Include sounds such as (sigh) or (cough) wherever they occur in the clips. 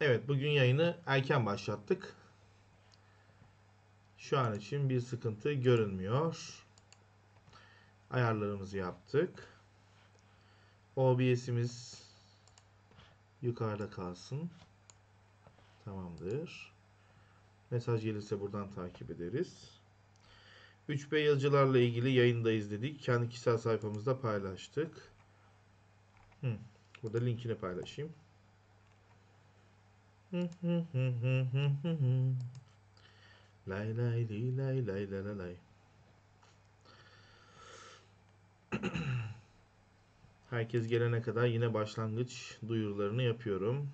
Evet bugün yayını erken başlattık. Şu an için bir sıkıntı görünmüyor. Ayarlarımızı yaptık. OBS'imiz yukarıda kalsın. Tamamdır. Mesaj gelirse buradan takip ederiz. 3B yazıcılarla ilgili yayında izledik. Kendi kişisel sayfamızda paylaştık. Hı. Burada linkini paylaşayım lay lay li lay lay lay lay (clears throat) lay. Herkes gelene kadar yine başlangıç duyurularını yapıyorum.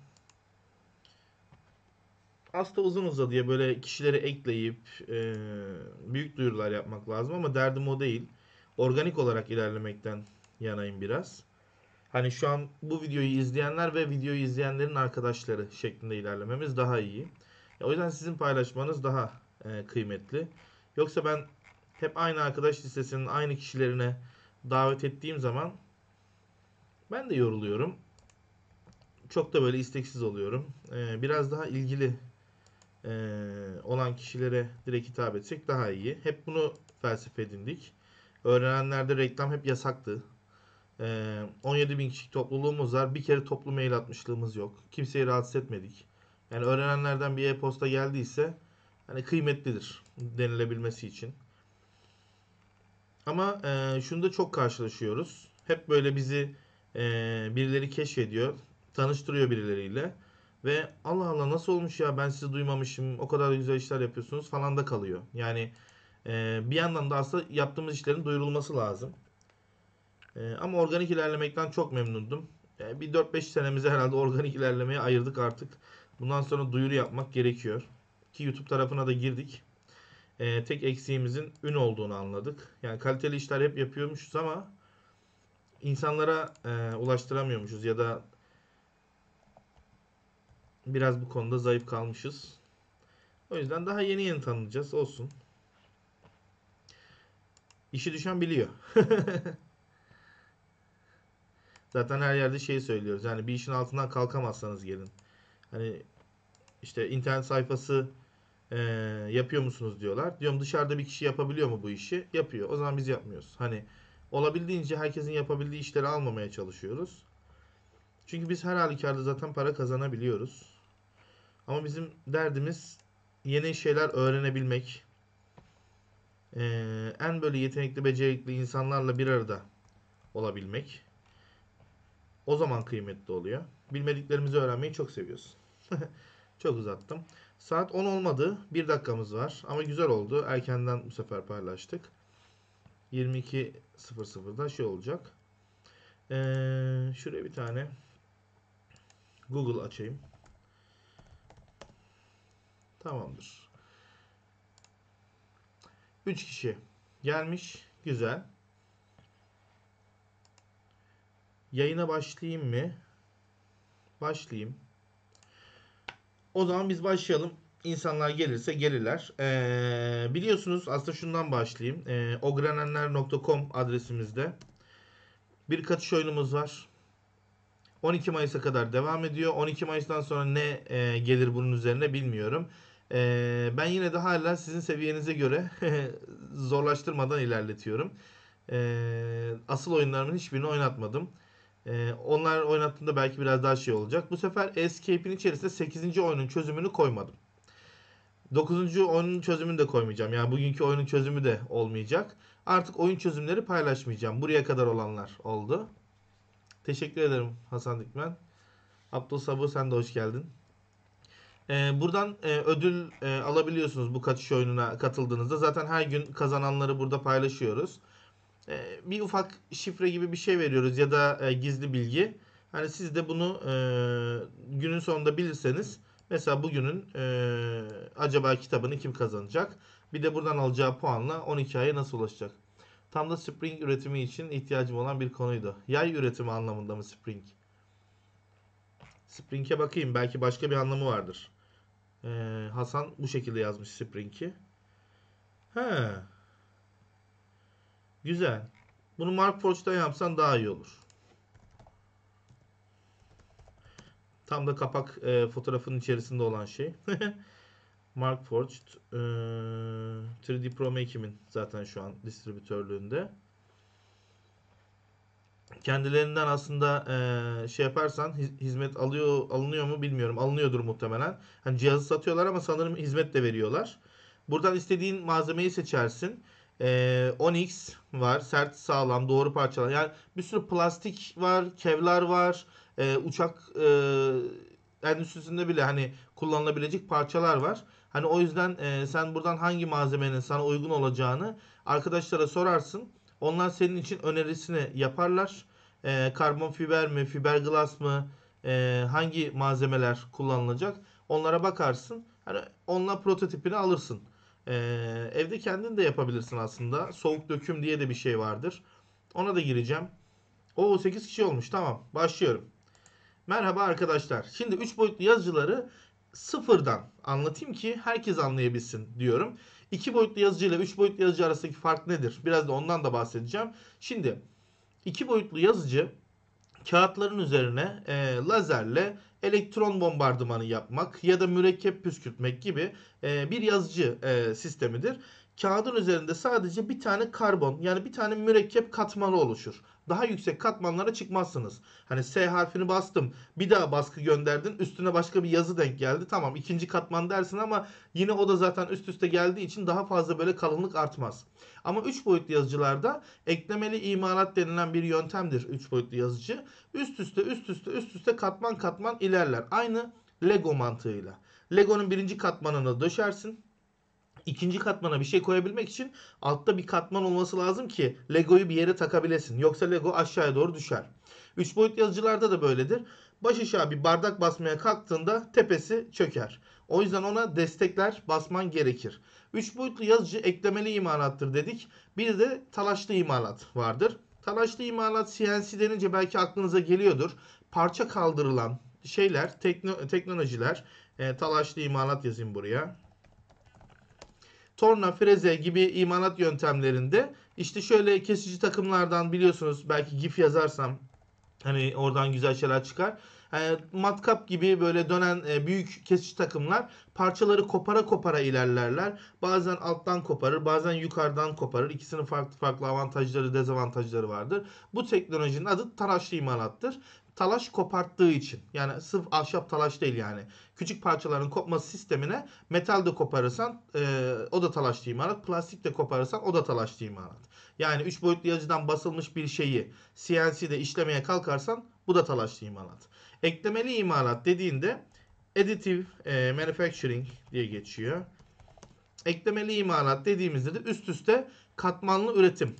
Aslında uzun uzadıya böyle kişileri ekleyip e, büyük duyurular yapmak lazım ama derdim o değil. Organik olarak ilerlemekten yanayım biraz. Hani şu an bu videoyu izleyenler ve videoyu izleyenlerin arkadaşları şeklinde ilerlememiz daha iyi. Ya, o yüzden sizin paylaşmanız daha e, kıymetli. Yoksa ben hep aynı arkadaş listesinin aynı kişilerine davet ettiğim zaman ben de yoruluyorum. Çok da böyle isteksiz oluyorum. Ee, biraz daha ilgili e, olan kişilere direkt hitap etsek daha iyi. Hep bunu felsefe edindik. Öğrenenlerde reklam hep yasaktı. 17 ee, bin kişilik topluluğumuz var. Bir kere toplu mail atmışlığımız yok. Kimseyi rahatsız etmedik. Yani öğrenenlerden bir e-posta geldiyse hani kıymetlidir denilebilmesi için. Ama e, şunu da çok karşılaşıyoruz. Hep böyle bizi e, birileri keşfediyor, tanıştırıyor birileriyle. Ve Allah Allah nasıl olmuş ya ben sizi duymamışım, o kadar güzel işler yapıyorsunuz falan da kalıyor. Yani e, bir yandan da aslında yaptığımız işlerin duyurulması lazım. E, ama organik ilerlemekten çok memnundum. E, bir 4-5 senemizi herhalde organik ilerlemeye ayırdık artık. Bundan sonra duyuru yapmak gerekiyor. Ki YouTube tarafına da girdik. E, tek eksiğimizin ün olduğunu anladık. Yani kaliteli işler hep yapıyormuşuz ama insanlara e, ulaştıramıyormuşuz ya da biraz bu konuda zayıf kalmışız. O yüzden daha yeni yeni tanınacağız. Olsun. İşi düşen biliyor. (laughs) Zaten her yerde şey söylüyoruz. Yani bir işin altından kalkamazsanız gelin. Hani işte internet sayfası e, yapıyor musunuz diyorlar. Diyorum dışarıda bir kişi yapabiliyor mu bu işi? Yapıyor. O zaman biz yapmıyoruz. Hani olabildiğince herkesin yapabildiği işleri almamaya çalışıyoruz. Çünkü biz her halükarda zaten para kazanabiliyoruz. Ama bizim derdimiz yeni şeyler öğrenebilmek. Ee, en böyle yetenekli, becerikli insanlarla bir arada olabilmek. O zaman kıymetli oluyor. Bilmediklerimizi öğrenmeyi çok seviyoruz. (laughs) çok uzattım. Saat 10 olmadı. 1 dakikamız var. Ama güzel oldu. Erkenden bu sefer paylaştık. 22.00'da şey olacak. Ee, şuraya bir tane Google açayım. Tamamdır. 3 kişi gelmiş. Güzel. Yayına başlayayım mı? Başlayayım. O zaman biz başlayalım. İnsanlar gelirse gelirler. Ee, biliyorsunuz aslında şundan başlayayım. Ee, ogranenler.com adresimizde bir katış oyunumuz var. 12 Mayıs'a kadar devam ediyor. 12 Mayıs'tan sonra ne e, gelir bunun üzerine bilmiyorum. E, ben yine de hala sizin seviyenize göre (laughs) zorlaştırmadan ilerletiyorum. E, asıl oyunlarımın hiçbirini oynatmadım. E, onlar oynattığında belki biraz daha şey olacak. Bu sefer Escape'in içerisinde 8. oyunun çözümünü koymadım. 9. oyunun çözümünü de koymayacağım. Yani bugünkü oyunun çözümü de olmayacak. Artık oyun çözümleri paylaşmayacağım. Buraya kadar olanlar oldu. Teşekkür ederim Hasan Dikmen. Abdul Sabu sen de hoş geldin. Ee, buradan e, ödül e, alabiliyorsunuz bu kaçış oyununa katıldığınızda. Zaten her gün kazananları burada paylaşıyoruz. Ee, bir ufak şifre gibi bir şey veriyoruz ya da e, gizli bilgi. Hani siz de bunu e, günün sonunda bilirseniz mesela bugünün e, acaba kitabını kim kazanacak? Bir de buradan alacağı puanla 12 aya nasıl ulaşacak? Tam da Spring üretimi için ihtiyacım olan bir konuydu. Yay üretimi anlamında mı Spring? Spring'e bakayım. Belki başka bir anlamı vardır. Ee, Hasan bu şekilde yazmış Spring'i. He. Güzel. Bunu Mark Forge'dan yapsan daha iyi olur. Tam da kapak e, fotoğrafının içerisinde olan şey. (laughs) Mark Forged e, 3D Pro Making'in zaten şu an distribütörlüğünde. Kendilerinden aslında e, şey yaparsan hizmet alıyor alınıyor mu bilmiyorum. Alınıyordur muhtemelen. Hani cihazı satıyorlar ama sanırım hizmet de veriyorlar. Buradan istediğin malzemeyi seçersin e, Onyx var. Sert, sağlam, doğru parçalar. Yani bir sürü plastik var, kevlar var. E, uçak e, endüstrisinde bile hani kullanılabilecek parçalar var. Hani o yüzden e, sen buradan hangi malzemenin sana uygun olacağını arkadaşlara sorarsın. Onlar senin için önerisini yaparlar. E, karbon fiber mi, fiberglass mı, e, hangi malzemeler kullanılacak onlara bakarsın. Hani onunla prototipini alırsın. Ee, evde kendin de yapabilirsin aslında. Soğuk döküm diye de bir şey vardır. Ona da gireceğim. O 8 kişi olmuş. Tamam. Başlıyorum. Merhaba arkadaşlar. Şimdi 3 boyutlu yazıcıları sıfırdan anlatayım ki herkes anlayabilsin diyorum. 2 boyutlu yazıcı ile 3 boyutlu yazıcı arasındaki fark nedir? Biraz da ondan da bahsedeceğim. Şimdi 2 boyutlu yazıcı kağıtların üzerine e, lazerle elektron bombardımanı yapmak ya da mürekkep püskürtmek gibi bir yazıcı sistemidir kağıdın üzerinde sadece bir tane karbon yani bir tane mürekkep katmanı oluşur. Daha yüksek katmanlara çıkmazsınız. Hani S harfini bastım bir daha baskı gönderdin üstüne başka bir yazı denk geldi tamam ikinci katman dersin ama yine o da zaten üst üste geldiği için daha fazla böyle kalınlık artmaz. Ama 3 boyutlu yazıcılarda eklemeli imalat denilen bir yöntemdir 3 boyutlu yazıcı. Üst üste üst üste üst üste katman katman ilerler. Aynı Lego mantığıyla. Lego'nun birinci katmanını döşersin ikinci katmana bir şey koyabilmek için altta bir katman olması lazım ki Lego'yu bir yere takabilesin. Yoksa Lego aşağıya doğru düşer. Üç boyut yazıcılarda da böyledir. Baş aşağı bir bardak basmaya kalktığında tepesi çöker. O yüzden ona destekler basman gerekir. Üç boyutlu yazıcı eklemeli imalattır dedik. Bir de talaşlı imalat vardır. Talaşlı imalat CNC denince belki aklınıza geliyordur. Parça kaldırılan şeyler, tekno teknolojiler, e, talaşlı imalat yazayım buraya torna, freze gibi imalat yöntemlerinde işte şöyle kesici takımlardan biliyorsunuz belki gif yazarsam hani oradan güzel şeyler çıkar. Ee, matkap gibi böyle dönen e, büyük kesici takımlar parçaları kopara kopara ilerlerler. Bazen alttan koparır, bazen yukarıdan koparır. İkisinin farklı farklı avantajları, dezavantajları vardır. Bu teknolojinin adı taraşlı imalattır talaş koparttığı için. Yani sırf ahşap talaş değil yani. Küçük parçaların kopması sistemine metal de koparırsan e, o da talaşlı imalat. Plastik de koparırsan o da talaşlı imalat. Yani 3 boyutlu yazıcıdan basılmış bir şeyi CNC'de işlemeye kalkarsan bu da talaşlı imalat. Eklemeli imalat dediğinde additive e, manufacturing diye geçiyor. Eklemeli imalat dediğimizde de üst üste katmanlı üretim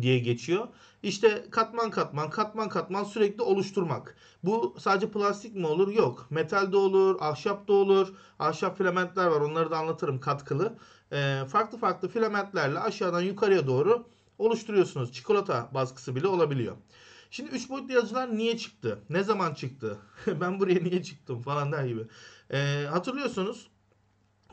diye geçiyor. İşte katman katman katman katman sürekli oluşturmak. Bu sadece plastik mi olur? Yok. Metal de olur, ahşap da olur. Ahşap filamentler var onları da anlatırım katkılı. E, farklı farklı filamentlerle aşağıdan yukarıya doğru oluşturuyorsunuz. Çikolata baskısı bile olabiliyor. Şimdi 3 boyutlu yazıcılar niye çıktı? Ne zaman çıktı? (laughs) ben buraya niye çıktım falan der gibi. E, hatırlıyorsunuz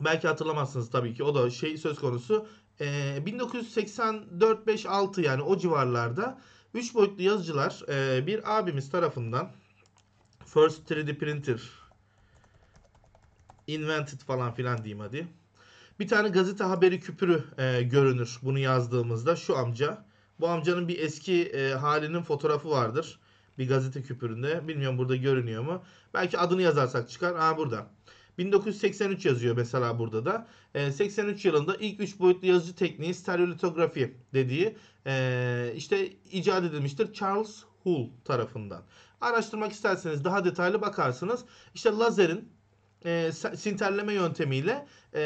Belki hatırlamazsınız tabii ki. O da şey söz konusu e, ee, 1984-5-6 yani o civarlarda 3 boyutlu yazıcılar e, bir abimiz tarafından First 3D Printer Invented falan filan diyeyim hadi. Bir tane gazete haberi küpürü e, görünür bunu yazdığımızda şu amca. Bu amcanın bir eski e, halinin fotoğrafı vardır. Bir gazete küpüründe. Bilmiyorum burada görünüyor mu? Belki adını yazarsak çıkar. Aa burada. 1983 yazıyor mesela burada da. E, ee, 83 yılında ilk 3 boyutlu yazıcı tekniği stereolitografi dediği e, işte icat edilmiştir Charles Hull tarafından. Araştırmak isterseniz daha detaylı bakarsınız. İşte lazerin e, sinterleme yöntemiyle e,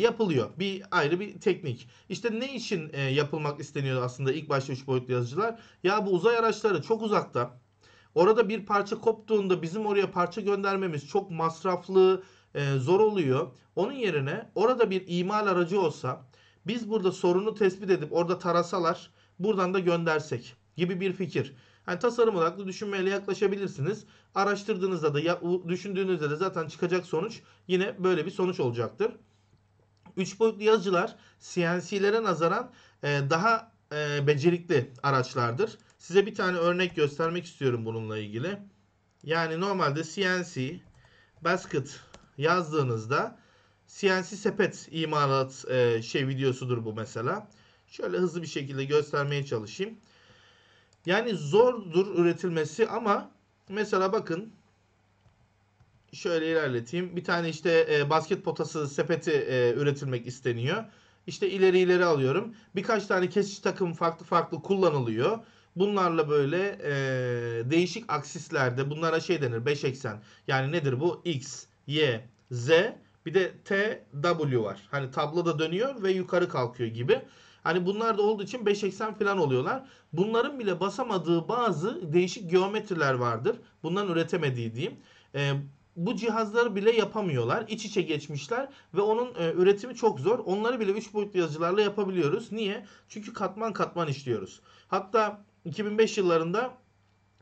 yapılıyor. Bir ayrı bir teknik. İşte ne için e, yapılmak isteniyor aslında ilk başta 3 boyutlu yazıcılar? Ya bu uzay araçları çok uzakta. Orada bir parça koptuğunda bizim oraya parça göndermemiz çok masraflı, e, zor oluyor. Onun yerine orada bir imal aracı olsa biz burada sorunu tespit edip orada tarasalar buradan da göndersek gibi bir fikir. Yani tasarım odaklı düşünmeyle yaklaşabilirsiniz. Araştırdığınızda da ya, düşündüğünüzde de zaten çıkacak sonuç yine böyle bir sonuç olacaktır. Üç boyutlu yazıcılar CNC'lere nazaran e, daha e, becerikli araçlardır. Size bir tane örnek göstermek istiyorum bununla ilgili. Yani normalde CNC basket yazdığınızda CNC sepet imalat e, şey videosudur bu mesela. Şöyle hızlı bir şekilde göstermeye çalışayım. Yani zordur üretilmesi ama mesela bakın şöyle ilerleteyim. Bir tane işte e, basket potası sepeti e, üretilmek isteniyor. İşte ileri ileri alıyorum. Birkaç tane kesiş takım farklı farklı kullanılıyor. Bunlarla böyle e, değişik aksislerde bunlara şey denir 5 eksen. Yani nedir bu? X, Y, Z bir de T, W var. Hani tablo dönüyor ve yukarı kalkıyor gibi. Hani bunlar da olduğu için 5 eksen falan oluyorlar. Bunların bile basamadığı bazı değişik geometriler vardır. Bundan üretemediği diyeyim. E, bu cihazları bile yapamıyorlar. İç içe geçmişler ve onun e, üretimi çok zor. Onları bile 3 boyutlu yazıcılarla yapabiliyoruz. Niye? Çünkü katman katman işliyoruz. Hatta 2005 yıllarında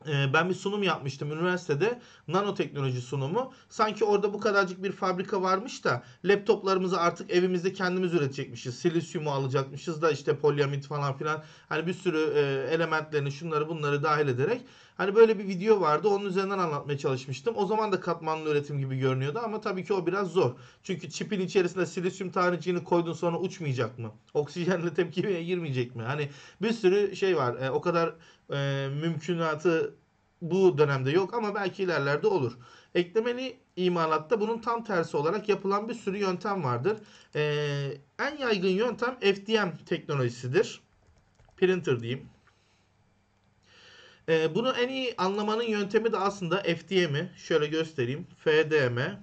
ee, ben bir sunum yapmıştım üniversitede nanoteknoloji sunumu. Sanki orada bu kadarcık bir fabrika varmış da laptoplarımızı artık evimizde kendimiz üretecekmişiz. Silisyumu alacakmışız da işte polyamid falan filan hani bir sürü e, elementlerini şunları bunları dahil ederek Hani böyle bir video vardı onun üzerinden anlatmaya çalışmıştım. O zaman da katmanlı üretim gibi görünüyordu ama tabii ki o biraz zor. Çünkü çipin içerisinde silisyum taneciğini koydun sonra uçmayacak mı? Oksijenle tepkimeye girmeyecek mi? Hani bir sürü şey var. E, o kadar e, mümkünatı bu dönemde yok ama belki ilerlerde olur. Eklemeli imalatta bunun tam tersi olarak yapılan bir sürü yöntem vardır. Ee, en yaygın yöntem FDM teknolojisidir. Printer diyeyim. E, bunu en iyi anlamanın yöntemi de aslında FDM'i şöyle göstereyim. FDM e,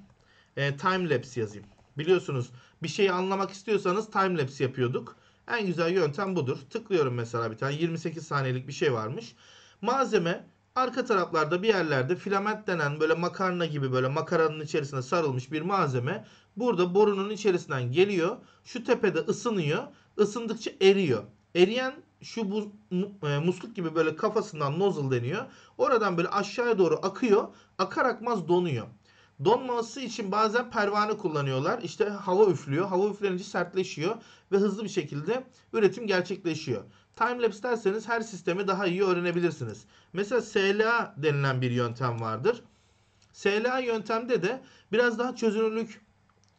ee, timelapse yazayım. Biliyorsunuz bir şeyi anlamak istiyorsanız timelapse yapıyorduk. En güzel yöntem budur. Tıklıyorum mesela bir tane 28 saniyelik bir şey varmış. Malzeme arka taraflarda bir yerlerde filament denen böyle makarna gibi böyle makaranın içerisine sarılmış bir malzeme. Burada borunun içerisinden geliyor. Şu tepede ısınıyor. Isındıkça eriyor. Eriyen şu bu, e, musluk gibi böyle kafasından nozzle deniyor. Oradan böyle aşağıya doğru akıyor. Akar akmaz donuyor. Donması için bazen pervane kullanıyorlar. İşte hava üflüyor. Hava üflenince sertleşiyor ve hızlı bir şekilde üretim gerçekleşiyor. Timelapse derseniz her sistemi daha iyi öğrenebilirsiniz. Mesela SLA denilen bir yöntem vardır. SLA yöntemde de biraz daha çözünürlük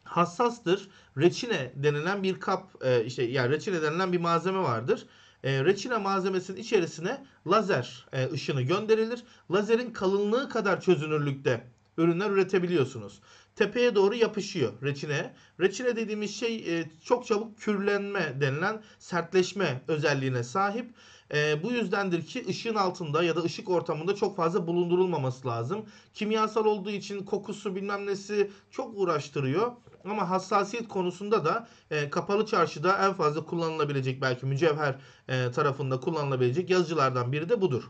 hassastır. Reçine denilen bir kap, e, işte yani reçine denilen bir malzeme vardır e, reçine malzemesinin içerisine lazer e, ışını gönderilir. Lazerin kalınlığı kadar çözünürlükte ürünler üretebiliyorsunuz. Tepeye doğru yapışıyor reçine. Reçine dediğimiz şey e, çok çabuk kürlenme denilen sertleşme özelliğine sahip. E, bu yüzdendir ki ışığın altında ya da ışık ortamında çok fazla bulundurulmaması lazım. Kimyasal olduğu için kokusu bilmem nesi çok uğraştırıyor. Ama hassasiyet konusunda da e, kapalı çarşıda en fazla kullanılabilecek belki mücevher e, tarafında kullanılabilecek yazıcılardan biri de budur.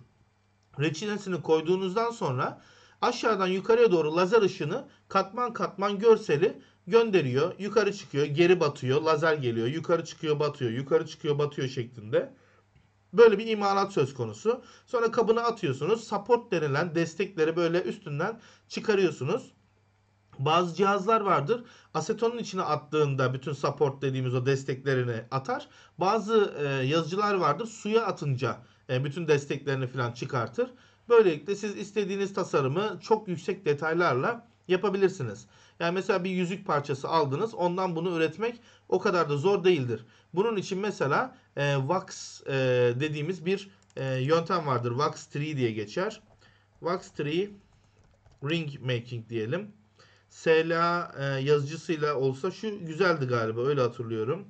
Reçinesini koyduğunuzdan sonra aşağıdan yukarıya doğru lazer ışını katman katman görseli gönderiyor. Yukarı çıkıyor, geri batıyor, lazer geliyor, yukarı çıkıyor, batıyor, yukarı çıkıyor, batıyor şeklinde. Böyle bir imalat söz konusu. Sonra kabını atıyorsunuz. Support denilen destekleri böyle üstünden çıkarıyorsunuz bazı cihazlar vardır. Asetonun içine attığında bütün support dediğimiz o desteklerini atar. Bazı e, yazıcılar vardır. Suya atınca e, bütün desteklerini falan çıkartır. Böylelikle siz istediğiniz tasarımı çok yüksek detaylarla yapabilirsiniz. Yani mesela bir yüzük parçası aldınız. Ondan bunu üretmek o kadar da zor değildir. Bunun için mesela e, wax e, dediğimiz bir e, yöntem vardır. Wax 3 diye geçer. Wax 3 ring making diyelim. SLA e, yazıcısıyla olsa şu güzeldi galiba öyle hatırlıyorum.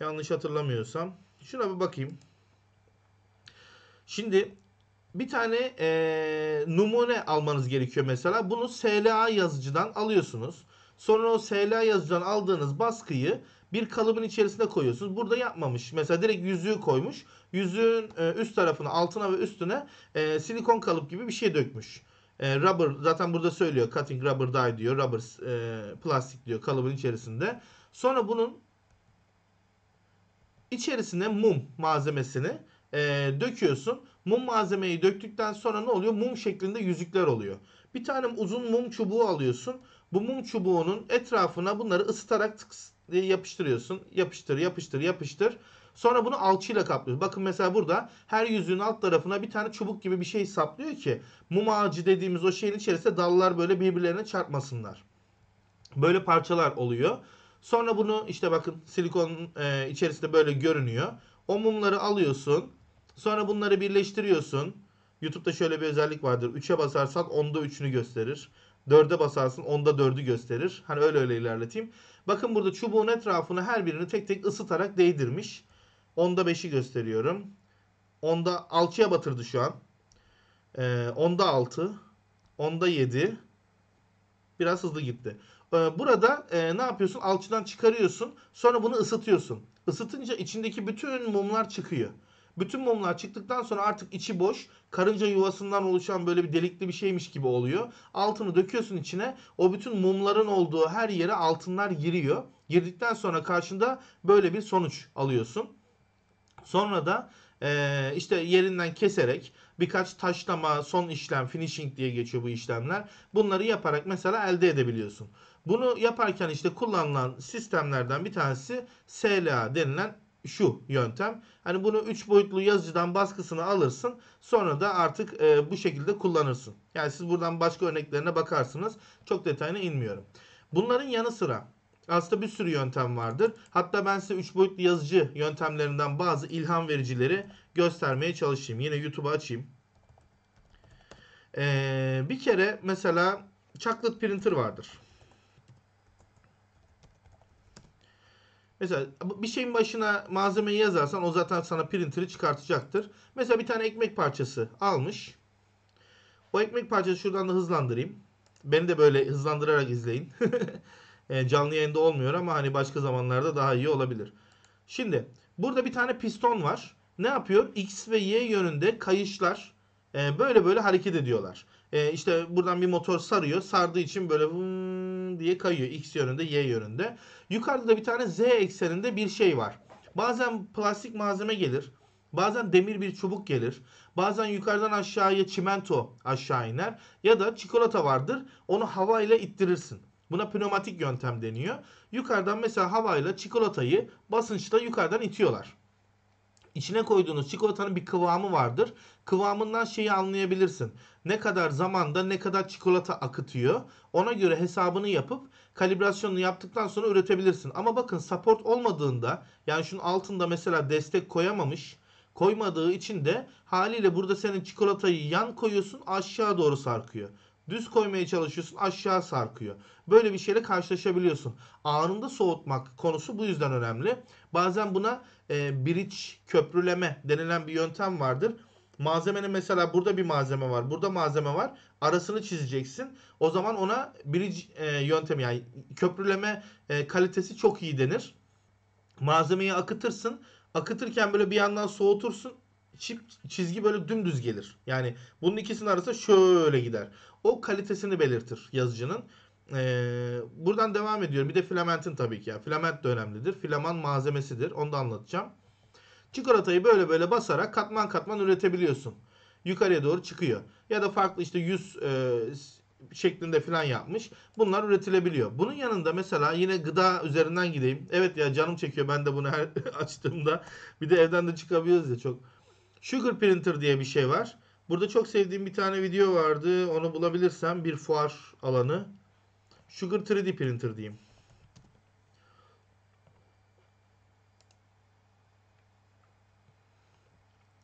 Yanlış hatırlamıyorsam. Şuna bir bakayım. Şimdi bir tane e, numune almanız gerekiyor mesela. Bunu SLA yazıcıdan alıyorsunuz. Sonra o SLA yazıcıdan aldığınız baskıyı bir kalıbın içerisine koyuyorsunuz. Burada yapmamış. Mesela direkt yüzüğü koymuş. Yüzüğün e, üst tarafını altına ve üstüne e, silikon kalıp gibi bir şey dökmüş. E, rubber zaten burada söylüyor. Cutting rubber dye diyor. Rubber e, plastik diyor kalıbın içerisinde. Sonra bunun içerisine mum malzemesini e, döküyorsun. Mum malzemeyi döktükten sonra ne oluyor? Mum şeklinde yüzükler oluyor. Bir tane uzun mum çubuğu alıyorsun. Bu mum çubuğunun etrafına bunları ısıtarak tık e, yapıştırıyorsun. Yapıştır, yapıştır, yapıştır. Sonra bunu alçıyla kaplıyoruz. Bakın mesela burada her yüzüğün alt tarafına bir tane çubuk gibi bir şey saplıyor ki mum ağacı dediğimiz o şeyin içerisinde dallar böyle birbirlerine çarpmasınlar. Böyle parçalar oluyor. Sonra bunu işte bakın silikon e, içerisinde böyle görünüyor. O mumları alıyorsun. Sonra bunları birleştiriyorsun. YouTube'da şöyle bir özellik vardır. 3'e basarsan onda 3'ünü gösterir. 4'e basarsın onda 4'ü gösterir. Hani öyle öyle ilerleteyim. Bakın burada çubuğun etrafını her birini tek tek ısıtarak değdirmiş. Onda 5'i gösteriyorum. Onda 6'ya batırdı şu an. Ee, onda 6. Onda 7. Biraz hızlı gitti. Ee, burada e, ne yapıyorsun? Alçıdan çıkarıyorsun. Sonra bunu ısıtıyorsun. Isıtınca içindeki bütün mumlar çıkıyor. Bütün mumlar çıktıktan sonra artık içi boş. Karınca yuvasından oluşan böyle bir delikli bir şeymiş gibi oluyor. Altını döküyorsun içine. O bütün mumların olduğu her yere altınlar giriyor. Girdikten sonra karşında böyle bir sonuç alıyorsun. Sonra da e, işte yerinden keserek birkaç taşlama, son işlem, finishing diye geçiyor bu işlemler. Bunları yaparak mesela elde edebiliyorsun. Bunu yaparken işte kullanılan sistemlerden bir tanesi SLA denilen şu yöntem. Hani bunu 3 boyutlu yazıcıdan baskısını alırsın. Sonra da artık e, bu şekilde kullanırsın. Yani siz buradan başka örneklerine bakarsınız. Çok detayına inmiyorum. Bunların yanı sıra aslında bir sürü yöntem vardır. Hatta ben size 3 boyutlu yazıcı yöntemlerinden bazı ilham vericileri göstermeye çalışayım. Yine YouTube'u açayım. Ee, bir kere mesela chocolate printer vardır. Mesela bir şeyin başına malzemeyi yazarsan o zaten sana printer'ı çıkartacaktır. Mesela bir tane ekmek parçası almış. O ekmek parçası şuradan da hızlandırayım. Beni de böyle hızlandırarak izleyin. (laughs) E, canlı yayında olmuyor ama hani başka zamanlarda daha iyi olabilir. Şimdi burada bir tane piston var. Ne yapıyor? X ve Y yönünde kayışlar e, böyle böyle hareket ediyorlar. E, işte buradan bir motor sarıyor. Sardığı için böyle diye kayıyor. X yönünde, Y yönünde. Yukarıda da bir tane Z ekseninde bir şey var. Bazen plastik malzeme gelir. Bazen demir bir çubuk gelir. Bazen yukarıdan aşağıya çimento aşağı iner. Ya da çikolata vardır. Onu havayla ittirirsin. Buna pneumatik yöntem deniyor. Yukarıdan mesela havayla çikolatayı basınçla yukarıdan itiyorlar. İçine koyduğunuz çikolatanın bir kıvamı vardır. Kıvamından şeyi anlayabilirsin. Ne kadar zamanda ne kadar çikolata akıtıyor. Ona göre hesabını yapıp kalibrasyonunu yaptıktan sonra üretebilirsin. Ama bakın support olmadığında yani şunun altında mesela destek koyamamış koymadığı için de haliyle burada senin çikolatayı yan koyuyorsun aşağı doğru sarkıyor. Düz koymaya çalışıyorsun aşağı sarkıyor. Böyle bir şeyle karşılaşabiliyorsun. Anında soğutmak konusu bu yüzden önemli. Bazen buna e, bridge köprüleme denilen bir yöntem vardır. Malzemenin mesela burada bir malzeme var. Burada malzeme var. Arasını çizeceksin. O zaman ona bridge e, yöntemi yani köprüleme e, kalitesi çok iyi denir. Malzemeyi akıtırsın. Akıtırken böyle bir yandan soğutursun çip çizgi böyle dümdüz gelir. Yani bunun ikisinin arası şöyle gider o kalitesini belirtir yazıcının. Ee, buradan devam ediyorum. Bir de filamentin tabii ki. ya. Filament de önemlidir. Filaman malzemesidir. Onu da anlatacağım. Çikolatayı böyle böyle basarak katman katman üretebiliyorsun. Yukarıya doğru çıkıyor. Ya da farklı işte yüz e, şeklinde falan yapmış. Bunlar üretilebiliyor. Bunun yanında mesela yine gıda üzerinden gideyim. Evet ya canım çekiyor ben de bunu her (laughs) açtığımda. Bir de evden de çıkabiliyoruz ya çok. Sugar printer diye bir şey var. Burada çok sevdiğim bir tane video vardı. Onu bulabilirsem bir fuar alanı. Sugar 3D printer diyeyim.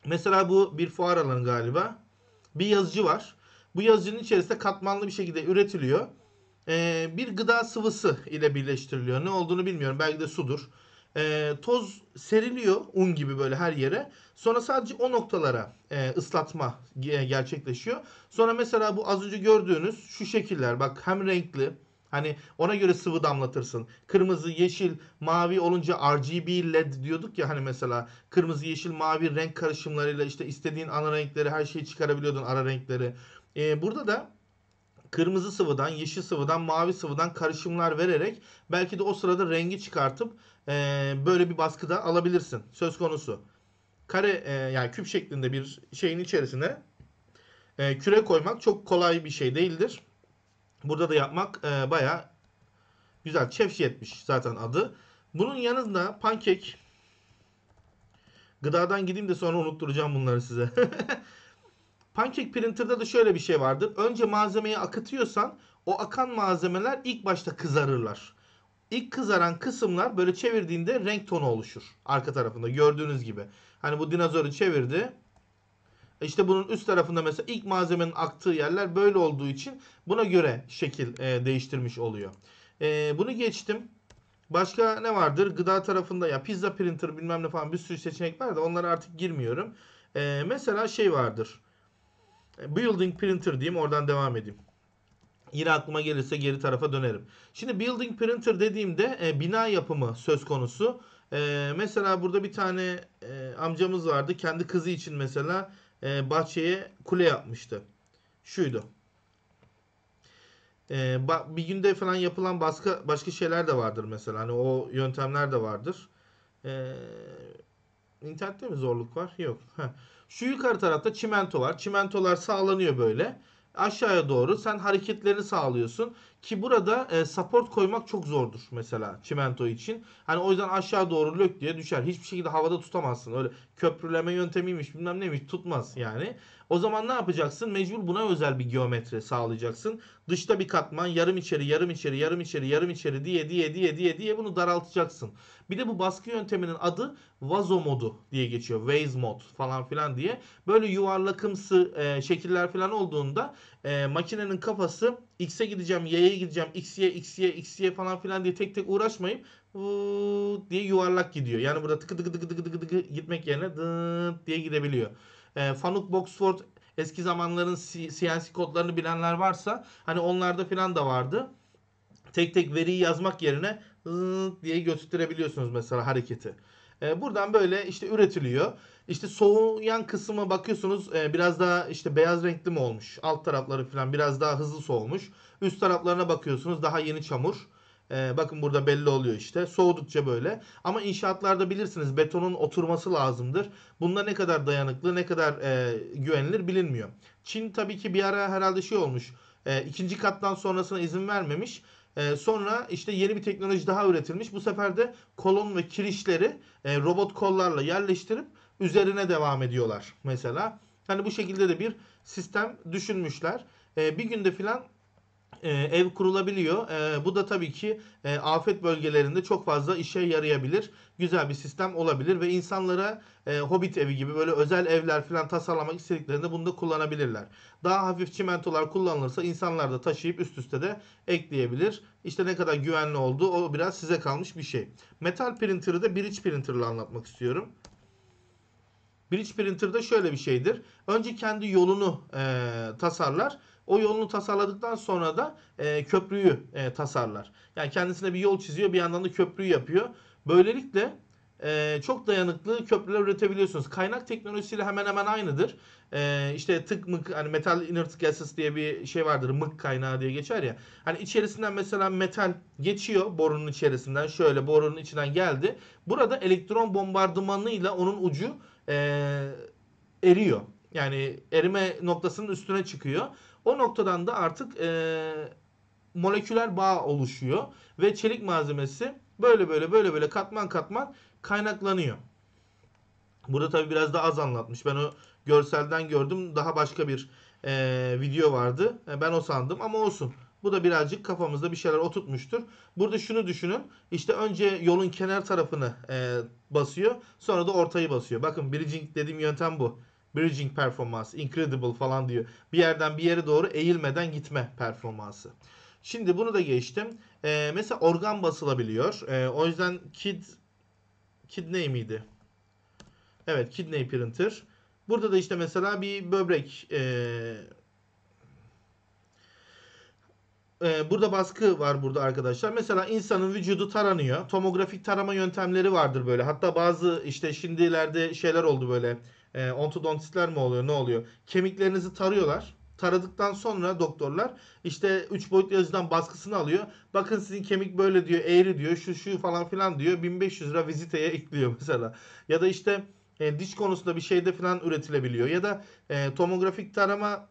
Mesela bu bir fuar alanı galiba. Bir yazıcı var. Bu yazıcının içerisinde katmanlı bir şekilde üretiliyor. Ee, bir gıda sıvısı ile birleştiriliyor. Ne olduğunu bilmiyorum. Belki de sudur e, toz seriliyor un gibi böyle her yere. Sonra sadece o noktalara e, ıslatma gerçekleşiyor. Sonra mesela bu az önce gördüğünüz şu şekiller bak hem renkli hani ona göre sıvı damlatırsın. Kırmızı, yeşil, mavi olunca RGB LED diyorduk ya hani mesela kırmızı, yeşil, mavi renk karışımlarıyla işte istediğin ana renkleri her şeyi çıkarabiliyordun ara renkleri. E, burada da kırmızı sıvıdan, yeşil sıvıdan, mavi sıvıdan karışımlar vererek belki de o sırada rengi çıkartıp e, böyle bir baskıda alabilirsin söz konusu. Kare e, yani küp şeklinde bir şeyin içerisine e, küre koymak çok kolay bir şey değildir. Burada da yapmak e, baya güzel. Şefşiyetmiş zaten adı. Bunun yanında pankek gıdadan gideyim de sonra unutturacağım bunları size. (laughs) Pancake Printer'da da şöyle bir şey vardır. Önce malzemeyi akıtıyorsan o akan malzemeler ilk başta kızarırlar. İlk kızaran kısımlar böyle çevirdiğinde renk tonu oluşur. Arka tarafında gördüğünüz gibi. Hani bu dinozoru çevirdi. İşte bunun üst tarafında mesela ilk malzemenin aktığı yerler böyle olduğu için buna göre şekil e, değiştirmiş oluyor. E, bunu geçtim. Başka ne vardır? Gıda tarafında ya pizza printer bilmem ne falan bir sürü seçenek var da onlara artık girmiyorum. E, mesela şey vardır. E, building printer diyeyim oradan devam edeyim. Yine aklıma gelirse geri tarafa dönerim. Şimdi building printer dediğimde e, bina yapımı söz konusu. E, mesela burada bir tane e, amcamız vardı. Kendi kızı için mesela e, bahçeye kule yapmıştı. Şuydu. E, bir günde falan yapılan başka başka şeyler de vardır mesela. Hani o yöntemler de vardır. E, internette mi zorluk var? Yok. Heh. Şu yukarı tarafta çimento var. Çimentolar sağlanıyor böyle aşağıya doğru sen hareketlerini sağlıyorsun. Ki burada e, support koymak çok zordur mesela çimento için. Hani o yüzden aşağı doğru lök diye düşer. Hiçbir şekilde havada tutamazsın. Öyle köprüleme yöntemiymiş bilmem neymiş tutmaz yani. O zaman ne yapacaksın? Mecbur buna özel bir geometri sağlayacaksın. Dışta bir katman yarım içeri, yarım içeri, yarım içeri, yarım içeri diye diye diye diye diye bunu daraltacaksın. Bir de bu baskı yönteminin adı vazo modu diye geçiyor. Vase mod falan filan diye. Böyle yuvarlakımsı e, şekiller falan olduğunda e, makinenin kafası x'e gideceğim, y'ye gideceğim, x'ye, x'ye, x'ye falan filan diye tek tek uğraşmayıp diye yuvarlak gidiyor. Yani burada tıkı tıkı tıkı tıkı tıkı tıkı gitmek yerine dıt diye gidebiliyor e, ee, Fanuk Boxford eski zamanların CNC kodlarını bilenler varsa hani onlarda filan da vardı. Tek tek veriyi yazmak yerine diye gösterebiliyorsunuz mesela hareketi. E, buradan böyle işte üretiliyor. İşte soğuyan kısmı bakıyorsunuz e, biraz daha işte beyaz renkli mi olmuş? Alt tarafları falan biraz daha hızlı soğumuş. Üst taraflarına bakıyorsunuz daha yeni çamur. E, bakın burada belli oluyor işte. Soğudukça böyle. Ama inşaatlarda bilirsiniz betonun oturması lazımdır. Bunda ne kadar dayanıklı, ne kadar e, güvenilir bilinmiyor. Çin tabii ki bir ara herhalde şey olmuş. E, ikinci kattan sonrasına izin vermemiş. E, sonra işte yeni bir teknoloji daha üretilmiş. Bu sefer de kolon ve kirişleri e, robot kollarla yerleştirip üzerine devam ediyorlar mesela. Hani bu şekilde de bir sistem düşünmüşler. E, bir günde filan e, ev kurulabiliyor. E, bu da tabii ki e, afet bölgelerinde çok fazla işe yarayabilir. Güzel bir sistem olabilir ve insanlara e, hobbit evi gibi böyle özel evler falan tasarlamak istediklerinde bunu da kullanabilirler. Daha hafif çimentolar kullanılırsa insanlar da taşıyıp üst üste de ekleyebilir. İşte ne kadar güvenli olduğu o biraz size kalmış bir şey. Metal printer'ı da bridge printer ile anlatmak istiyorum. Bridge printer da şöyle bir şeydir. Önce kendi yolunu e, tasarlar o yolunu tasarladıktan sonra da e, köprüyü e, tasarlar. Yani kendisine bir yol çiziyor bir yandan da köprüyü yapıyor. Böylelikle e, çok dayanıklı köprüler üretebiliyorsunuz. Kaynak teknolojisiyle hemen hemen aynıdır. E, işte tık mık hani metal inert gases diye bir şey vardır. Mık kaynağı diye geçer ya. Hani içerisinden mesela metal geçiyor borunun içerisinden. Şöyle borunun içinden geldi. Burada elektron bombardımanıyla onun ucu e, eriyor. Yani erime noktasının üstüne çıkıyor o noktadan da artık e, moleküler bağ oluşuyor ve çelik malzemesi böyle böyle böyle böyle katman katman kaynaklanıyor. Burada tabi biraz daha az anlatmış. Ben o görselden gördüm. Daha başka bir e, video vardı. E, ben o sandım ama olsun. Bu da birazcık kafamızda bir şeyler oturtmuştur. Burada şunu düşünün. İşte önce yolun kenar tarafını e, basıyor. Sonra da ortayı basıyor. Bakın bridging dediğim yöntem bu. Bridging performans incredible falan diyor. Bir yerden bir yere doğru eğilmeden gitme performansı. Şimdi bunu da geçtim. Ee, mesela organ basılabiliyor. Ee, o yüzden kid kidney miydi? Evet kidney printer. Burada da işte mesela bir böbrek e, burada baskı var burada arkadaşlar. Mesela insanın vücudu taranıyor. Tomografik tarama yöntemleri vardır böyle. Hatta bazı işte şimdilerde şeyler oldu böyle e, ee, ontodontistler mi oluyor ne oluyor? Kemiklerinizi tarıyorlar. Taradıktan sonra doktorlar işte 3 boyutlu yazıdan baskısını alıyor. Bakın sizin kemik böyle diyor eğri diyor şu şu falan filan diyor 1500 lira viziteye (laughs) ekliyor mesela. Ya da işte e, diş konusunda bir şeyde falan üretilebiliyor. Ya da e, tomografik tarama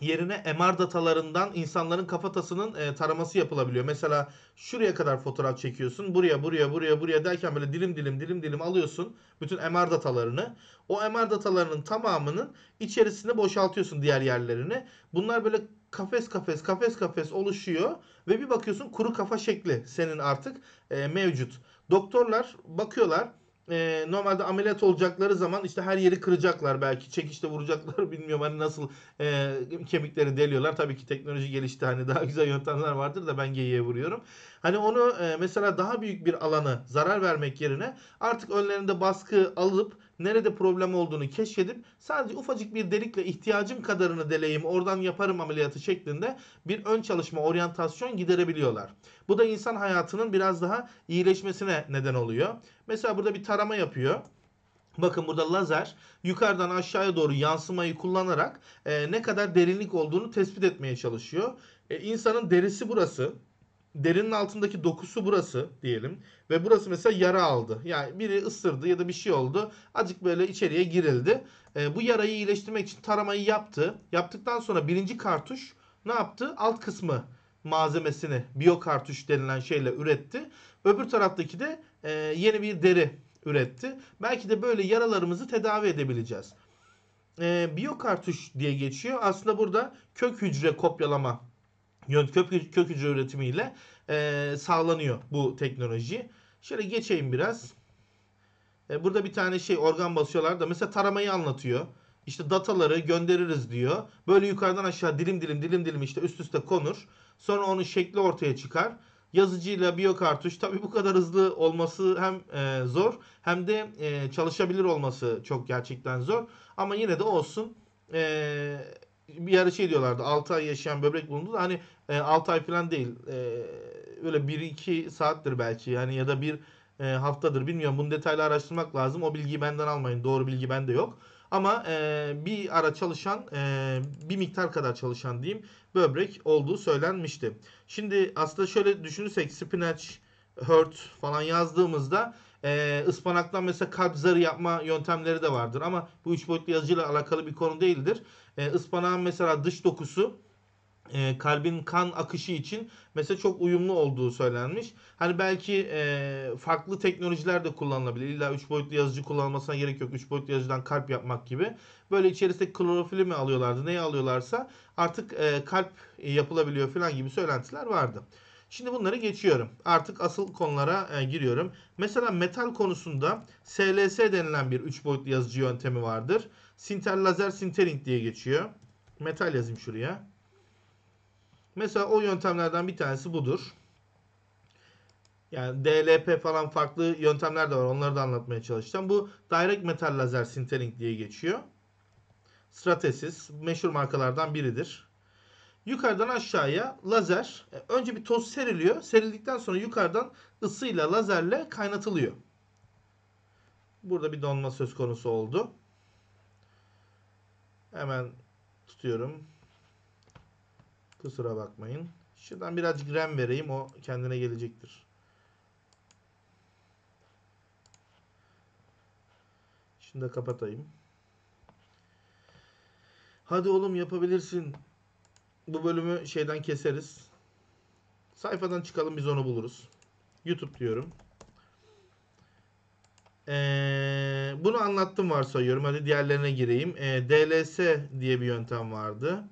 yerine MR datalarından insanların kafatasının e, taraması yapılabiliyor. Mesela şuraya kadar fotoğraf çekiyorsun. Buraya, buraya, buraya, buraya derken böyle dilim dilim dilim dilim alıyorsun bütün MR datalarını. O MR datalarının tamamının içerisinde boşaltıyorsun diğer yerlerini. Bunlar böyle kafes kafes kafes kafes oluşuyor ve bir bakıyorsun kuru kafa şekli senin artık e, mevcut. Doktorlar bakıyorlar e, normalde ameliyat olacakları zaman işte her yeri kıracaklar belki çekişte vuracaklar (laughs) bilmiyorum hani nasıl e, kemikleri deliyorlar. Tabii ki teknoloji gelişti hani daha güzel yöntemler vardır da ben geyiğe vuruyorum. Hani onu e, mesela daha büyük bir alanı zarar vermek yerine artık önlerinde baskı alıp nerede problem olduğunu keşfedip sadece ufacık bir delikle ihtiyacım kadarını deleyim oradan yaparım ameliyatı şeklinde bir ön çalışma oryantasyon giderebiliyorlar. Bu da insan hayatının biraz daha iyileşmesine neden oluyor. Mesela burada bir tarama yapıyor. Bakın burada lazer yukarıdan aşağıya doğru yansımayı kullanarak e, ne kadar derinlik olduğunu tespit etmeye çalışıyor. E, insanın derisi burası derinin altındaki dokusu burası diyelim. Ve burası mesela yara aldı. Yani biri ısırdı ya da bir şey oldu. Acık böyle içeriye girildi. E, bu yarayı iyileştirmek için taramayı yaptı. Yaptıktan sonra birinci kartuş ne yaptı? Alt kısmı malzemesini biyokartuş denilen şeyle üretti. Öbür taraftaki de e, yeni bir deri üretti. Belki de böyle yaralarımızı tedavi edebileceğiz. E, biyokartuş diye geçiyor. Aslında burada kök hücre kopyalama yön kök, kök hücre üretimiyle e, sağlanıyor bu teknoloji. Şöyle geçeyim biraz. E, burada bir tane şey organ basıyorlar da mesela taramayı anlatıyor. İşte dataları göndeririz diyor. Böyle yukarıdan aşağı dilim dilim dilim dilim işte üst üste konur. Sonra onun şekli ortaya çıkar. Yazıcıyla biyokartuş tabii bu kadar hızlı olması hem e, zor hem de e, çalışabilir olması çok gerçekten zor. Ama yine de olsun. E, bir ara şey diyorlardı 6 ay yaşayan böbrek bulundu da hani e, 6 ay falan değil. E, öyle 1-2 saattir belki yani ya da bir e, haftadır bilmiyorum bunu detaylı araştırmak lazım. O bilgiyi benden almayın doğru bilgi bende yok. Ama e, bir ara çalışan e, bir miktar kadar çalışan diyeyim böbrek olduğu söylenmişti. Şimdi aslında şöyle düşünürsek spinach, hurt falan yazdığımızda e, ıspanaktan mesela kalp zarı yapma yöntemleri de vardır. Ama bu üç boyutlu yazıcıyla alakalı bir konu değildir. E, ıspanağın mesela dış dokusu e, kalbin kan akışı için mesela çok uyumlu olduğu söylenmiş. Hani belki e, farklı teknolojiler de kullanılabilir. İlla 3 boyutlu yazıcı kullanılmasına gerek yok. 3 boyutlu yazıcıdan kalp yapmak gibi. Böyle içerisinde klorofili mi alıyorlardı, neyi alıyorlarsa artık e, kalp yapılabiliyor falan gibi söylentiler vardı. Şimdi bunları geçiyorum. Artık asıl konulara e, giriyorum. Mesela metal konusunda SLS denilen bir 3 boyutlu yazıcı yöntemi vardır. Sinter laser, sintering diye geçiyor. Metal yazayım şuraya. Mesela o yöntemlerden bir tanesi budur. Yani DLP falan farklı yöntemler de var. Onları da anlatmaya çalışacağım. Bu direct metal laser sintering diye geçiyor. Stratesis meşhur markalardan biridir. Yukarıdan aşağıya lazer e, önce bir toz seriliyor. Serildikten sonra yukarıdan ısıyla lazerle kaynatılıyor. Burada bir donma söz konusu oldu. Hemen tutuyorum. Kusura bakmayın. Şuradan birazcık rem vereyim. O kendine gelecektir. Şimdi de kapatayım. Hadi oğlum yapabilirsin. Bu bölümü şeyden keseriz. Sayfadan çıkalım biz onu buluruz. YouTube diyorum. Ee, bunu anlattım varsayıyorum. Hadi diğerlerine gireyim. Ee, DLS diye bir yöntem vardı.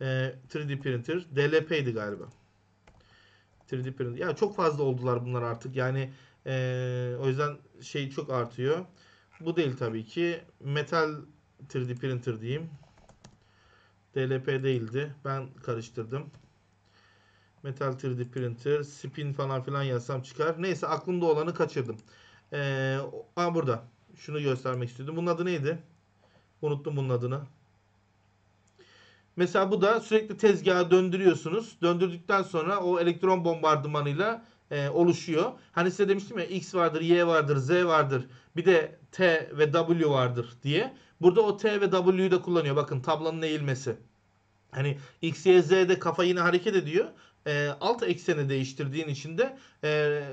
Ee, 3D printer. DLP'ydi galiba. 3D printer. Ya çok fazla oldular bunlar artık. Yani ee, o yüzden şey çok artıyor. Bu değil tabii ki. Metal 3D printer diyeyim. DLP değildi. Ben karıştırdım. Metal 3D Printer, Spin falan filan yazsam çıkar. Neyse aklımda olanı kaçırdım. Ee, aa burada. Şunu göstermek istiyordum. Bunun adı neydi? Unuttum bunun adını. Mesela bu da sürekli tezgahı döndürüyorsunuz. Döndürdükten sonra o elektron bombardımanıyla e, oluşuyor. Hani size demiştim ya X vardır, Y vardır, Z vardır. Bir de T ve W vardır diye. Burada o T ve W'yu da kullanıyor. Bakın tablanın eğilmesi. Hani X, Y, Z'de kafa yine hareket ediyor. E, alt ekseni değiştirdiğin için de e,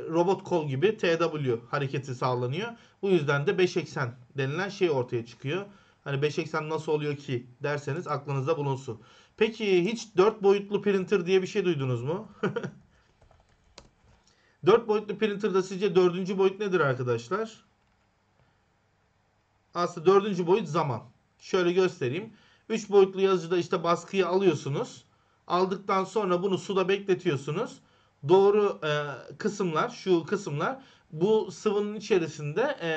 robot kol gibi TW hareketi sağlanıyor. Bu yüzden de 5 eksen denilen şey ortaya çıkıyor. Hani 5 eksen nasıl oluyor ki derseniz aklınızda bulunsun. Peki hiç 4 boyutlu printer diye bir şey duydunuz mu? 4 (laughs) boyutlu printer'da sizce 4. boyut nedir arkadaşlar? Aslında 4. boyut zaman. Şöyle göstereyim. 3 boyutlu yazıcıda işte baskıyı alıyorsunuz. Aldıktan sonra bunu suda bekletiyorsunuz. Doğru e, kısımlar, şu kısımlar bu sıvının içerisinde e,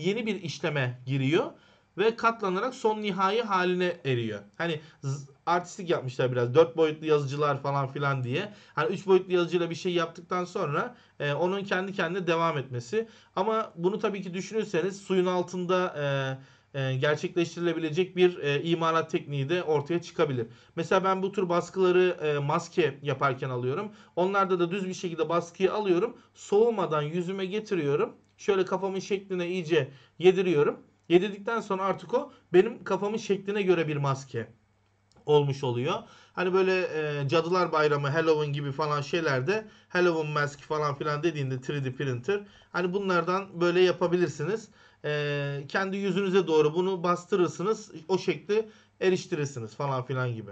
yeni bir işleme giriyor ve katlanarak son nihai haline eriyor. Hani artistik yapmışlar biraz. 4 boyutlu yazıcılar falan filan diye. Hani 3 boyutlu yazıcıyla bir şey yaptıktan sonra e, onun kendi kendine devam etmesi. Ama bunu tabii ki düşünürseniz suyun altında e, e, gerçekleştirilebilecek bir e, imalat tekniği de ortaya çıkabilir. Mesela ben bu tür baskıları e, maske yaparken alıyorum. Onlarda da düz bir şekilde baskıyı alıyorum. Soğumadan yüzüme getiriyorum. Şöyle kafamın şekline iyice yediriyorum. Yedirdikten sonra artık o benim kafamın şekline göre bir maske olmuş oluyor. Hani böyle e, Cadılar Bayramı, Halloween gibi falan şeylerde Halloween mask falan filan dediğinde 3D printer. Hani bunlardan böyle yapabilirsiniz. E, kendi yüzünüze doğru bunu bastırırsınız. O şekli eriştirirsiniz falan filan gibi.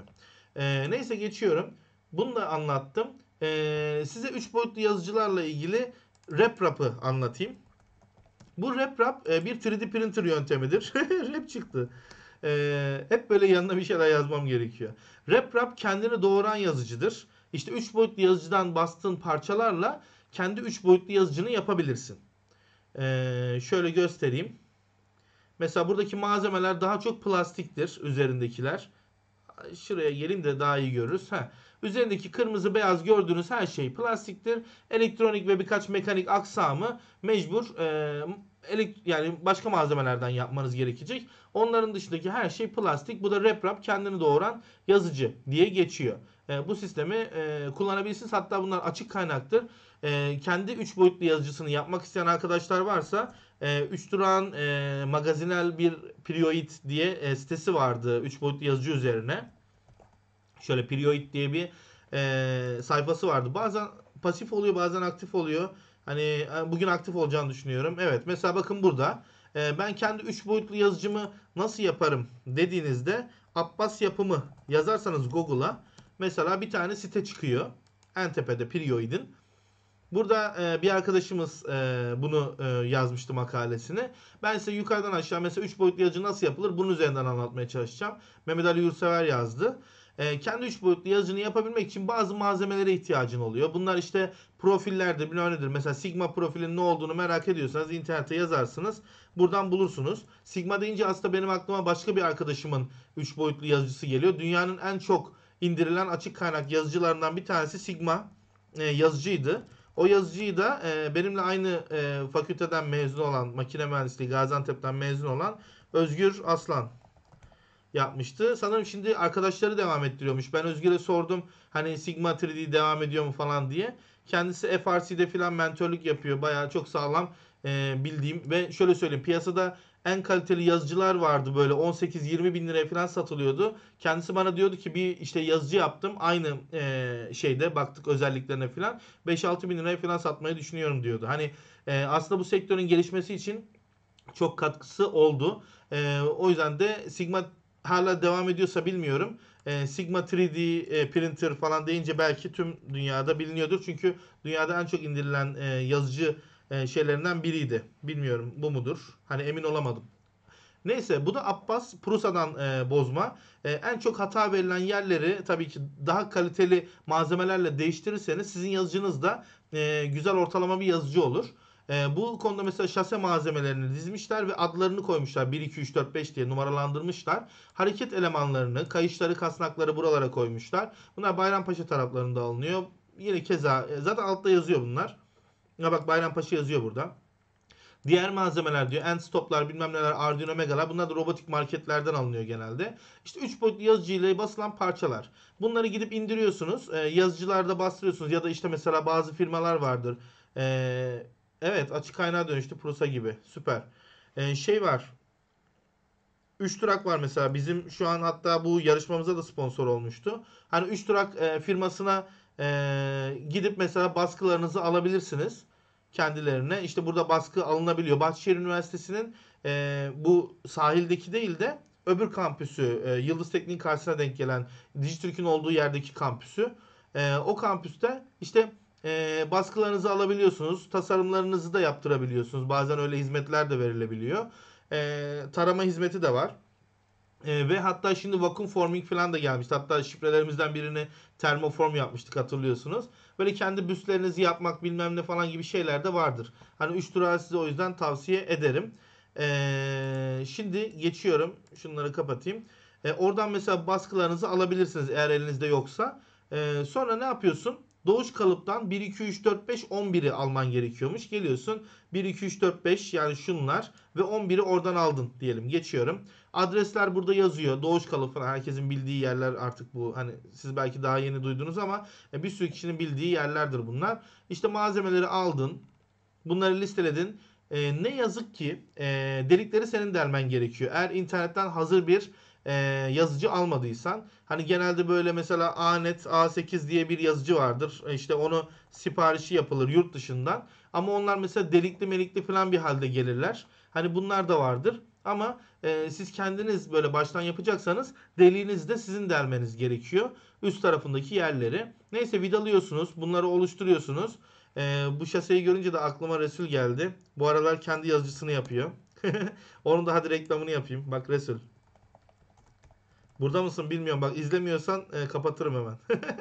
E, neyse geçiyorum. Bunu da anlattım. E, size 3 boyutlu yazıcılarla ilgili RepRap'ı anlatayım. Bu RepRap e, bir 3D printer yöntemidir. (laughs) Rep çıktı e, hep böyle yanına bir şeyler yazmam gerekiyor. Rap rap kendini doğuran yazıcıdır. İşte 3 boyutlu yazıcıdan bastığın parçalarla kendi 3 boyutlu yazıcını yapabilirsin. E, şöyle göstereyim. Mesela buradaki malzemeler daha çok plastiktir üzerindekiler. Şuraya gelin de daha iyi görürüz. Ha. Üzerindeki kırmızı beyaz gördüğünüz her şey plastiktir. Elektronik ve birkaç mekanik aksamı mecbur e, elekt yani başka malzemelerden yapmanız gerekecek. Onların dışındaki her şey plastik. Bu da RepRap kendini doğuran yazıcı diye geçiyor. E, bu sistemi e, kullanabilirsiniz. Hatta bunlar açık kaynaktır. E, kendi 3 boyutlu yazıcısını yapmak isteyen arkadaşlar varsa e, duran durağın e, magazinel bir Prioid diye e, sitesi vardı 3 boyutlu yazıcı üzerine. Şöyle Prioid diye bir e, sayfası vardı. Bazen pasif oluyor bazen aktif oluyor. Hani e, bugün aktif olacağını düşünüyorum. Evet mesela bakın burada e, ben kendi 3 boyutlu yazıcımı nasıl yaparım dediğinizde Abbas yapımı yazarsanız Google'a mesela bir tane site çıkıyor. En tepede Perioid'in. Burada e, bir arkadaşımız bunu yazmıştı makalesini. Ben size yukarıdan aşağı mesela 3 boyutlu yazıcı nasıl yapılır bunun üzerinden anlatmaya çalışacağım. Mehmet Ali Yursever yazdı e, kendi 3 boyutlu yazını yapabilmek için bazı malzemelere ihtiyacın oluyor. Bunlar işte profillerdir, bilmem nedir. Mesela Sigma profilin ne olduğunu merak ediyorsanız internete yazarsınız. Buradan bulursunuz. Sigma deyince aslında benim aklıma başka bir arkadaşımın 3 boyutlu yazıcısı geliyor. Dünyanın en çok indirilen açık kaynak yazıcılarından bir tanesi Sigma e, yazıcıydı. O yazıcıyı da e, benimle aynı e, fakülteden mezun olan, makine mühendisliği Gaziantep'ten mezun olan Özgür Aslan yapmıştı. Sanırım şimdi arkadaşları devam ettiriyormuş. Ben Özgür'e sordum hani Sigma 3D devam ediyor mu falan diye. Kendisi FRC'de filan mentörlük yapıyor. Bayağı çok sağlam e, bildiğim ve şöyle söyleyeyim piyasada en kaliteli yazıcılar vardı böyle 18-20 bin liraya falan satılıyordu. Kendisi bana diyordu ki bir işte yazıcı yaptım aynı e, şeyde baktık özelliklerine falan 5-6 bin liraya falan satmayı düşünüyorum diyordu. Hani e, aslında bu sektörün gelişmesi için çok katkısı oldu. E, o yüzden de Sigma hala devam ediyorsa bilmiyorum. E, Sigma 3D e, printer falan deyince belki tüm dünyada biliniyordur. Çünkü dünyada en çok indirilen e, yazıcı e, şeylerinden biriydi. Bilmiyorum bu mudur? Hani emin olamadım. Neyse bu da Abbas Prusa'dan e, bozma. E, en çok hata verilen yerleri tabii ki daha kaliteli malzemelerle değiştirirseniz sizin yazıcınız da e, güzel ortalama bir yazıcı olur. E, bu konuda mesela şase malzemelerini dizmişler ve adlarını koymuşlar. 1, 2, 3, 4, 5 diye numaralandırmışlar. Hareket elemanlarını, kayışları, kasnakları buralara koymuşlar. Bunlar Bayrampaşa taraflarında alınıyor. Yine keza e, zaten altta yazıyor bunlar. Ya bak Bayrampaşa yazıyor burada. Diğer malzemeler diyor. End stoplar bilmem neler Arduino Megalar. Bunlar da robotik marketlerden alınıyor genelde. İşte 3 boyutlu ile basılan parçalar. Bunları gidip indiriyorsunuz. E, yazıcılarda bastırıyorsunuz. Ya da işte mesela bazı firmalar vardır. Eee Evet açık kaynağa dönüştü Prusa gibi. Süper. Ee, şey var. 3 durak var mesela. Bizim şu an hatta bu yarışmamıza da sponsor olmuştu. Hani 3 durak e, firmasına e, gidip mesela baskılarınızı alabilirsiniz kendilerine. İşte burada baskı alınabiliyor. Bahçeşehir Üniversitesi'nin e, bu sahildeki değil de öbür kampüsü e, Yıldız Teknik karşısına denk gelen Dijitürk'ün olduğu yerdeki kampüsü. E, o kampüste işte e, baskılarınızı alabiliyorsunuz. Tasarımlarınızı da yaptırabiliyorsunuz. Bazen öyle hizmetler de verilebiliyor. E, tarama hizmeti de var. E, ve hatta şimdi vakum forming falan da gelmişti. Hatta şifrelerimizden birini termoform yapmıştık hatırlıyorsunuz. Böyle kendi büstlerinizi yapmak bilmem ne falan gibi şeyler de vardır. Hani 3 durağı size o yüzden tavsiye ederim. E, şimdi geçiyorum. Şunları kapatayım. E, oradan mesela baskılarınızı alabilirsiniz eğer elinizde yoksa. E, sonra ne yapıyorsun? Doğuş kalıptan 1, 2, 3, 4, 5, 11'i alman gerekiyormuş. Geliyorsun 1, 2, 3, 4, 5 yani şunlar ve 11'i oradan aldın diyelim. Geçiyorum. Adresler burada yazıyor. Doğuş kalıbı herkesin bildiği yerler artık bu. Hani siz belki daha yeni duydunuz ama e, bir sürü kişinin bildiği yerlerdir bunlar. İşte malzemeleri aldın. Bunları listeledin. E, ne yazık ki e, delikleri senin delmen gerekiyor. Eğer internetten hazır bir e, yazıcı almadıysan. Hani genelde böyle mesela Anet A8 diye bir yazıcı vardır. E, işte onu siparişi yapılır yurt dışından. Ama onlar mesela delikli melikli falan bir halde gelirler. Hani bunlar da vardır. Ama e, siz kendiniz böyle baştan yapacaksanız deliğinizi de sizin delmeniz gerekiyor. Üst tarafındaki yerleri. Neyse vidalıyorsunuz. Bunları oluşturuyorsunuz. E, bu şaseyi görünce de aklıma Resul geldi. Bu aralar kendi yazıcısını yapıyor. (laughs) Onun daha hadi reklamını yapayım. Bak Resul. Burada mısın bilmiyorum. Bak izlemiyorsan e, kapatırım hemen. (laughs)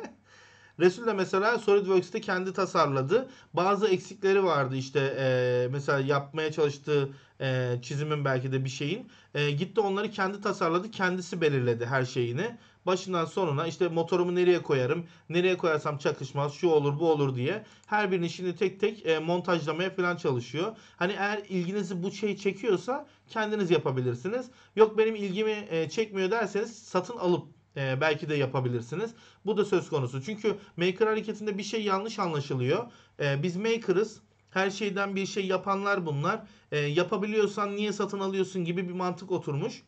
Resul de mesela SolidWorks'te kendi tasarladı. Bazı eksikleri vardı işte e, mesela yapmaya çalıştığı e, çizimin belki de bir şeyin. E, gitti onları kendi tasarladı. Kendisi belirledi her şeyini başından sonuna işte motorumu nereye koyarım, nereye koyarsam çakışmaz, şu olur bu olur diye her birini şimdi tek tek e, montajlamaya falan çalışıyor. Hani eğer ilginizi bu şey çekiyorsa kendiniz yapabilirsiniz. Yok benim ilgimi e, çekmiyor derseniz satın alıp e, belki de yapabilirsiniz. Bu da söz konusu. Çünkü maker hareketinde bir şey yanlış anlaşılıyor. E, biz maker'ız. Her şeyden bir şey yapanlar bunlar. E, yapabiliyorsan niye satın alıyorsun gibi bir mantık oturmuş.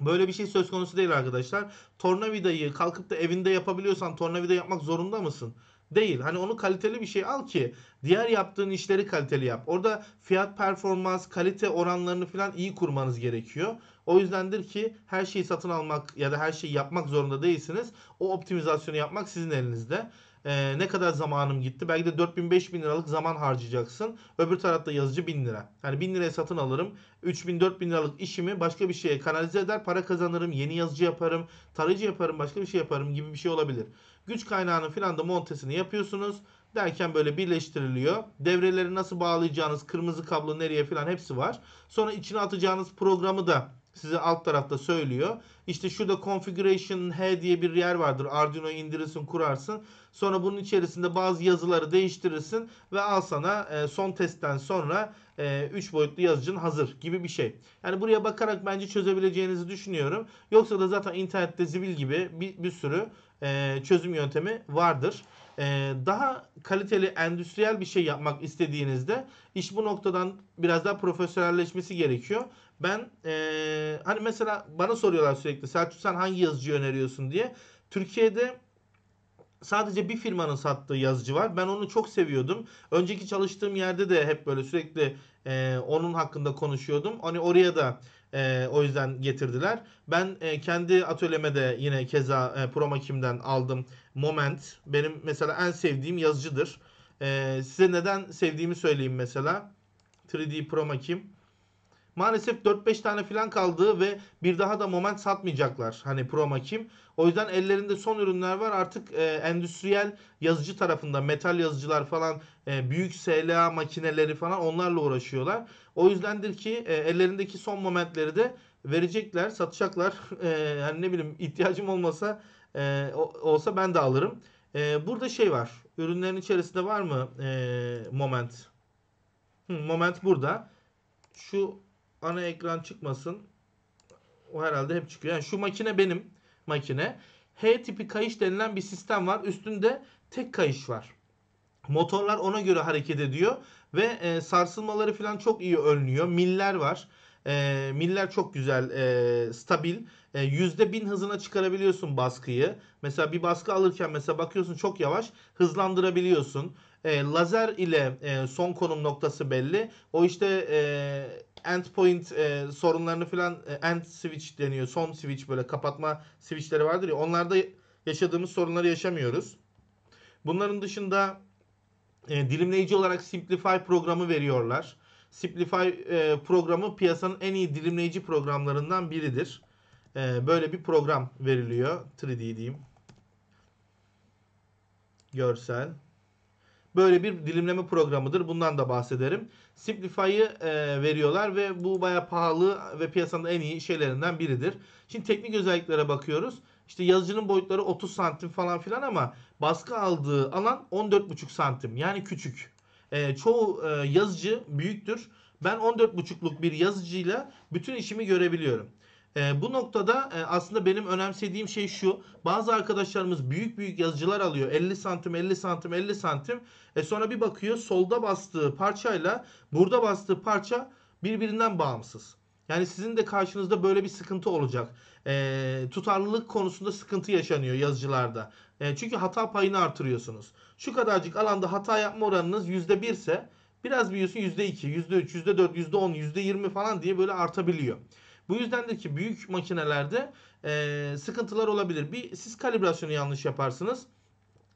Böyle bir şey söz konusu değil arkadaşlar. Tornavidayı kalkıp da evinde yapabiliyorsan tornavida yapmak zorunda mısın? Değil. Hani onu kaliteli bir şey al ki diğer yaptığın işleri kaliteli yap. Orada fiyat performans, kalite oranlarını falan iyi kurmanız gerekiyor. O yüzdendir ki her şeyi satın almak ya da her şeyi yapmak zorunda değilsiniz. O optimizasyonu yapmak sizin elinizde e, ne kadar zamanım gitti? Belki de 4000-5000 liralık zaman harcayacaksın. Öbür tarafta yazıcı 1000 lira. Yani 1000 liraya satın alırım. 3000-4000 liralık işimi başka bir şeye kanalize eder. Para kazanırım. Yeni yazıcı yaparım. Tarayıcı yaparım. Başka bir şey yaparım gibi bir şey olabilir. Güç kaynağının filan da montesini yapıyorsunuz. Derken böyle birleştiriliyor. Devreleri nasıl bağlayacağınız, kırmızı kablo nereye filan hepsi var. Sonra içine atacağınız programı da size alt tarafta söylüyor. İşte şurada configuration h diye bir yer vardır. Arduino indirirsin, kurarsın. Sonra bunun içerisinde bazı yazıları değiştirirsin ve al sana e, son testten sonra 3 e, boyutlu yazıcın hazır gibi bir şey. Yani buraya bakarak bence çözebileceğinizi düşünüyorum. Yoksa da zaten internette zibil gibi bir, bir sürü e, çözüm yöntemi vardır daha kaliteli endüstriyel bir şey yapmak istediğinizde iş bu noktadan biraz daha profesyonelleşmesi gerekiyor. Ben e, hani mesela bana soruyorlar sürekli Selçuk sen hangi yazıcı öneriyorsun diye. Türkiye'de sadece bir firmanın sattığı yazıcı var. Ben onu çok seviyordum. Önceki çalıştığım yerde de hep böyle sürekli e, onun hakkında konuşuyordum. Hani oraya da e, o yüzden getirdiler. Ben e, kendi atölyeme de yine keza e, Promakim'den aldım. Moment benim mesela en sevdiğim yazıcıdır. E, size neden sevdiğimi söyleyeyim mesela. 3D Promakim maalesef 4-5 tane falan kaldı ve bir daha da moment satmayacaklar. Hani Pro Makim. O yüzden ellerinde son ürünler var. Artık e, endüstriyel yazıcı tarafında metal yazıcılar falan e, büyük SLA makineleri falan onlarla uğraşıyorlar. O yüzdendir ki e, ellerindeki son momentleri de verecekler, satacaklar. (laughs) E, yani ne bileyim ihtiyacım olmasa e, olsa ben de alırım. E, burada şey var. Ürünlerin içerisinde var mı e, moment? moment burada. Şu ana ekran çıkmasın. O herhalde hep çıkıyor. Yani şu makine benim makine. H tipi kayış denilen bir sistem var. Üstünde tek kayış var. Motorlar ona göre hareket ediyor ve e, sarsılmaları falan çok iyi önlüyor. Miller var. E, miller çok güzel, e, stabil. E, %1000 hızına çıkarabiliyorsun baskıyı. Mesela bir baskı alırken mesela bakıyorsun çok yavaş hızlandırabiliyorsun. E, lazer ile e, son konum noktası belli. O işte e, end point e, sorunlarını falan e, end switch deniyor. Son switch böyle kapatma switchleri vardır ya. Onlarda yaşadığımız sorunları yaşamıyoruz. Bunların dışında e, dilimleyici olarak Simplify programı veriyorlar. Simplify e, programı piyasanın en iyi dilimleyici programlarından biridir. E, böyle bir program veriliyor. 3D diyeyim. Görsel. Böyle bir dilimleme programıdır. Bundan da bahsederim. Simplify'ı e, veriyorlar ve bu baya pahalı ve piyasanın en iyi şeylerinden biridir. Şimdi teknik özelliklere bakıyoruz. İşte yazıcının boyutları 30 santim falan filan ama baskı aldığı alan 14,5 santim. Yani küçük. E, çoğu e, yazıcı büyüktür. Ben 14,5'luk bir yazıcıyla bütün işimi görebiliyorum. E, bu noktada e, aslında benim önemsediğim şey şu. Bazı arkadaşlarımız büyük büyük yazıcılar alıyor. 50 santim, 50 santim, 50 santim. E, sonra bir bakıyor solda bastığı parçayla burada bastığı parça birbirinden bağımsız. Yani sizin de karşınızda böyle bir sıkıntı olacak. E, tutarlılık konusunda sıkıntı yaşanıyor yazıcılarda. E, çünkü hata payını artırıyorsunuz. Şu kadarcık alanda hata yapma oranınız %1 ise biraz büyüyorsun %2, %3, %4, %10, %20 falan diye böyle artabiliyor. Bu yüzdendir ki büyük makinelerde e, sıkıntılar olabilir. Bir siz kalibrasyonu yanlış yaparsınız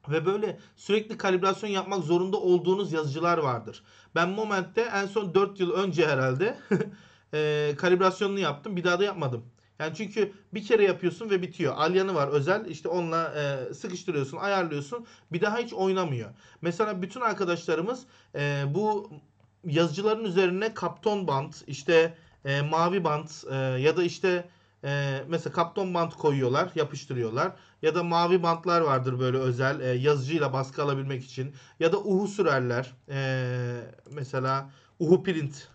ve böyle sürekli kalibrasyon yapmak zorunda olduğunuz yazıcılar vardır. Ben Moment'te en son 4 yıl önce herhalde (laughs) e, kalibrasyonunu yaptım. Bir daha da yapmadım. Yani çünkü bir kere yapıyorsun ve bitiyor. Alyanı var özel işte onunla e, sıkıştırıyorsun, ayarlıyorsun. Bir daha hiç oynamıyor. Mesela bütün arkadaşlarımız e, bu yazıcıların üzerine kapton band işte e, mavi bant e, ya da işte e, mesela kapton bant koyuyorlar, yapıştırıyorlar. Ya da mavi bantlar vardır böyle özel e, yazıcıyla baskı alabilmek için. Ya da uhu sürerler. E, mesela uhu print.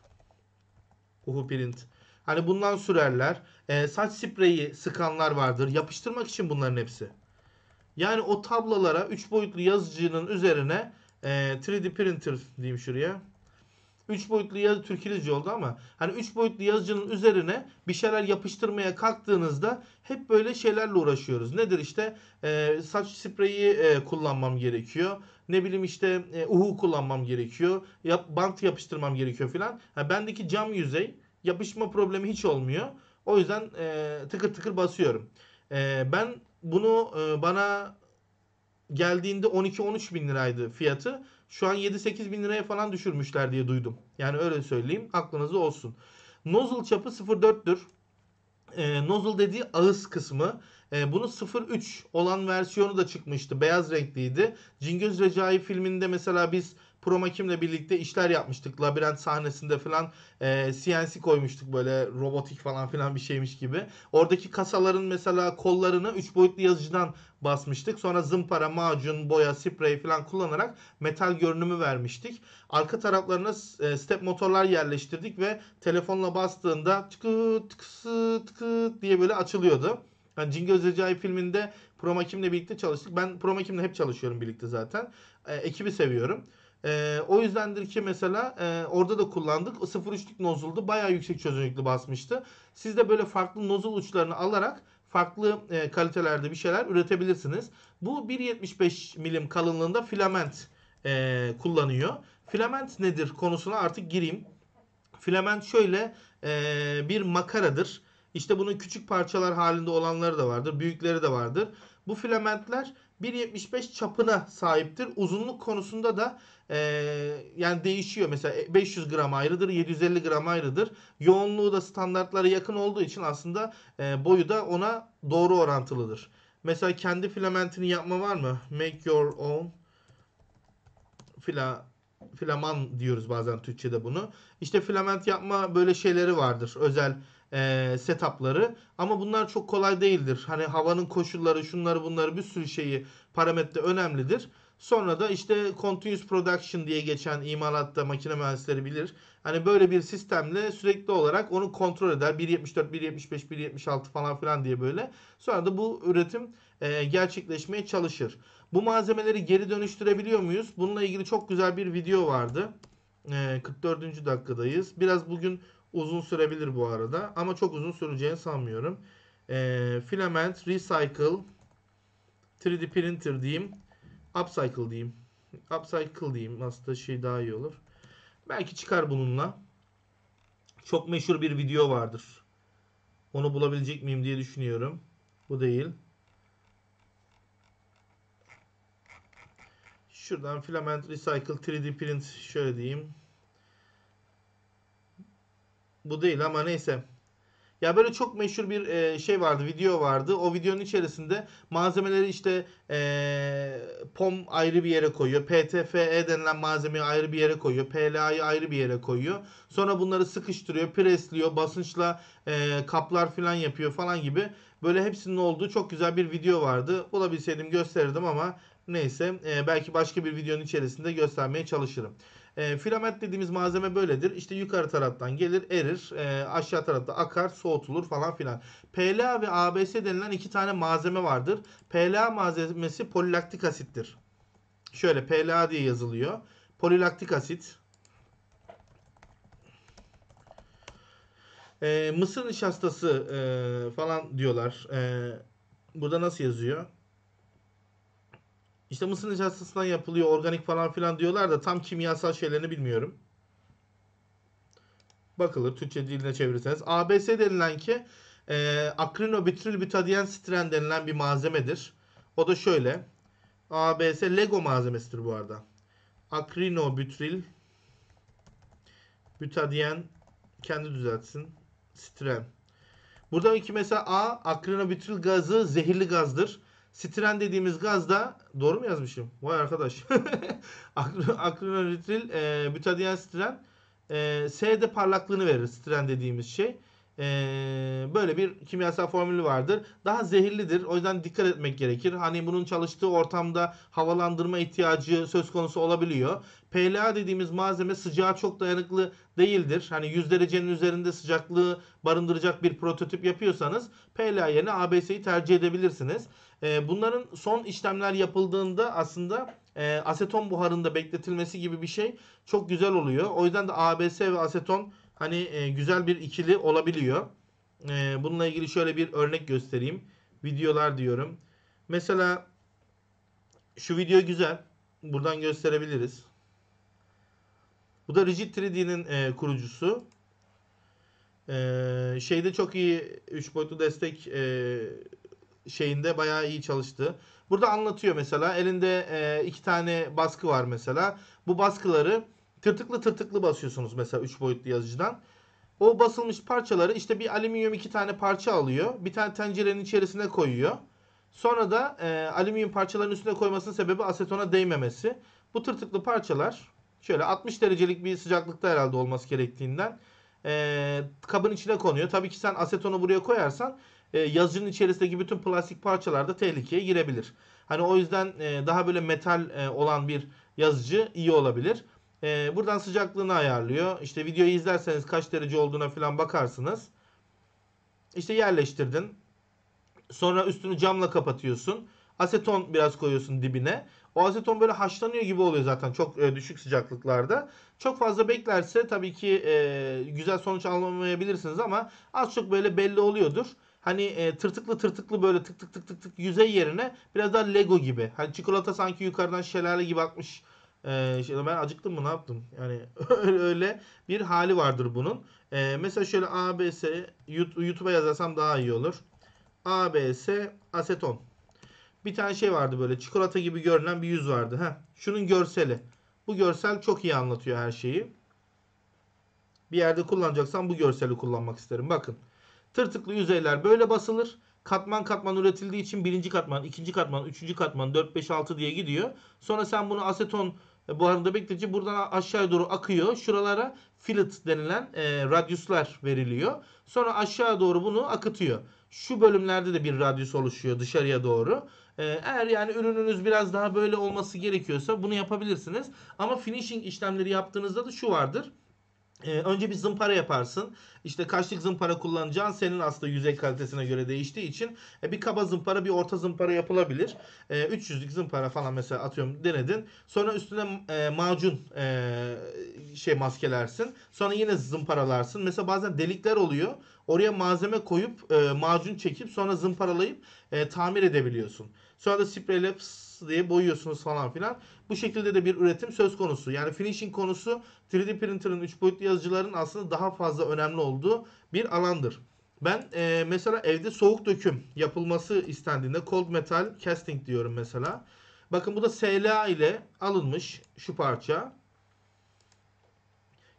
Uhu print. Hani bundan sürerler. E, saç spreyi sıkanlar vardır. Yapıştırmak için bunların hepsi. Yani o tablolara 3 boyutlu yazıcının üzerine e, 3D printer diyeyim şuraya. 3 boyutlu yazı Türkilizce oldu ama hani 3 boyutlu yazıcının üzerine bir şeyler yapıştırmaya kalktığınızda hep böyle şeylerle uğraşıyoruz. Nedir işte e, saç spreyi e, kullanmam gerekiyor. Ne bileyim işte e, uhu kullanmam gerekiyor. Yap, bant yapıştırmam gerekiyor filan. Yani bendeki cam yüzey yapışma problemi hiç olmuyor. O yüzden e, tıkır tıkır basıyorum. E, ben bunu e, bana geldiğinde 12-13 bin liraydı fiyatı. Şu an 7-8 bin liraya falan düşürmüşler diye duydum. Yani öyle söyleyeyim. Aklınızda olsun. Nozzle çapı 0.4'tür. E, ee, nozzle dediği ağız kısmı. E, bunun 0.3 olan versiyonu da çıkmıştı. Beyaz renkliydi. Cingöz Recai filminde mesela biz Proma Kim'le birlikte işler yapmıştık. Labirent sahnesinde falan e, CNC koymuştuk böyle robotik falan filan bir şeymiş gibi. Oradaki kasaların mesela kollarını 3 boyutlu yazıcıdan basmıştık. Sonra zımpara, macun, boya, sprey falan kullanarak metal görünümü vermiştik. Arka taraflarına e, step motorlar yerleştirdik ve telefonla bastığında tıkı tıkısı tıkı diye böyle açılıyordu. Yani Cingöz Recai filminde Promakim'le birlikte çalıştık. Ben Promakim'le hep çalışıyorum birlikte zaten. E, ekibi seviyorum. E, o yüzdendir ki mesela e, orada da kullandık. 0.3'lük nozuldu. Bayağı yüksek çözünürlüklü basmıştı. Siz de böyle farklı nozul uçlarını alarak farklı e, kalitelerde bir şeyler üretebilirsiniz. Bu 1.75 milim kalınlığında filament e, kullanıyor. Filament nedir konusuna artık gireyim. Filament şöyle e, bir makaradır. İşte bunun küçük parçalar halinde olanları da vardır. Büyükleri de vardır. Bu filamentler 1.75 çapına sahiptir. Uzunluk konusunda da e, yani değişiyor. Mesela 500 e, gram ayrıdır, 750 gram ayrıdır. Yoğunluğu da standartlara yakın olduğu için aslında e, boyu da ona doğru orantılıdır. Mesela kendi filamentini yapma var mı? Make your own fila filaman diyoruz bazen Türkçe'de bunu. İşte filament yapma böyle şeyleri vardır. Özel e, setupları. Ama bunlar çok kolay değildir. Hani havanın koşulları, şunları bunları bir sürü şeyi parametre önemlidir. Sonra da işte continuous production diye geçen imalatta makine mühendisleri bilir. Hani böyle bir sistemle sürekli olarak onu kontrol eder. 1.74, 1.75, 1.76 falan filan diye böyle. Sonra da bu üretim e, gerçekleşmeye çalışır. Bu malzemeleri geri dönüştürebiliyor muyuz? Bununla ilgili çok güzel bir video vardı. E, 44. dakikadayız. Biraz bugün uzun sürebilir bu arada. Ama çok uzun süreceğini sanmıyorum. E, filament, recycle, 3D printer diyeyim Upcycle diyeyim. Upcycle diyeyim. Aslında şey daha iyi olur. Belki çıkar bununla. Çok meşhur bir video vardır. Onu bulabilecek miyim diye düşünüyorum. Bu değil. Şuradan filament recycle 3D print şöyle diyeyim. Bu değil ama neyse. Ya böyle çok meşhur bir e, şey vardı, video vardı. O videonun içerisinde malzemeleri işte e, POM ayrı bir yere koyuyor. PTFE denilen malzemeyi ayrı bir yere koyuyor. PLA'yı ayrı bir yere koyuyor. Sonra bunları sıkıştırıyor, presliyor, basınçla e, kaplar falan yapıyor falan gibi. Böyle hepsinin olduğu çok güzel bir video vardı. Bulabilseydim gösterirdim ama neyse. E, belki başka bir videonun içerisinde göstermeye çalışırım. E, filament dediğimiz malzeme böyledir. İşte yukarı taraftan gelir, erir, e, aşağı tarafta akar, soğutulur falan filan. PLA ve ABS denilen iki tane malzeme vardır. PLA malzemesi polilaktik asittir. Şöyle PLA diye yazılıyor. Polilaktik asit. E, mısır nişastası e, falan diyorlar. E, burada nasıl yazıyor? İşte mısır nişastasından yapılıyor organik falan filan diyorlar da tam kimyasal şeylerini bilmiyorum. Bakılır Türkçe diline çevirirseniz. ABS denilen ki e, akrinobitril butadien stren denilen bir malzemedir. O da şöyle. ABS Lego malzemesidir bu arada. Akrinobitril butadien kendi düzeltsin. Stren. Burada iki mesela A akrinobitril gazı zehirli gazdır. Stren dediğimiz gaz da doğru mu yazmışım? Vay arkadaş. (laughs) Akrinolitril e, butadien stren e, S'de parlaklığını verir stren dediğimiz şey. Ee, böyle bir kimyasal formülü vardır. Daha zehirlidir. O yüzden dikkat etmek gerekir. Hani bunun çalıştığı ortamda havalandırma ihtiyacı söz konusu olabiliyor. PLA dediğimiz malzeme sıcağa çok dayanıklı değildir. Hani 100 derecenin üzerinde sıcaklığı barındıracak bir prototip yapıyorsanız PLA yerine ABS'yi tercih edebilirsiniz. Ee, bunların son işlemler yapıldığında aslında e, aseton buharında bekletilmesi gibi bir şey çok güzel oluyor. O yüzden de ABS ve aseton hani e, güzel bir ikili olabiliyor. E, bununla ilgili şöyle bir örnek göstereyim. Videolar diyorum. Mesela şu video güzel. Buradan gösterebiliriz. Bu da Rigid 3D'nin e, kurucusu. E, şeyde çok iyi 3 boyutlu destek e, şeyinde bayağı iyi çalıştı. Burada anlatıyor mesela elinde e, iki tane baskı var mesela. Bu baskıları Tırtıklı tırtıklı basıyorsunuz mesela 3 boyutlu yazıcıdan. O basılmış parçaları işte bir alüminyum iki tane parça alıyor. Bir tane tencerenin içerisine koyuyor. Sonra da e, alüminyum parçaların üstüne koymasının sebebi asetona değmemesi. Bu tırtıklı parçalar şöyle 60 derecelik bir sıcaklıkta herhalde olması gerektiğinden e, kabın içine konuyor. Tabii ki sen asetonu buraya koyarsan e, yazıcının içerisindeki bütün plastik parçalar da tehlikeye girebilir. Hani o yüzden e, daha böyle metal e, olan bir yazıcı iyi olabilir. E, buradan sıcaklığını ayarlıyor. İşte videoyu izlerseniz kaç derece olduğuna falan bakarsınız. İşte yerleştirdin. Sonra üstünü camla kapatıyorsun. Aseton biraz koyuyorsun dibine. O aseton böyle haşlanıyor gibi oluyor zaten çok e, düşük sıcaklıklarda. Çok fazla beklerse tabii ki e, güzel sonuç alamayabilirsiniz ama az çok böyle belli oluyordur. Hani e, tırtıklı tırtıklı böyle tık tık tık tık tık yüzey yerine biraz daha Lego gibi. Hani çikolata sanki yukarıdan şelale gibi akmış ee, şey, ben acıktım mı ne yaptım? Yani (laughs) öyle öyle bir hali vardır bunun. Ee, mesela şöyle ABS YouTube'a yazarsam daha iyi olur. ABS aseton. Bir tane şey vardı böyle çikolata gibi görünen bir yüz vardı. Heh, şunun görseli. Bu görsel çok iyi anlatıyor her şeyi. Bir yerde kullanacaksan bu görseli kullanmak isterim. Bakın tırtıklı yüzeyler böyle basılır katman katman üretildiği için birinci katman, ikinci katman, üçüncü katman, 4, 5, 6 diye gidiyor. Sonra sen bunu aseton e, buharında bekletici buradan aşağıya doğru akıyor. Şuralara fillet denilen e, radyuslar veriliyor. Sonra aşağı doğru bunu akıtıyor. Şu bölümlerde de bir radyus oluşuyor dışarıya doğru. E, eğer yani ürününüz biraz daha böyle olması gerekiyorsa bunu yapabilirsiniz. Ama finishing işlemleri yaptığınızda da şu vardır ee, önce bir zımpara yaparsın. İşte kaçlık zımpara kullanacağın senin aslında yüzey kalitesine göre değiştiği için e, bir kaba zımpara bir orta zımpara yapılabilir. E, ee, 300'lük zımpara falan mesela atıyorum denedin. Sonra üstüne e, macun e, şey maskelersin. Sonra yine zımparalarsın. Mesela bazen delikler oluyor. Oraya malzeme koyup e, macun çekip sonra zımparalayıp e, tamir edebiliyorsun. Sonra da spreyle pss, diye boyuyorsunuz falan filan. Bu şekilde de bir üretim söz konusu. Yani finishing konusu 3D printer'ın 3 boyutlu yazıcıların aslında daha fazla önemli olduğu bir alandır. Ben e, mesela evde soğuk döküm yapılması istendiğinde cold metal casting diyorum mesela. Bakın bu da SLA ile alınmış şu parça.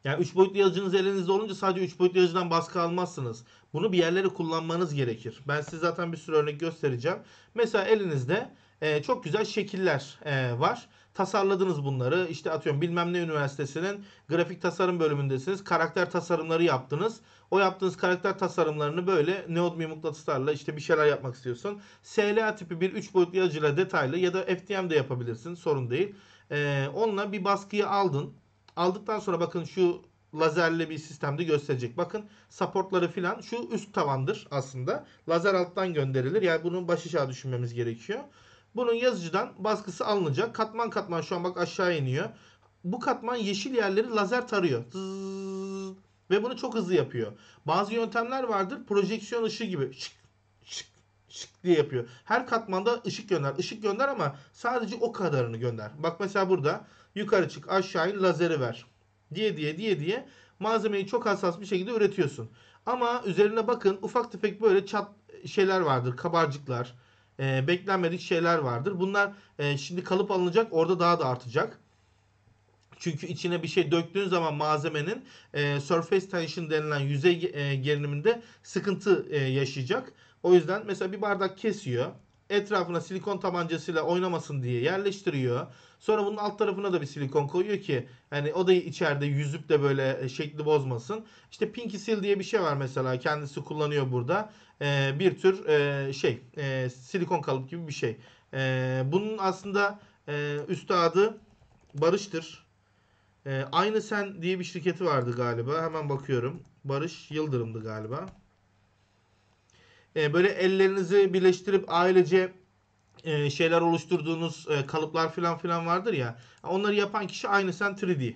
Yani 3 boyutlu yazıcınız elinizde olunca sadece 3 boyutlu yazıcıdan baskı almazsınız. Bunu bir yerlere kullanmanız gerekir. Ben size zaten bir sürü örnek göstereceğim. Mesela elinizde e, çok güzel şekiller e, var. Tasarladınız bunları. İşte atıyorum bilmem ne üniversitesinin grafik tasarım bölümündesiniz. Karakter tasarımları yaptınız. O yaptığınız karakter tasarımlarını böyle Neod mıknatıslarla işte bir şeyler yapmak istiyorsun. SLA tipi bir 3 boyutlu yazıcıyla detaylı ya da FDM de yapabilirsin. Sorun değil. E, onunla bir baskıyı aldın. Aldıktan sonra bakın şu lazerli bir sistemde gösterecek. Bakın supportları filan şu üst tavandır aslında. Lazer alttan gönderilir. Yani bunun baş aşağı düşünmemiz gerekiyor. Bunun yazıcıdan baskısı alınacak. Katman katman şu an bak aşağı iniyor. Bu katman yeşil yerleri lazer tarıyor. Zzzz. Ve bunu çok hızlı yapıyor. Bazı yöntemler vardır. Projeksiyon ışığı gibi. Şık, şık, şık diye yapıyor. Her katmanda ışık gönder. Işık gönder ama sadece o kadarını gönder. Bak mesela burada yukarı çık aşağı in lazeri ver. Diye diye diye diye malzemeyi çok hassas bir şekilde üretiyorsun. Ama üzerine bakın ufak tefek böyle çat şeyler vardır. Kabarcıklar e, beklenmedik şeyler vardır. Bunlar e, şimdi kalıp alınacak orada daha da artacak. Çünkü içine bir şey döktüğün zaman malzemenin e, surface tension denilen yüzey e, geriliminde sıkıntı e, yaşayacak. O yüzden mesela bir bardak kesiyor. Etrafına silikon tabancasıyla oynamasın diye yerleştiriyor. Sonra bunun alt tarafına da bir silikon koyuyor ki hani o da içeride yüzüp de böyle e, şekli bozmasın. İşte Pinky Seal diye bir şey var mesela kendisi kullanıyor burada. Ee, bir tür e, şey e, silikon kalıp gibi bir şey. E, bunun aslında e, üstadı Barış'tır. E, aynı sen diye bir şirketi vardı galiba. Hemen bakıyorum. Barış Yıldırım'dı galiba. E, böyle ellerinizi birleştirip ailece e, şeyler oluşturduğunuz e, kalıplar falan filan vardır ya. Onları yapan kişi aynı sen 3D.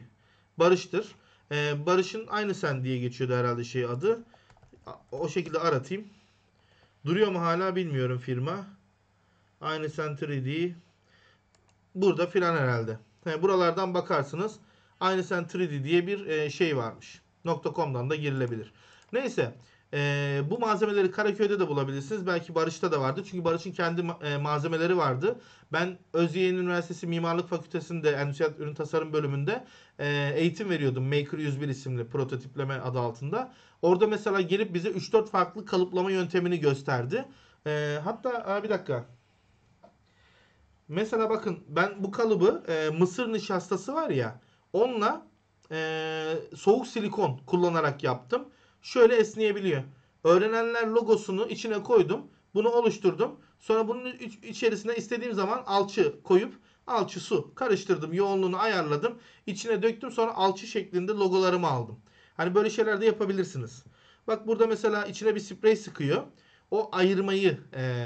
Barış'tır. E, Barış'ın aynı sen diye geçiyordu herhalde şey adı. O şekilde aratayım. Duruyor mu hala bilmiyorum firma. Aynı sen 3D. Burada filan herhalde. Yani buralardan bakarsınız. Aynı sen 3D diye bir e, şey varmış. .com'dan da girilebilir. Neyse. E, bu malzemeleri Karaköy'de de bulabilirsiniz. Belki Barış'ta da vardı. Çünkü Barış'ın kendi e, malzemeleri vardı. Ben Özyeğin Üniversitesi Mimarlık Fakültesi'nde Endüstriyel Ürün Tasarım bölümünde e, eğitim veriyordum. Maker 101 isimli prototipleme adı altında. Orada mesela gelip bize 3-4 farklı kalıplama yöntemini gösterdi. E, hatta a, bir dakika. Mesela bakın ben bu kalıbı e, mısır nişastası var ya onunla e, soğuk silikon kullanarak yaptım şöyle esneyebiliyor. Öğrenenler logosunu içine koydum. Bunu oluşturdum. Sonra bunun içerisine istediğim zaman alçı koyup alçı su karıştırdım. Yoğunluğunu ayarladım. İçine döktüm. Sonra alçı şeklinde logolarımı aldım. Hani böyle şeyler de yapabilirsiniz. Bak burada mesela içine bir sprey sıkıyor. O ayırmayı e,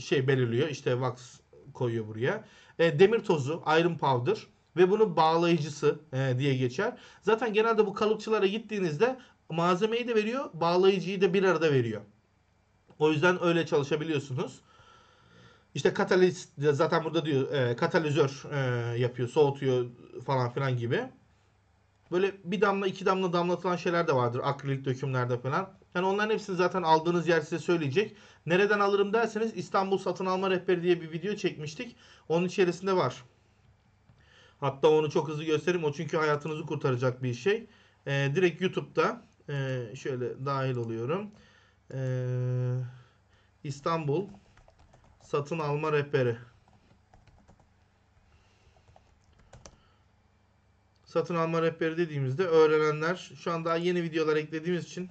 şey belirliyor. İşte wax koyuyor buraya. E, demir tozu, iron powder ve bunu bağlayıcısı e, diye geçer. Zaten genelde bu kalıpçılara gittiğinizde malzemeyi de veriyor, bağlayıcıyı da bir arada veriyor. O yüzden öyle çalışabiliyorsunuz. İşte kataliz zaten burada diyor e, katalizör e, yapıyor, soğutuyor falan filan gibi. Böyle bir damla iki damla damlatılan şeyler de vardır akrilik dökümlerde falan. Yani onların hepsini zaten aldığınız yer size söyleyecek. Nereden alırım derseniz İstanbul Satın Alma Rehberi diye bir video çekmiştik. Onun içerisinde var. Hatta onu çok hızlı göstereyim. O çünkü hayatınızı kurtaracak bir şey. Ee, direkt YouTube'da e, şöyle dahil oluyorum. E, İstanbul satın alma rehberi. Satın alma rehberi dediğimizde öğrenenler şu an daha yeni videolar eklediğimiz için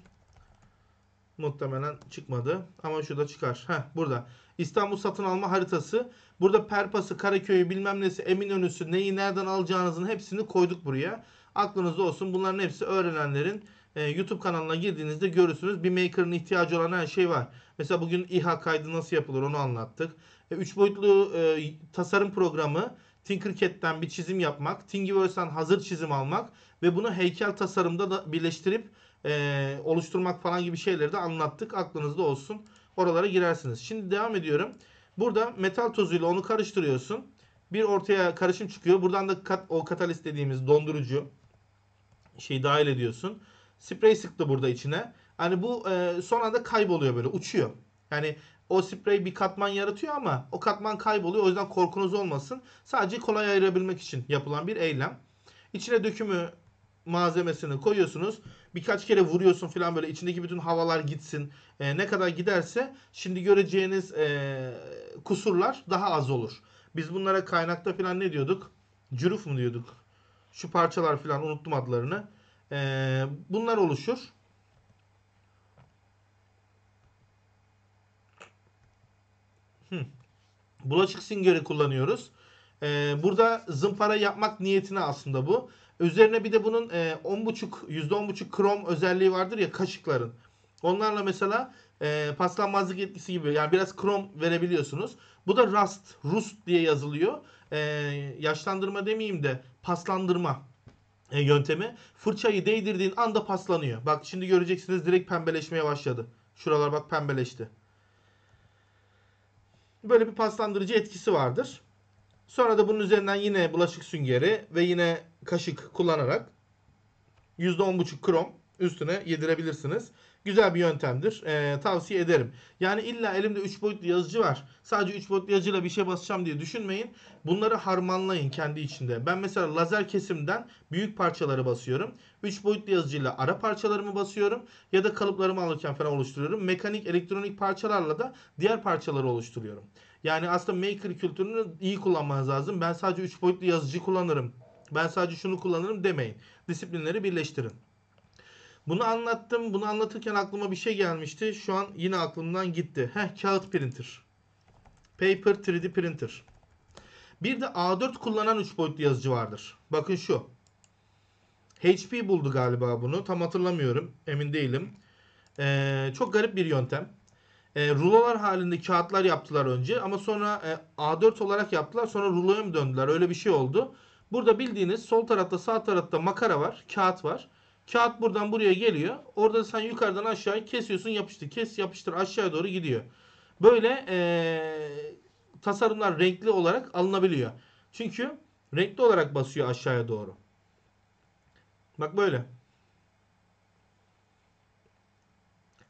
muhtemelen çıkmadı. Ama şu da çıkar. Heh, burada. İstanbul satın alma haritası. Burada Perpas'ı, Karaköy'ü bilmem nesi, Eminönü'sü neyi nereden alacağınızın hepsini koyduk buraya. Aklınızda olsun. Bunların hepsi öğrenenlerin e, YouTube kanalına girdiğinizde görürsünüz. Bir maker'ın ihtiyacı olan her şey var. Mesela bugün İHA kaydı nasıl yapılır onu anlattık. E, üç boyutlu e, tasarım programı Tinkercad'den bir çizim yapmak, Thingiverse'den hazır çizim almak ve bunu heykel tasarımda da birleştirip e, oluşturmak falan gibi şeyleri de anlattık. Aklınızda olsun. Oralara girersiniz. Şimdi devam ediyorum. Burada metal tozuyla onu karıştırıyorsun. Bir ortaya karışım çıkıyor. Buradan da kat, o katalist dediğimiz dondurucu şeyi dahil ediyorsun. Sprey sıktı burada içine. Hani bu e, son anda kayboluyor böyle uçuyor. Yani o sprey bir katman yaratıyor ama o katman kayboluyor. O yüzden korkunuz olmasın. Sadece kolay ayırabilmek için yapılan bir eylem. İçine dökümü malzemesini koyuyorsunuz. Birkaç kere vuruyorsun falan böyle içindeki bütün havalar gitsin. E, ne kadar giderse şimdi göreceğiniz e, kusurlar daha az olur. Biz bunlara kaynakta falan ne diyorduk? Cüruf mu diyorduk? Şu parçalar falan unuttum adlarını. Ee, bunlar oluşur. Bulaşık süngeri kullanıyoruz. Ee, burada zımpara yapmak niyetine aslında bu. Üzerine bir de bunun 10.5 e, %10.5 krom özelliği vardır ya kaşıkların. Onlarla mesela e, paslanmazlık etkisi gibi yani biraz krom verebiliyorsunuz. Bu da rust, rust diye yazılıyor. E, yaşlandırma demeyeyim de paslandırma e, yöntemi fırçayı değdirdiğin anda paslanıyor. Bak şimdi göreceksiniz direkt pembeleşmeye başladı. Şuralar bak pembeleşti. Böyle bir paslandırıcı etkisi vardır. Sonra da bunun üzerinden yine bulaşık süngeri ve yine kaşık kullanarak %10.5 krom üstüne yedirebilirsiniz. Güzel bir yöntemdir. E, tavsiye ederim. Yani illa elimde 3 boyutlu yazıcı var. Sadece 3 boyutlu yazıcıyla bir şey basacağım diye düşünmeyin. Bunları harmanlayın kendi içinde. Ben mesela lazer kesimden büyük parçaları basıyorum. 3 boyutlu yazıcıyla ara parçalarımı basıyorum. Ya da kalıplarımı alırken falan oluşturuyorum. Mekanik, elektronik parçalarla da diğer parçaları oluşturuyorum. Yani aslında maker kültürünü iyi kullanmanız lazım. Ben sadece 3 boyutlu yazıcı kullanırım. Ben sadece şunu kullanırım demeyin. Disiplinleri birleştirin. Bunu anlattım. Bunu anlatırken aklıma bir şey gelmişti. Şu an yine aklımdan gitti. Heh kağıt printer. Paper 3D printer. Bir de A4 kullanan 3 boyutlu yazıcı vardır. Bakın şu. HP buldu galiba bunu. Tam hatırlamıyorum. Emin değilim. Ee, çok garip bir yöntem. Ee, rulolar halinde kağıtlar yaptılar önce ama sonra e, A4 olarak yaptılar. Sonra ruloya mı döndüler? Öyle bir şey oldu. Burada bildiğiniz sol tarafta sağ tarafta makara var. Kağıt var. Kağıt buradan buraya geliyor. Orada sen yukarıdan aşağıya kesiyorsun yapıştır. Kes yapıştır aşağıya doğru gidiyor. Böyle ee, tasarımlar renkli olarak alınabiliyor. Çünkü renkli olarak basıyor aşağıya doğru. Bak böyle.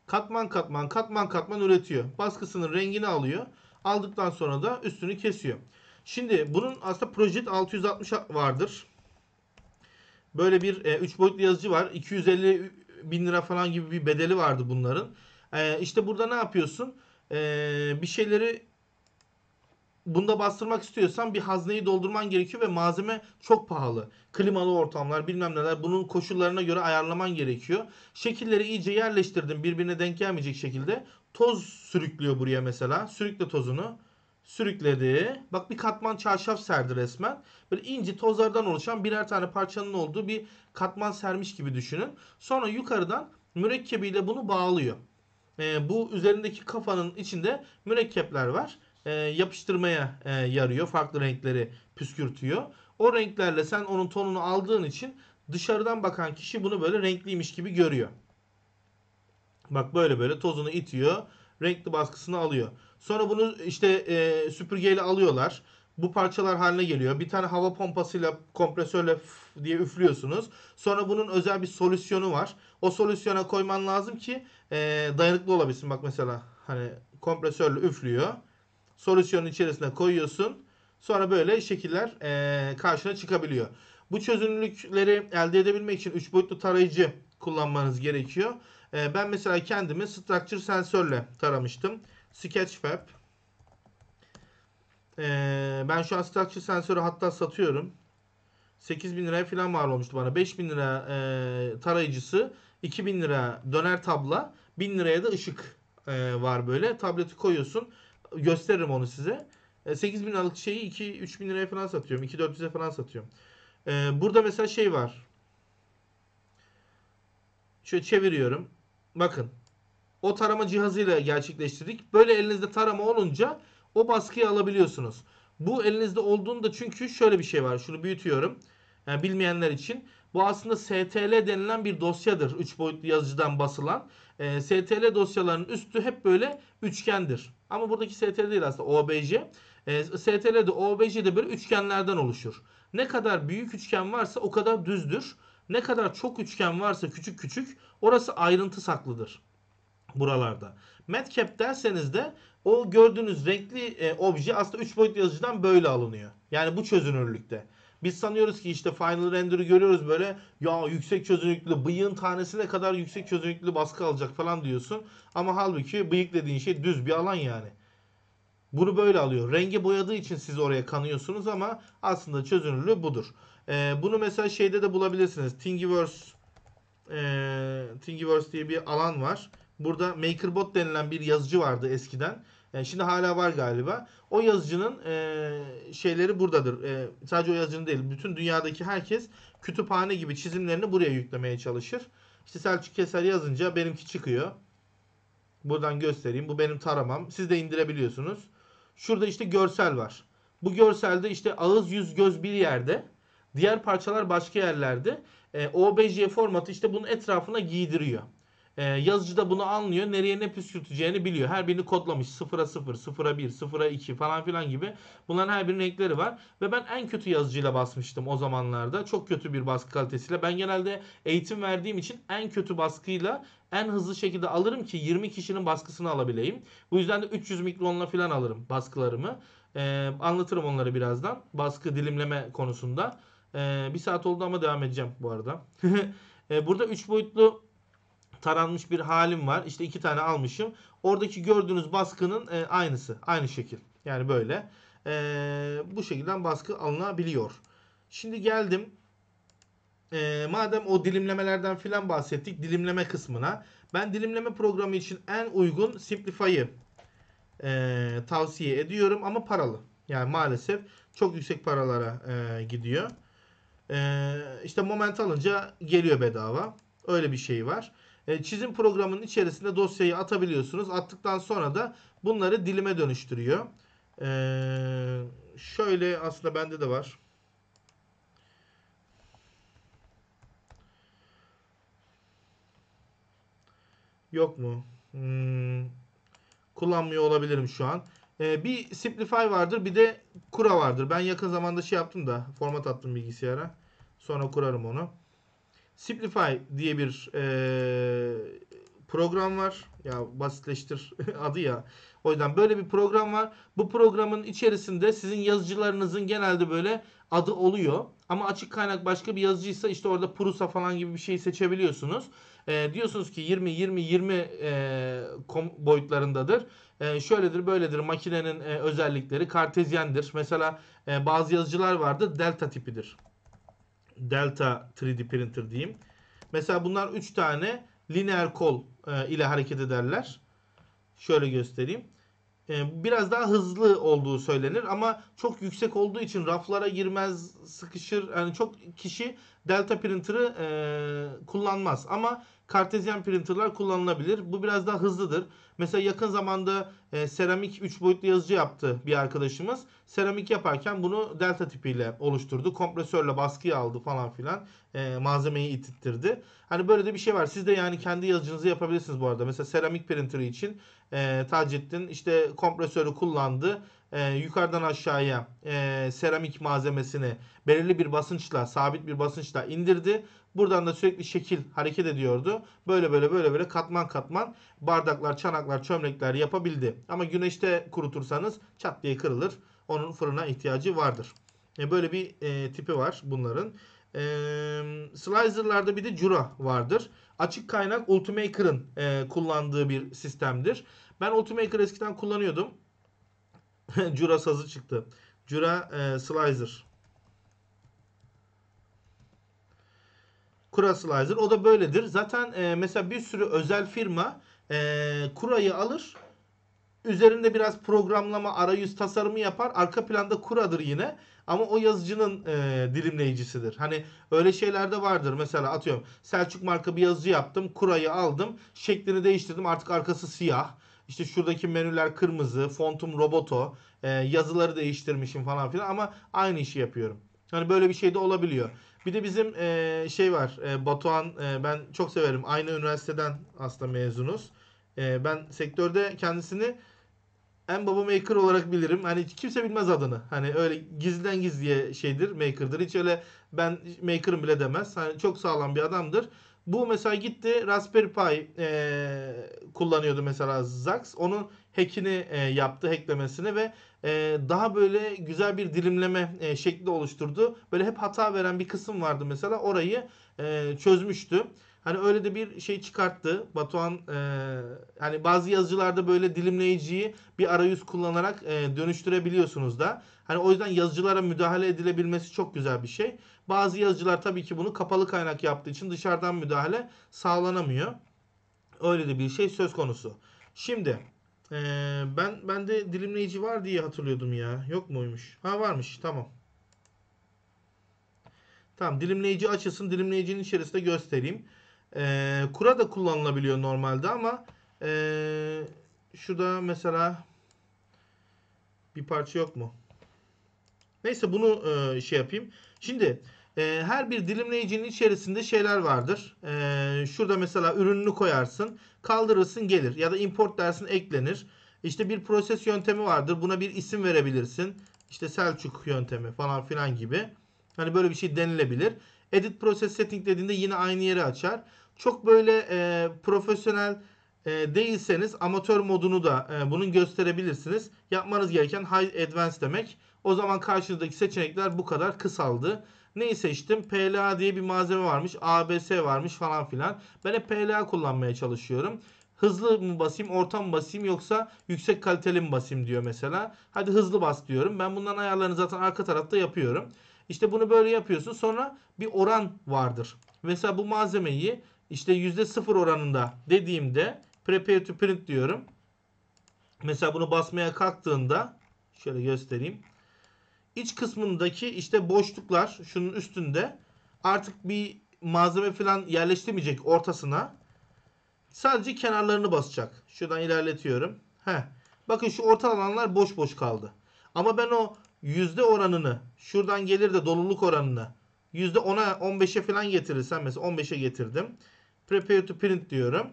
Katman katman katman katman üretiyor. Baskısının rengini alıyor. Aldıktan sonra da üstünü kesiyor. Şimdi bunun aslında Project 660 vardır. Böyle bir e, boyutlu yazıcı var. 250 bin lira falan gibi bir bedeli vardı bunların. E, işte burada ne yapıyorsun? E, bir şeyleri bunda bastırmak istiyorsan bir hazneyi doldurman gerekiyor ve malzeme çok pahalı. Klimalı ortamlar bilmem neler bunun koşullarına göre ayarlaman gerekiyor. Şekilleri iyice yerleştirdim birbirine denk gelmeyecek şekilde. Toz sürüklüyor buraya mesela. Sürükle tozunu sürükledi. Bak bir katman çarşaf serdi resmen. Böyle ince tozlardan oluşan birer tane parçanın olduğu bir katman sermiş gibi düşünün. Sonra yukarıdan mürekkebiyle bunu bağlıyor. E, bu üzerindeki kafanın içinde mürekkepler var. E, yapıştırmaya e, yarıyor. Farklı renkleri püskürtüyor. O renklerle sen onun tonunu aldığın için dışarıdan bakan kişi bunu böyle renkliymiş gibi görüyor. Bak böyle böyle tozunu itiyor. Renkli baskısını alıyor. Sonra bunu işte e, süpürgeyle alıyorlar. Bu parçalar haline geliyor. Bir tane hava pompasıyla, kompresörle diye üflüyorsunuz. Sonra bunun özel bir solüsyonu var. O solüsyona koyman lazım ki e, dayanıklı olabilsin. Bak mesela hani kompresörle üflüyor. Solüsyonun içerisine koyuyorsun. Sonra böyle şekiller e, karşına çıkabiliyor. Bu çözünürlükleri elde edebilmek için 3 boyutlu tarayıcı kullanmanız gerekiyor. E, ben mesela kendimi structure sensörle taramıştım. Sketchfab. Ee, ben şu an structure sensörü hatta satıyorum. 8000 liraya falan mal olmuştu bana. 5000 lira e, tarayıcısı, 2000 lira döner tabla, 1000 liraya da ışık e, var böyle. Tableti koyuyorsun. Gösteririm onu size. E, 8000 liralık şeyi 2 3000 liraya falan satıyorum. 2-400'e falan satıyorum. E, burada mesela şey var. Şöyle çeviriyorum. Bakın o tarama cihazıyla gerçekleştirdik. Böyle elinizde tarama olunca o baskıyı alabiliyorsunuz. Bu elinizde olduğunda çünkü şöyle bir şey var. Şunu büyütüyorum. Yani bilmeyenler için. Bu aslında STL denilen bir dosyadır. 3 boyutlu yazıcıdan basılan. E, ee, STL dosyalarının üstü hep böyle üçgendir. Ama buradaki STL değil aslında OBJ. E, ee, OBJ de böyle üçgenlerden oluşur. Ne kadar büyük üçgen varsa o kadar düzdür. Ne kadar çok üçgen varsa küçük küçük orası ayrıntı saklıdır buralarda. Matcap derseniz de o gördüğünüz renkli e, obje aslında 3 boyutlu yazıcıdan böyle alınıyor. Yani bu çözünürlükte. Biz sanıyoruz ki işte Final Render'ı görüyoruz böyle ya yüksek çözünürlüklü bıyığın tanesine kadar yüksek çözünürlüklü baskı alacak falan diyorsun. Ama halbuki bıyık dediğin şey düz bir alan yani. Bunu böyle alıyor. Rengi boyadığı için siz oraya kanıyorsunuz ama aslında çözünürlüğü budur. Ee, bunu mesela şeyde de bulabilirsiniz. Thingiverse e, Thingiverse diye bir alan var. Burada MakerBot denilen bir yazıcı vardı eskiden. Yani e, şimdi hala var galiba. O yazıcının e, şeyleri buradadır. E, sadece o yazıcının değil. Bütün dünyadaki herkes kütüphane gibi çizimlerini buraya yüklemeye çalışır. İşte Selçuk Keser yazınca benimki çıkıyor. Buradan göstereyim. Bu benim taramam. Siz de indirebiliyorsunuz. Şurada işte görsel var. Bu görselde işte ağız, yüz, göz bir yerde. Diğer parçalar başka yerlerde. E, OBJ formatı işte bunun etrafına giydiriyor. E, yazıcı da bunu anlıyor. Nereye ne püskürteceğini biliyor. Her birini kodlamış. 0'a 0, 0'a 1, 0'a 2 falan filan gibi. Bunların her birinin renkleri var. Ve ben en kötü yazıcıyla basmıştım o zamanlarda. Çok kötü bir baskı kalitesiyle. Ben genelde eğitim verdiğim için en kötü baskıyla en hızlı şekilde alırım ki 20 kişinin baskısını alabileyim. Bu yüzden de 300 mikronla falan alırım baskılarımı. Ee, anlatırım onları birazdan. Baskı dilimleme konusunda. Ee, bir saat oldu ama devam edeceğim bu arada. (laughs) ee, burada 3 boyutlu taranmış bir halim var. İşte iki tane almışım. Oradaki gördüğünüz baskının e, aynısı. Aynı şekil. Yani böyle. E, bu şekilde baskı alınabiliyor. Şimdi geldim. E, madem o dilimlemelerden filan bahsettik. Dilimleme kısmına. Ben dilimleme programı için en uygun Simplify'ı e, tavsiye ediyorum. Ama paralı. Yani maalesef çok yüksek paralara e, gidiyor. E, işte moment alınca geliyor bedava. Öyle bir şey var. E, çizim programının içerisinde dosyayı atabiliyorsunuz. Attıktan sonra da bunları dilime dönüştürüyor. E, şöyle aslında bende de var. Yok mu? Hmm, kullanmıyor olabilirim şu an. Ee, bir Simplify vardır bir de Kura vardır. Ben yakın zamanda şey yaptım da format attım bilgisayara. Sonra kurarım onu. Simplify diye bir e, program var. Ya basitleştir (laughs) adı ya. O yüzden böyle bir program var. Bu programın içerisinde sizin yazıcılarınızın genelde böyle adı oluyor. Ama açık kaynak başka bir yazıcıysa işte orada Prusa falan gibi bir şey seçebiliyorsunuz. E, diyorsunuz ki 20 20 20 e, boyutlarındadır. E, şöyledir, böyledir. Makinenin e, özellikleri kartezyendir. Mesela e, bazı yazıcılar vardı delta tipidir delta 3D printer diyeyim. Mesela bunlar 3 tane lineer kol e, ile hareket ederler. Şöyle göstereyim. E, biraz daha hızlı olduğu söylenir ama çok yüksek olduğu için raflara girmez, sıkışır. Yani çok kişi delta printer'ı e, kullanmaz ama kartezyen printer'lar kullanılabilir. Bu biraz daha hızlıdır. Mesela yakın zamanda e, seramik 3 boyutlu yazıcı yaptı bir arkadaşımız. Seramik yaparken bunu delta tipiyle oluşturdu. Kompresörle baskıyı aldı falan filan. E, malzemeyi itittirdi. Hani böyle de bir şey var. Siz de yani kendi yazıcınızı yapabilirsiniz bu arada. Mesela seramik printer için e, Taceddin işte kompresörü kullandı e, yukarıdan aşağıya e, seramik malzemesini belirli bir basınçla, sabit bir basınçla indirdi. Buradan da sürekli şekil hareket ediyordu. Böyle böyle böyle böyle katman katman bardaklar, çanaklar, çömlekler yapabildi. Ama güneşte kurutursanız çat diye kırılır. Onun fırına ihtiyacı vardır. E, böyle bir e, tipi var bunların. E, slicer'larda bir de Jura vardır. Açık kaynak Ultimaker'ın e, kullandığı bir sistemdir. Ben Ultimaker eskiden kullanıyordum. (laughs) Cura sazı çıktı. Cura e, slicer. Kura slicer. O da böyledir. Zaten e, mesela bir sürü özel firma e, kurayı alır. Üzerinde biraz programlama, arayüz tasarımı yapar. Arka planda kuradır yine. Ama o yazıcının e, dilimleyicisidir. Hani öyle şeyler de vardır. Mesela atıyorum Selçuk marka bir yazıcı yaptım. Kurayı aldım. Şeklini değiştirdim. Artık arkası siyah. İşte şuradaki menüler kırmızı, fontum roboto, e, yazıları değiştirmişim falan filan ama aynı işi yapıyorum. Hani böyle bir şey de olabiliyor. Bir de bizim e, şey var e, Batuhan e, ben çok severim. Aynı üniversiteden aslında mezunuz. E, ben sektörde kendisini en baba maker olarak bilirim. Hani kimse bilmez adını. Hani öyle gizliden gizliye şeydir maker'dır. Hiç öyle ben maker'ım bile demez. Hani çok sağlam bir adamdır. Bu mesela gitti Raspberry Pi e, kullanıyordu mesela Zax. Onun hackini e, yaptı, hacklemesini ve e, daha böyle güzel bir dilimleme e, şekli oluşturdu. Böyle hep hata veren bir kısım vardı mesela orayı e, çözmüştü. Hani öyle de bir şey çıkarttı. Batuhan e, hani bazı yazıcılarda böyle dilimleyiciyi bir arayüz kullanarak e, dönüştürebiliyorsunuz da. Hani o yüzden yazıcılara müdahale edilebilmesi çok güzel bir şey. Bazı yazıcılar tabii ki bunu kapalı kaynak yaptığı için dışarıdan müdahale sağlanamıyor. Öyle de bir şey söz konusu. Şimdi ee, ben bende dilimleyici var diye hatırlıyordum ya. Yok muymuş? Ha varmış. Tamam. Tamam dilimleyici açılsın. Dilimleyicinin içerisinde göstereyim. Ee, kura da kullanılabiliyor normalde ama ee, şurada mesela bir parça yok mu? Neyse bunu e, şey yapayım. Şimdi e, her bir dilimleyicinin içerisinde şeyler vardır. E, şurada mesela ürününü koyarsın, kaldırırsın gelir ya da import dersin eklenir. İşte bir proses yöntemi vardır. Buna bir isim verebilirsin. İşte Selçuk yöntemi falan filan gibi. Hani böyle bir şey denilebilir. Edit Process Setting dediğinde yine aynı yeri açar. Çok böyle e, profesyonel e, değilseniz amatör modunu da e, bunun gösterebilirsiniz. Yapmanız gereken High Advanced demek. O zaman karşınızdaki seçenekler bu kadar kısaldı. Neyi seçtim? PLA diye bir malzeme varmış. ABS varmış falan filan. Ben hep PLA kullanmaya çalışıyorum. Hızlı mı basayım, orta mı basayım yoksa yüksek kaliteli mi basayım diyor mesela. Hadi hızlı bas diyorum. Ben bunların ayarlarını zaten arka tarafta yapıyorum. İşte bunu böyle yapıyorsun. Sonra bir oran vardır. Mesela bu malzemeyi işte %0 oranında dediğimde prepare to print diyorum. Mesela bunu basmaya kalktığında şöyle göstereyim iç kısmındaki işte boşluklar şunun üstünde artık bir malzeme falan yerleştirmeyecek ortasına. Sadece kenarlarını basacak. Şuradan ilerletiyorum. Heh. Bakın şu orta alanlar boş boş kaldı. Ama ben o yüzde oranını şuradan gelir de doluluk oranını yüzde 10'a 15'e falan getirirsem mesela 15'e getirdim. Prepare to print diyorum.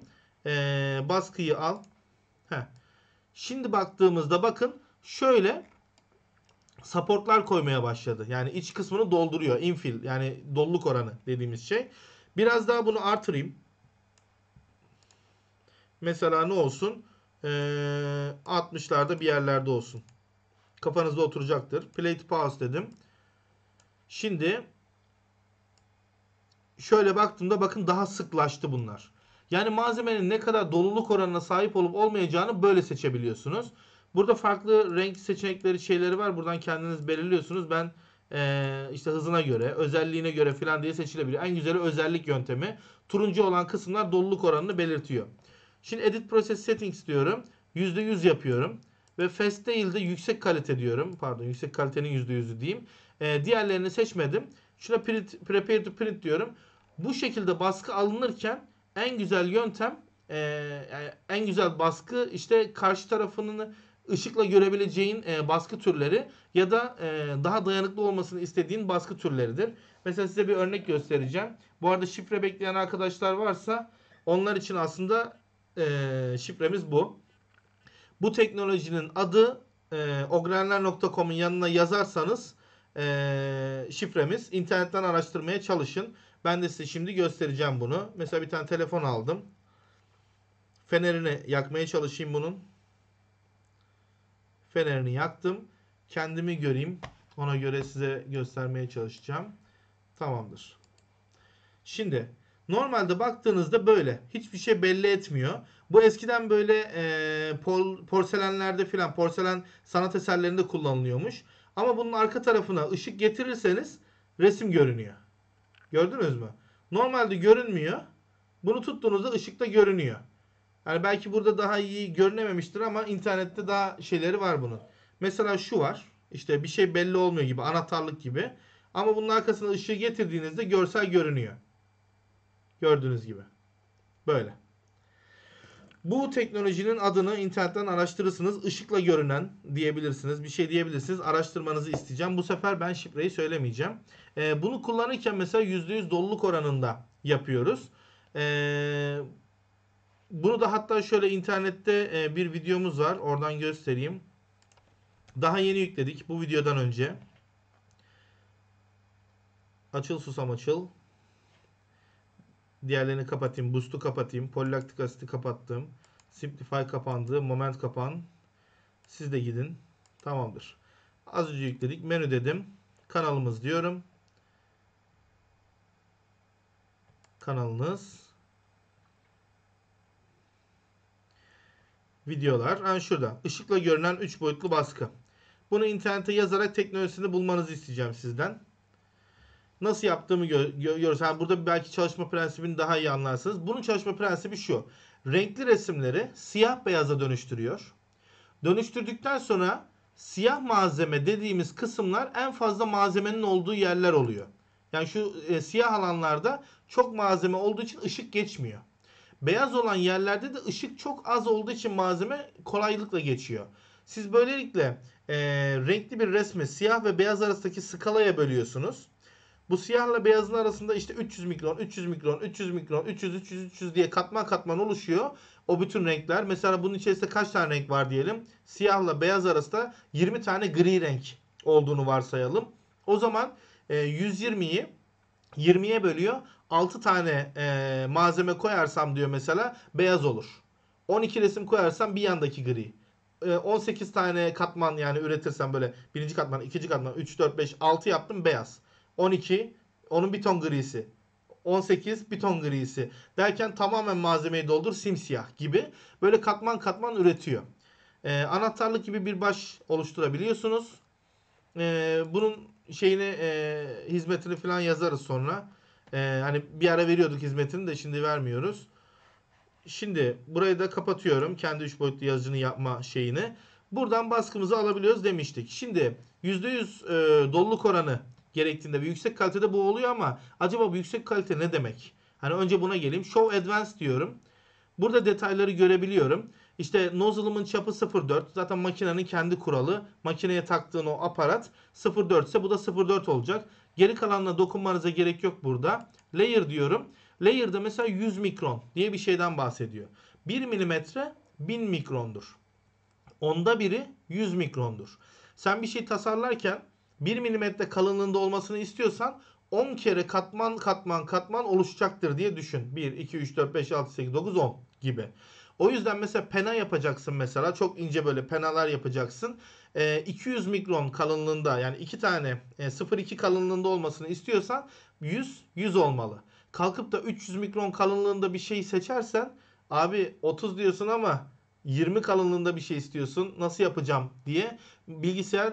Ee, baskıyı al. Heh. Şimdi baktığımızda bakın şöyle supportlar koymaya başladı. Yani iç kısmını dolduruyor. Infill yani doluluk oranı dediğimiz şey. Biraz daha bunu artırayım. Mesela ne olsun? Ee, 60'larda bir yerlerde olsun. Kafanızda oturacaktır. Plate to pass dedim. Şimdi şöyle baktığımda bakın daha sıklaştı bunlar. Yani malzemenin ne kadar doluluk oranına sahip olup olmayacağını böyle seçebiliyorsunuz. Burada farklı renk seçenekleri şeyleri var. Buradan kendiniz belirliyorsunuz. Ben ee, işte hızına göre, özelliğine göre filan diye seçilebiliyor. En güzeli özellik yöntemi. Turuncu olan kısımlar doluluk oranını belirtiyor. Şimdi Edit Process Settings diyorum. %100 yapıyorum. Ve fast değil de yüksek kalite diyorum. Pardon yüksek kalitenin %100'ü diyeyim. Ee, diğerlerini seçmedim. Şuna print, prepare to print diyorum. Bu şekilde baskı alınırken en güzel yöntem e, en güzel baskı işte karşı tarafının ışıkla görebileceğin e, baskı türleri ya da e, daha dayanıklı olmasını istediğin baskı türleridir. Mesela size bir örnek göstereceğim. Bu arada şifre bekleyen arkadaşlar varsa onlar için aslında e, şifremiz bu. Bu teknolojinin adı e, ogrenler.com'un yanına yazarsanız e, şifremiz. İnternetten araştırmaya çalışın. Ben de size şimdi göstereceğim bunu. Mesela bir tane telefon aldım. Fenerini yakmaya çalışayım bunun fenerini yaktım. Kendimi göreyim. Ona göre size göstermeye çalışacağım. Tamamdır. Şimdi normalde baktığınızda böyle. Hiçbir şey belli etmiyor. Bu eskiden böyle e, pol, porselenlerde filan porselen sanat eserlerinde kullanılıyormuş. Ama bunun arka tarafına ışık getirirseniz resim görünüyor. Gördünüz mü? Normalde görünmüyor. Bunu tuttuğunuzda ışıkta görünüyor. Yani belki burada daha iyi görünememiştir ama internette daha şeyleri var bunun. Mesela şu var. İşte bir şey belli olmuyor gibi anahtarlık gibi. Ama bunun arkasına ışığı getirdiğinizde görsel görünüyor. Gördüğünüz gibi. Böyle. Bu teknolojinin adını internetten araştırırsınız. Işıkla görünen diyebilirsiniz. Bir şey diyebilirsiniz. Araştırmanızı isteyeceğim. Bu sefer ben şifreyi söylemeyeceğim. Ee, bunu kullanırken mesela %100 doluluk oranında yapıyoruz. Ee, bunu da hatta şöyle internette e, bir videomuz var. Oradan göstereyim. Daha yeni yükledik bu videodan önce. Açıl susam açıl. Diğerlerini kapatayım. Boost'u kapatayım. Polilaktik asiti kapattım. Simplify kapandı. Moment kapan. Siz de gidin. Tamamdır. Az önce yükledik. Menü dedim. Kanalımız diyorum. Kanalınız. videolar. Ha, şurada ışıkla görünen 3 boyutlu baskı. Bunu internete yazarak teknolojisini bulmanızı isteyeceğim sizden. Nasıl yaptığımı gör, gör, görürsün. Yani burada belki çalışma prensibini daha iyi anlarsınız. Bunun çalışma prensibi şu. Renkli resimleri siyah beyaza dönüştürüyor. Dönüştürdükten sonra siyah malzeme dediğimiz kısımlar en fazla malzemenin olduğu yerler oluyor. Yani şu e, siyah alanlarda çok malzeme olduğu için ışık geçmiyor. Beyaz olan yerlerde de ışık çok az olduğu için malzeme kolaylıkla geçiyor. Siz böylelikle e, renkli bir resmi siyah ve beyaz arasındaki skalaya bölüyorsunuz. Bu siyahla beyazın arasında işte 300 mikron, 300 mikron, 300 mikron, 300, 300, 300 diye katman katman oluşuyor. O bütün renkler. Mesela bunun içerisinde kaç tane renk var diyelim. Siyahla beyaz arasında 20 tane gri renk olduğunu varsayalım. O zaman e, 120'yi 20'ye bölüyor. 6 tane e, malzeme koyarsam diyor mesela beyaz olur. 12 resim koyarsam bir yandaki gri. E, 18 tane katman yani üretirsem böyle birinci katman, ikinci katman, 3, 4, 5, 6 yaptım beyaz. 12 onun bir ton grisi. 18 bir ton grisi derken tamamen malzemeyi doldur simsiyah gibi böyle katman katman üretiyor. E, anahtarlık gibi bir baş oluşturabiliyorsunuz. E, bunun şeyini e, hizmetini falan yazarız sonra. Ee, hani bir ara veriyorduk hizmetini de şimdi vermiyoruz. Şimdi burayı da kapatıyorum. Kendi 3 boyutlu yazıcını yapma şeyini. Buradan baskımızı alabiliyoruz demiştik. Şimdi %100 e, doluluk oranı gerektiğinde ve yüksek kalitede bu oluyor ama acaba bu yüksek kalite ne demek? Hani önce buna geleyim. Show Advanced diyorum. Burada detayları görebiliyorum. İşte nozzle'ımın çapı 0.4. Zaten makinenin kendi kuralı. Makineye taktığın o aparat 0.4 ise bu da 0.4 olacak. Geri kalanına dokunmanıza gerek yok burada. Layer diyorum. Layer'da mesela 100 mikron diye bir şeyden bahsediyor. 1 milimetre 1000 mikrondur. Onda biri 100 mikrondur. Sen bir şey tasarlarken 1 milimetre kalınlığında olmasını istiyorsan 10 kere katman katman katman oluşacaktır diye düşün. 1, 2, 3, 4, 5, 6, 8, 9, 10 gibi. O yüzden mesela pena yapacaksın mesela. Çok ince böyle penalar yapacaksın. 200 ee, mikron kalınlığında yani iki tane 0,2 e, kalınlığında olmasını istiyorsan 100 100 olmalı. Kalkıp da 300 mikron kalınlığında bir şey seçersen abi 30 diyorsun ama 20 kalınlığında bir şey istiyorsun nasıl yapacağım diye bilgisayar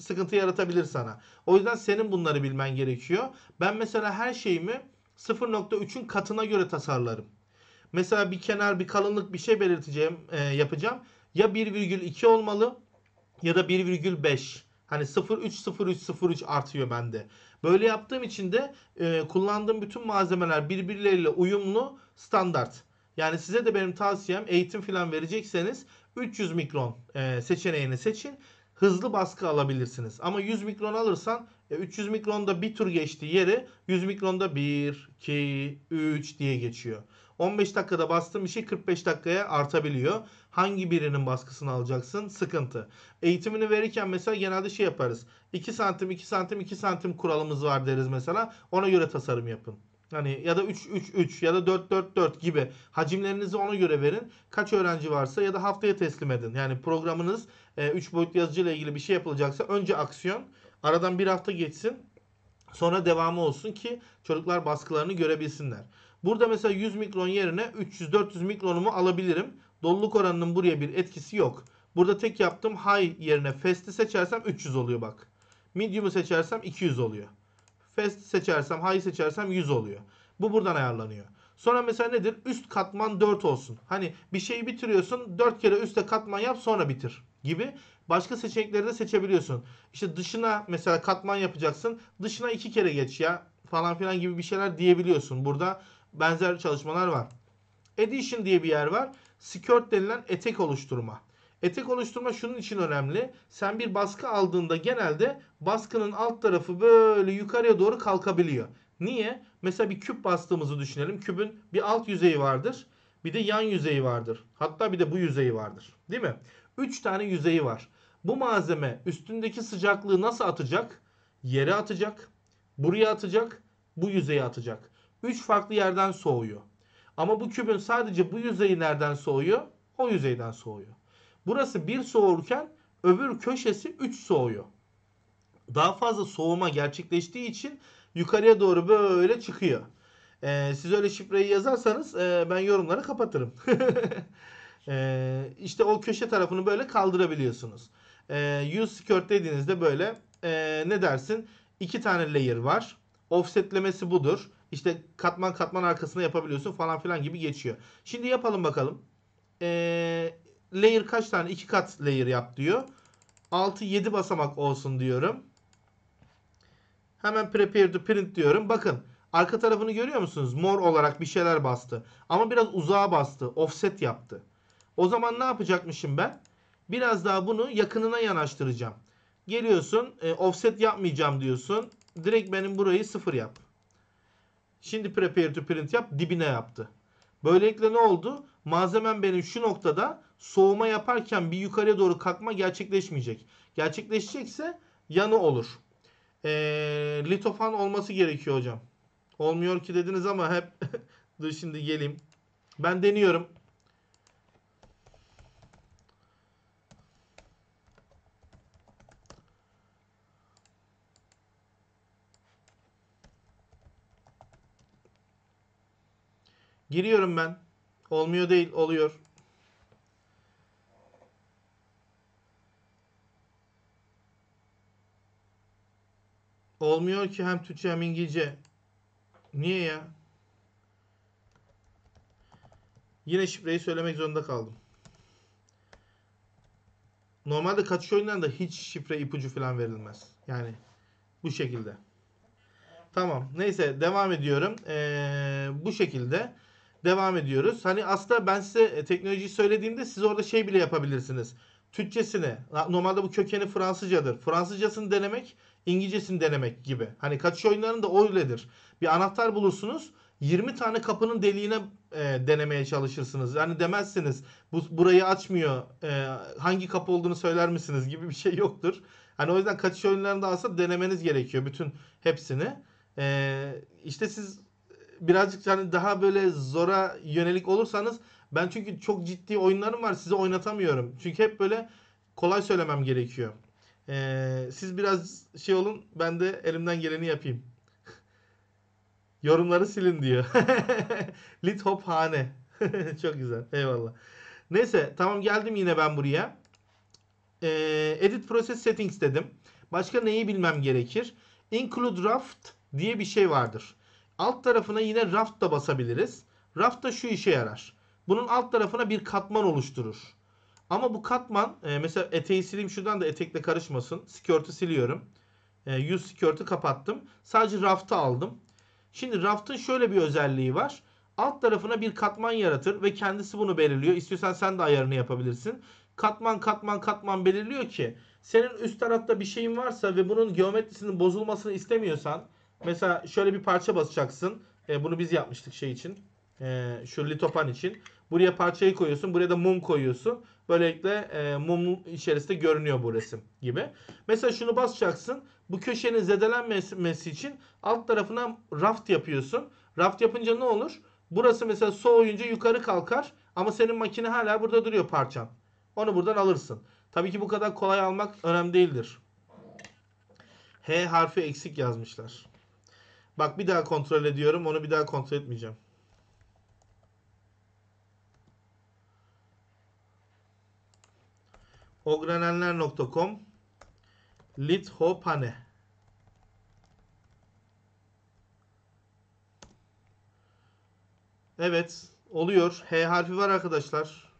sıkıntı yaratabilir sana. O yüzden senin bunları bilmen gerekiyor. Ben mesela her şeyimi 0.3'ün katına göre tasarlarım. Mesela bir kenar bir kalınlık bir şey belirteceğim e, yapacağım. Ya 1,2 olmalı ya da 1,5 hani 0,3,0,3,0,3 artıyor bende. Böyle yaptığım için de e, kullandığım bütün malzemeler birbirleriyle uyumlu standart. Yani size de benim tavsiyem eğitim falan verecekseniz 300 mikron e, seçeneğini seçin. Hızlı baskı alabilirsiniz. Ama 100 mikron alırsan e, 300 mikronda bir tur geçti yeri 100 mikronda 1, 2, 3 diye geçiyor. 15 dakikada bir şey 45 dakikaya artabiliyor. Hangi birinin baskısını alacaksın? Sıkıntı. Eğitimini verirken mesela genelde şey yaparız. 2 santim 2 santim 2 santim kuralımız var deriz mesela. Ona göre tasarım yapın. Hani ya da 3 3 3 ya da 4 4 4 gibi hacimlerinizi ona göre verin. Kaç öğrenci varsa ya da haftaya teslim edin. Yani programınız 3 e, boyutlu yazıcı ile ilgili bir şey yapılacaksa önce aksiyon, aradan bir hafta geçsin. Sonra devamı olsun ki çocuklar baskılarını görebilsinler. Burada mesela 100 mikron yerine 300-400 mikronumu alabilirim. Doluluk oranının buraya bir etkisi yok. Burada tek yaptım high yerine fast'i seçersem 300 oluyor bak. Medium'u seçersem 200 oluyor. Fast seçersem, high seçersem 100 oluyor. Bu buradan ayarlanıyor. Sonra mesela nedir? Üst katman 4 olsun. Hani bir şeyi bitiriyorsun 4 kere üste katman yap sonra bitir gibi. Başka seçenekleri de seçebiliyorsun. İşte dışına mesela katman yapacaksın. Dışına 2 kere geç ya falan filan gibi bir şeyler diyebiliyorsun. Burada benzer çalışmalar var. Edition diye bir yer var. Skirt denilen etek oluşturma. Etek oluşturma şunun için önemli. Sen bir baskı aldığında genelde baskının alt tarafı böyle yukarıya doğru kalkabiliyor. Niye? Mesela bir küp bastığımızı düşünelim. Kübün bir alt yüzeyi vardır. Bir de yan yüzeyi vardır. Hatta bir de bu yüzeyi vardır. Değil mi? 3 tane yüzeyi var. Bu malzeme üstündeki sıcaklığı nasıl atacak? Yere atacak, buraya atacak, bu yüzeye atacak. 3 farklı yerden soğuyor. Ama bu kübün sadece bu yüzeyi nereden soğuyor? O yüzeyden soğuyor. Burası 1 soğurken öbür köşesi 3 soğuyor. Daha fazla soğuma gerçekleştiği için yukarıya doğru böyle çıkıyor. Ee, siz öyle şifreyi yazarsanız e, ben yorumları kapatırım. (laughs) ee, işte o köşe tarafını böyle kaldırabiliyorsunuz. Ee, use skirt dediğinizde böyle e, ne dersin? İki tane layer var. Offsetlemesi budur. İşte katman katman arkasına yapabiliyorsun falan filan gibi geçiyor. Şimdi yapalım bakalım. Ee, layer kaç tane? 2 kat layer yap diyor. 6-7 basamak olsun diyorum. Hemen prepare to print diyorum. Bakın arka tarafını görüyor musunuz? Mor olarak bir şeyler bastı. Ama biraz uzağa bastı. Offset yaptı. O zaman ne yapacakmışım ben? Biraz daha bunu yakınına yanaştıracağım. Geliyorsun e, offset yapmayacağım diyorsun. Direkt benim burayı sıfır yap. Şimdi prepare to print yap dibine yaptı. Böylelikle ne oldu? Malzemem benim şu noktada soğuma yaparken bir yukarıya doğru kalkma gerçekleşmeyecek. Gerçekleşecekse yanı olur. E, litofan olması gerekiyor hocam. Olmuyor ki dediniz ama hep (laughs) dur şimdi geleyim. Ben deniyorum. Giriyorum ben. Olmuyor değil, oluyor. Olmuyor ki hem Türkçe hem İngilizce. Niye ya? Yine şifreyi söylemek zorunda kaldım. Normalde kaçış da hiç şifre ipucu falan verilmez. Yani bu şekilde. Tamam. Neyse devam ediyorum. Ee, bu şekilde devam ediyoruz. Hani aslında ben size e, teknolojiyi söylediğimde siz orada şey bile yapabilirsiniz. Türkçesini, normalde bu kökeni Fransızcadır. Fransızcasını denemek, İngilizcesini denemek gibi. Hani kaçış oyunlarında öyledir. Bir anahtar bulursunuz. 20 tane kapının deliğine e, denemeye çalışırsınız. Yani demezsiniz bu burayı açmıyor. E, hangi kapı olduğunu söyler misiniz gibi bir şey yoktur. Hani o yüzden kaçış oyunlarında aslında denemeniz gerekiyor bütün hepsini. E, işte siz birazcık hani daha böyle zora yönelik olursanız ben çünkü çok ciddi oyunlarım var size oynatamıyorum. Çünkü hep böyle kolay söylemem gerekiyor. Ee, siz biraz şey olun ben de elimden geleni yapayım. (laughs) Yorumları silin diyor. (laughs) Lit hop hane. (laughs) çok güzel. Eyvallah. Neyse tamam geldim yine ben buraya. Ee, edit process settings dedim. Başka neyi bilmem gerekir? Include draft diye bir şey vardır. Alt tarafına yine raft da basabiliriz. Raft da şu işe yarar. Bunun alt tarafına bir katman oluşturur. Ama bu katman e, mesela eteği sileyim şuradan da etekle karışmasın. Skirt'ü siliyorum. E, 100 skirt'ü kapattım. Sadece raftı aldım. Şimdi raftın şöyle bir özelliği var. Alt tarafına bir katman yaratır ve kendisi bunu belirliyor. İstiyorsan sen de ayarını yapabilirsin. Katman katman katman belirliyor ki senin üst tarafta bir şeyin varsa ve bunun geometrisinin bozulmasını istemiyorsan Mesela şöyle bir parça basacaksın. E, bunu biz yapmıştık şey için. E, şu litopan için. Buraya parçayı koyuyorsun. Buraya da mum koyuyorsun. Böylelikle e, mumun içerisinde görünüyor bu resim gibi. Mesela şunu basacaksın. Bu köşenin zedelenmesi için alt tarafına raft yapıyorsun. Raft yapınca ne olur? Burası mesela soğuyunca yukarı kalkar. Ama senin makine hala burada duruyor parçan. Onu buradan alırsın. Tabii ki bu kadar kolay almak önemli değildir. H harfi eksik yazmışlar. Bak bir daha kontrol ediyorum. Onu bir daha kontrol etmeyeceğim. ogrenenler.com lithopane Evet oluyor. H harfi var arkadaşlar.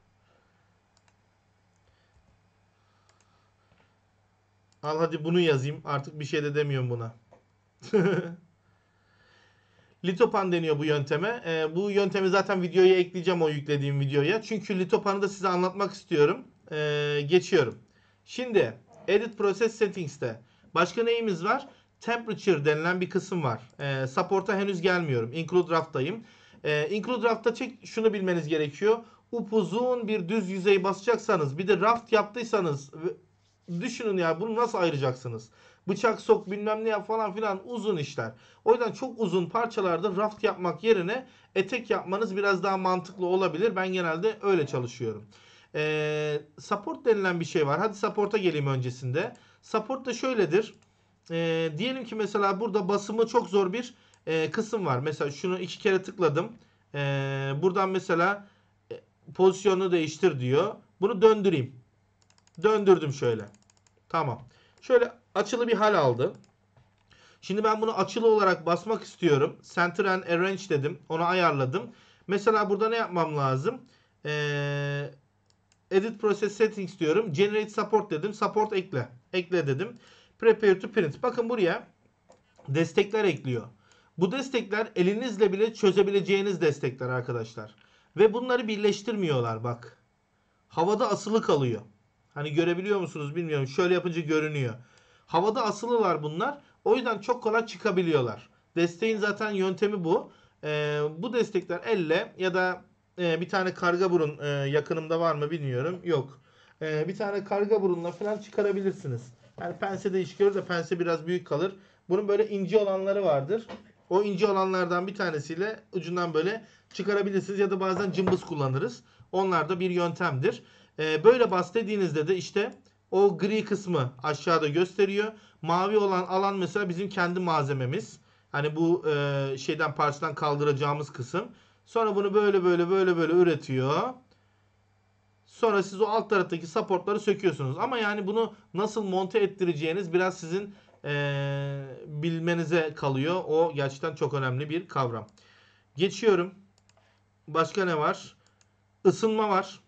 Al hadi bunu yazayım. Artık bir şey de demiyorum buna. (laughs) Litopan deniyor bu yönteme. E, bu yöntemi zaten videoya ekleyeceğim o yüklediğim videoya. Çünkü Litopan'ı da size anlatmak istiyorum. E, geçiyorum. Şimdi Edit Process Settings'te başka neyimiz var? Temperature denilen bir kısım var. E, support'a henüz gelmiyorum. Include Draft'tayım. E, include Draft'ta çek, şunu bilmeniz gerekiyor. Upuzun bir düz yüzey basacaksanız bir de raft yaptıysanız düşünün ya bunu nasıl ayıracaksınız? bıçak sok bilmem ne yap falan filan uzun işler. O yüzden çok uzun parçalarda raft yapmak yerine etek yapmanız biraz daha mantıklı olabilir. Ben genelde öyle çalışıyorum. Ee, support denilen bir şey var. Hadi support'a geleyim öncesinde. Support da şöyledir. Ee, diyelim ki mesela burada basımı çok zor bir e, kısım var. Mesela şunu iki kere tıkladım. Ee, buradan mesela e, pozisyonu değiştir diyor. Bunu döndüreyim. Döndürdüm şöyle. Tamam. Şöyle açılı bir hal aldı. Şimdi ben bunu açılı olarak basmak istiyorum. Center and Arrange dedim. Onu ayarladım. Mesela burada ne yapmam lazım? Ee, edit Process Settings diyorum. Generate Support dedim. Support ekle. Ekle dedim. Prepare to Print. Bakın buraya destekler ekliyor. Bu destekler elinizle bile çözebileceğiniz destekler arkadaşlar. Ve bunları birleştirmiyorlar bak. Havada asılı kalıyor. Hani görebiliyor musunuz bilmiyorum. Şöyle yapınca görünüyor. Havada asılılar bunlar. O yüzden çok kolay çıkabiliyorlar. Desteğin zaten yöntemi bu. E, bu destekler elle ya da e, bir tane karga burun e, yakınımda var mı bilmiyorum. Yok. E, bir tane karga burunla falan çıkarabilirsiniz. Yani pense de iş görür de pense biraz büyük kalır. Bunun böyle ince olanları vardır. O ince olanlardan bir tanesiyle ucundan böyle çıkarabilirsiniz ya da bazen cımbız kullanırız. Onlar da bir yöntemdir. Ee, böyle dediğinizde de işte o gri kısmı aşağıda gösteriyor. Mavi olan alan mesela bizim kendi malzememiz. Hani bu e, şeyden parçadan kaldıracağımız kısım. Sonra bunu böyle böyle böyle böyle üretiyor. Sonra siz o alt taraftaki supportları söküyorsunuz. Ama yani bunu nasıl monte ettireceğiniz biraz sizin e, bilmenize kalıyor. O gerçekten çok önemli bir kavram. Geçiyorum. Başka ne var? Isınma var.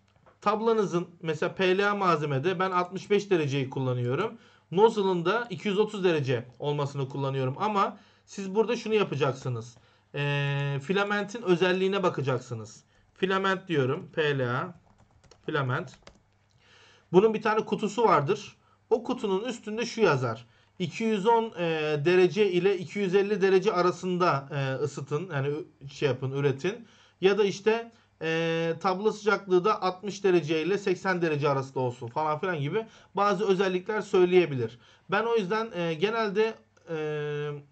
Tablanızın mesela PLA malzemede ben 65 dereceyi kullanıyorum. Nozzle'ın da 230 derece olmasını kullanıyorum. Ama siz burada şunu yapacaksınız. E, filamentin özelliğine bakacaksınız. Filament diyorum. PLA. Filament. Bunun bir tane kutusu vardır. O kutunun üstünde şu yazar. 210 e, derece ile 250 derece arasında e, ısıtın. Yani şey yapın, üretin. Ya da işte e, tablo sıcaklığı da 60 derece ile 80 derece arasında olsun falan filan gibi bazı özellikler söyleyebilir. Ben o yüzden e, genelde e,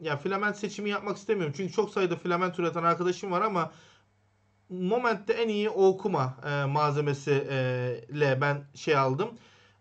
ya filament seçimi yapmak istemiyorum. Çünkü çok sayıda filament üreten arkadaşım var ama Moment'te en iyi okuma e, malzemesiyle e, ben şey aldım.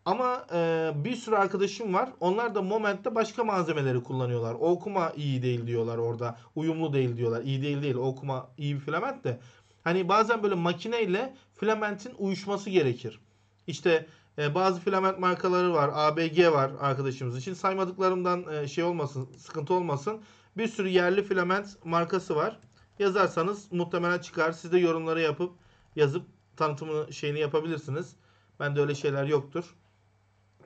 Ama e, bir sürü arkadaşım var. Onlar da Moment'te başka malzemeleri kullanıyorlar. okuma iyi değil diyorlar orada. Uyumlu değil diyorlar. İyi değil değil. okuma iyi bir filament de. Hani bazen böyle makineyle filamentin uyuşması gerekir. İşte e, bazı filament markaları var. ABG var arkadaşımız için. Saymadıklarımdan e, şey olmasın, sıkıntı olmasın. Bir sürü yerli filament markası var. Yazarsanız muhtemelen çıkar. Siz de yorumları yapıp yazıp tanıtımını şeyini yapabilirsiniz. Bende öyle şeyler yoktur.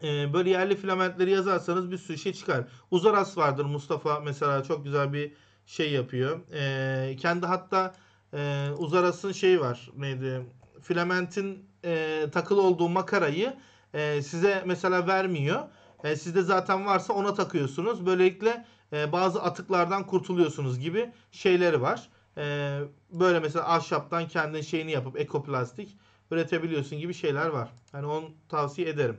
E, böyle yerli filamentleri yazarsanız bir sürü şey çıkar. Uzaras vardır Mustafa mesela çok güzel bir şey yapıyor. E, kendi hatta e, Uzaras'ın şeyi var neydi filamentin e, takılı olduğu makarayı e, size mesela vermiyor. E, sizde zaten varsa ona takıyorsunuz. Böylelikle e, bazı atıklardan kurtuluyorsunuz gibi şeyleri var. E, böyle mesela ahşaptan kendi şeyini yapıp ekoplastik üretebiliyorsun gibi şeyler var. Hani onu tavsiye ederim.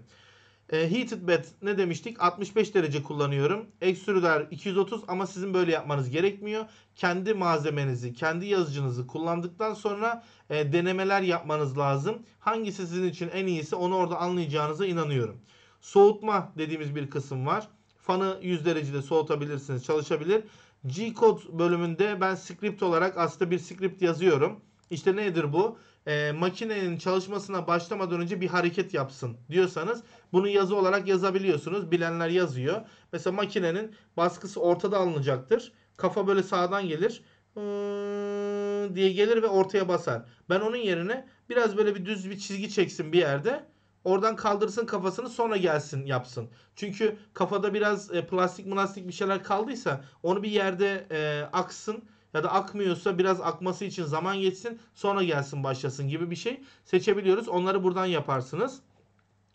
E, heated bed ne demiştik? 65 derece kullanıyorum. Extruder 230 ama sizin böyle yapmanız gerekmiyor. Kendi malzemenizi, kendi yazıcınızı kullandıktan sonra e, denemeler yapmanız lazım. Hangisi sizin için en iyisi onu orada anlayacağınıza inanıyorum. Soğutma dediğimiz bir kısım var. Fanı 100 derecede soğutabilirsiniz, çalışabilir. G-Code bölümünde ben script olarak aslında bir script yazıyorum. İşte nedir bu? e, makinenin çalışmasına başlamadan önce bir hareket yapsın diyorsanız bunu yazı olarak yazabiliyorsunuz. Bilenler yazıyor. Mesela makinenin baskısı ortada alınacaktır. Kafa böyle sağdan gelir hmm, diye gelir ve ortaya basar. Ben onun yerine biraz böyle bir düz bir çizgi çeksin bir yerde. Oradan kaldırsın kafasını sonra gelsin yapsın. Çünkü kafada biraz e, plastik mınastik bir şeyler kaldıysa onu bir yerde e, aksın ya da akmıyorsa biraz akması için zaman geçsin sonra gelsin başlasın gibi bir şey seçebiliyoruz. Onları buradan yaparsınız.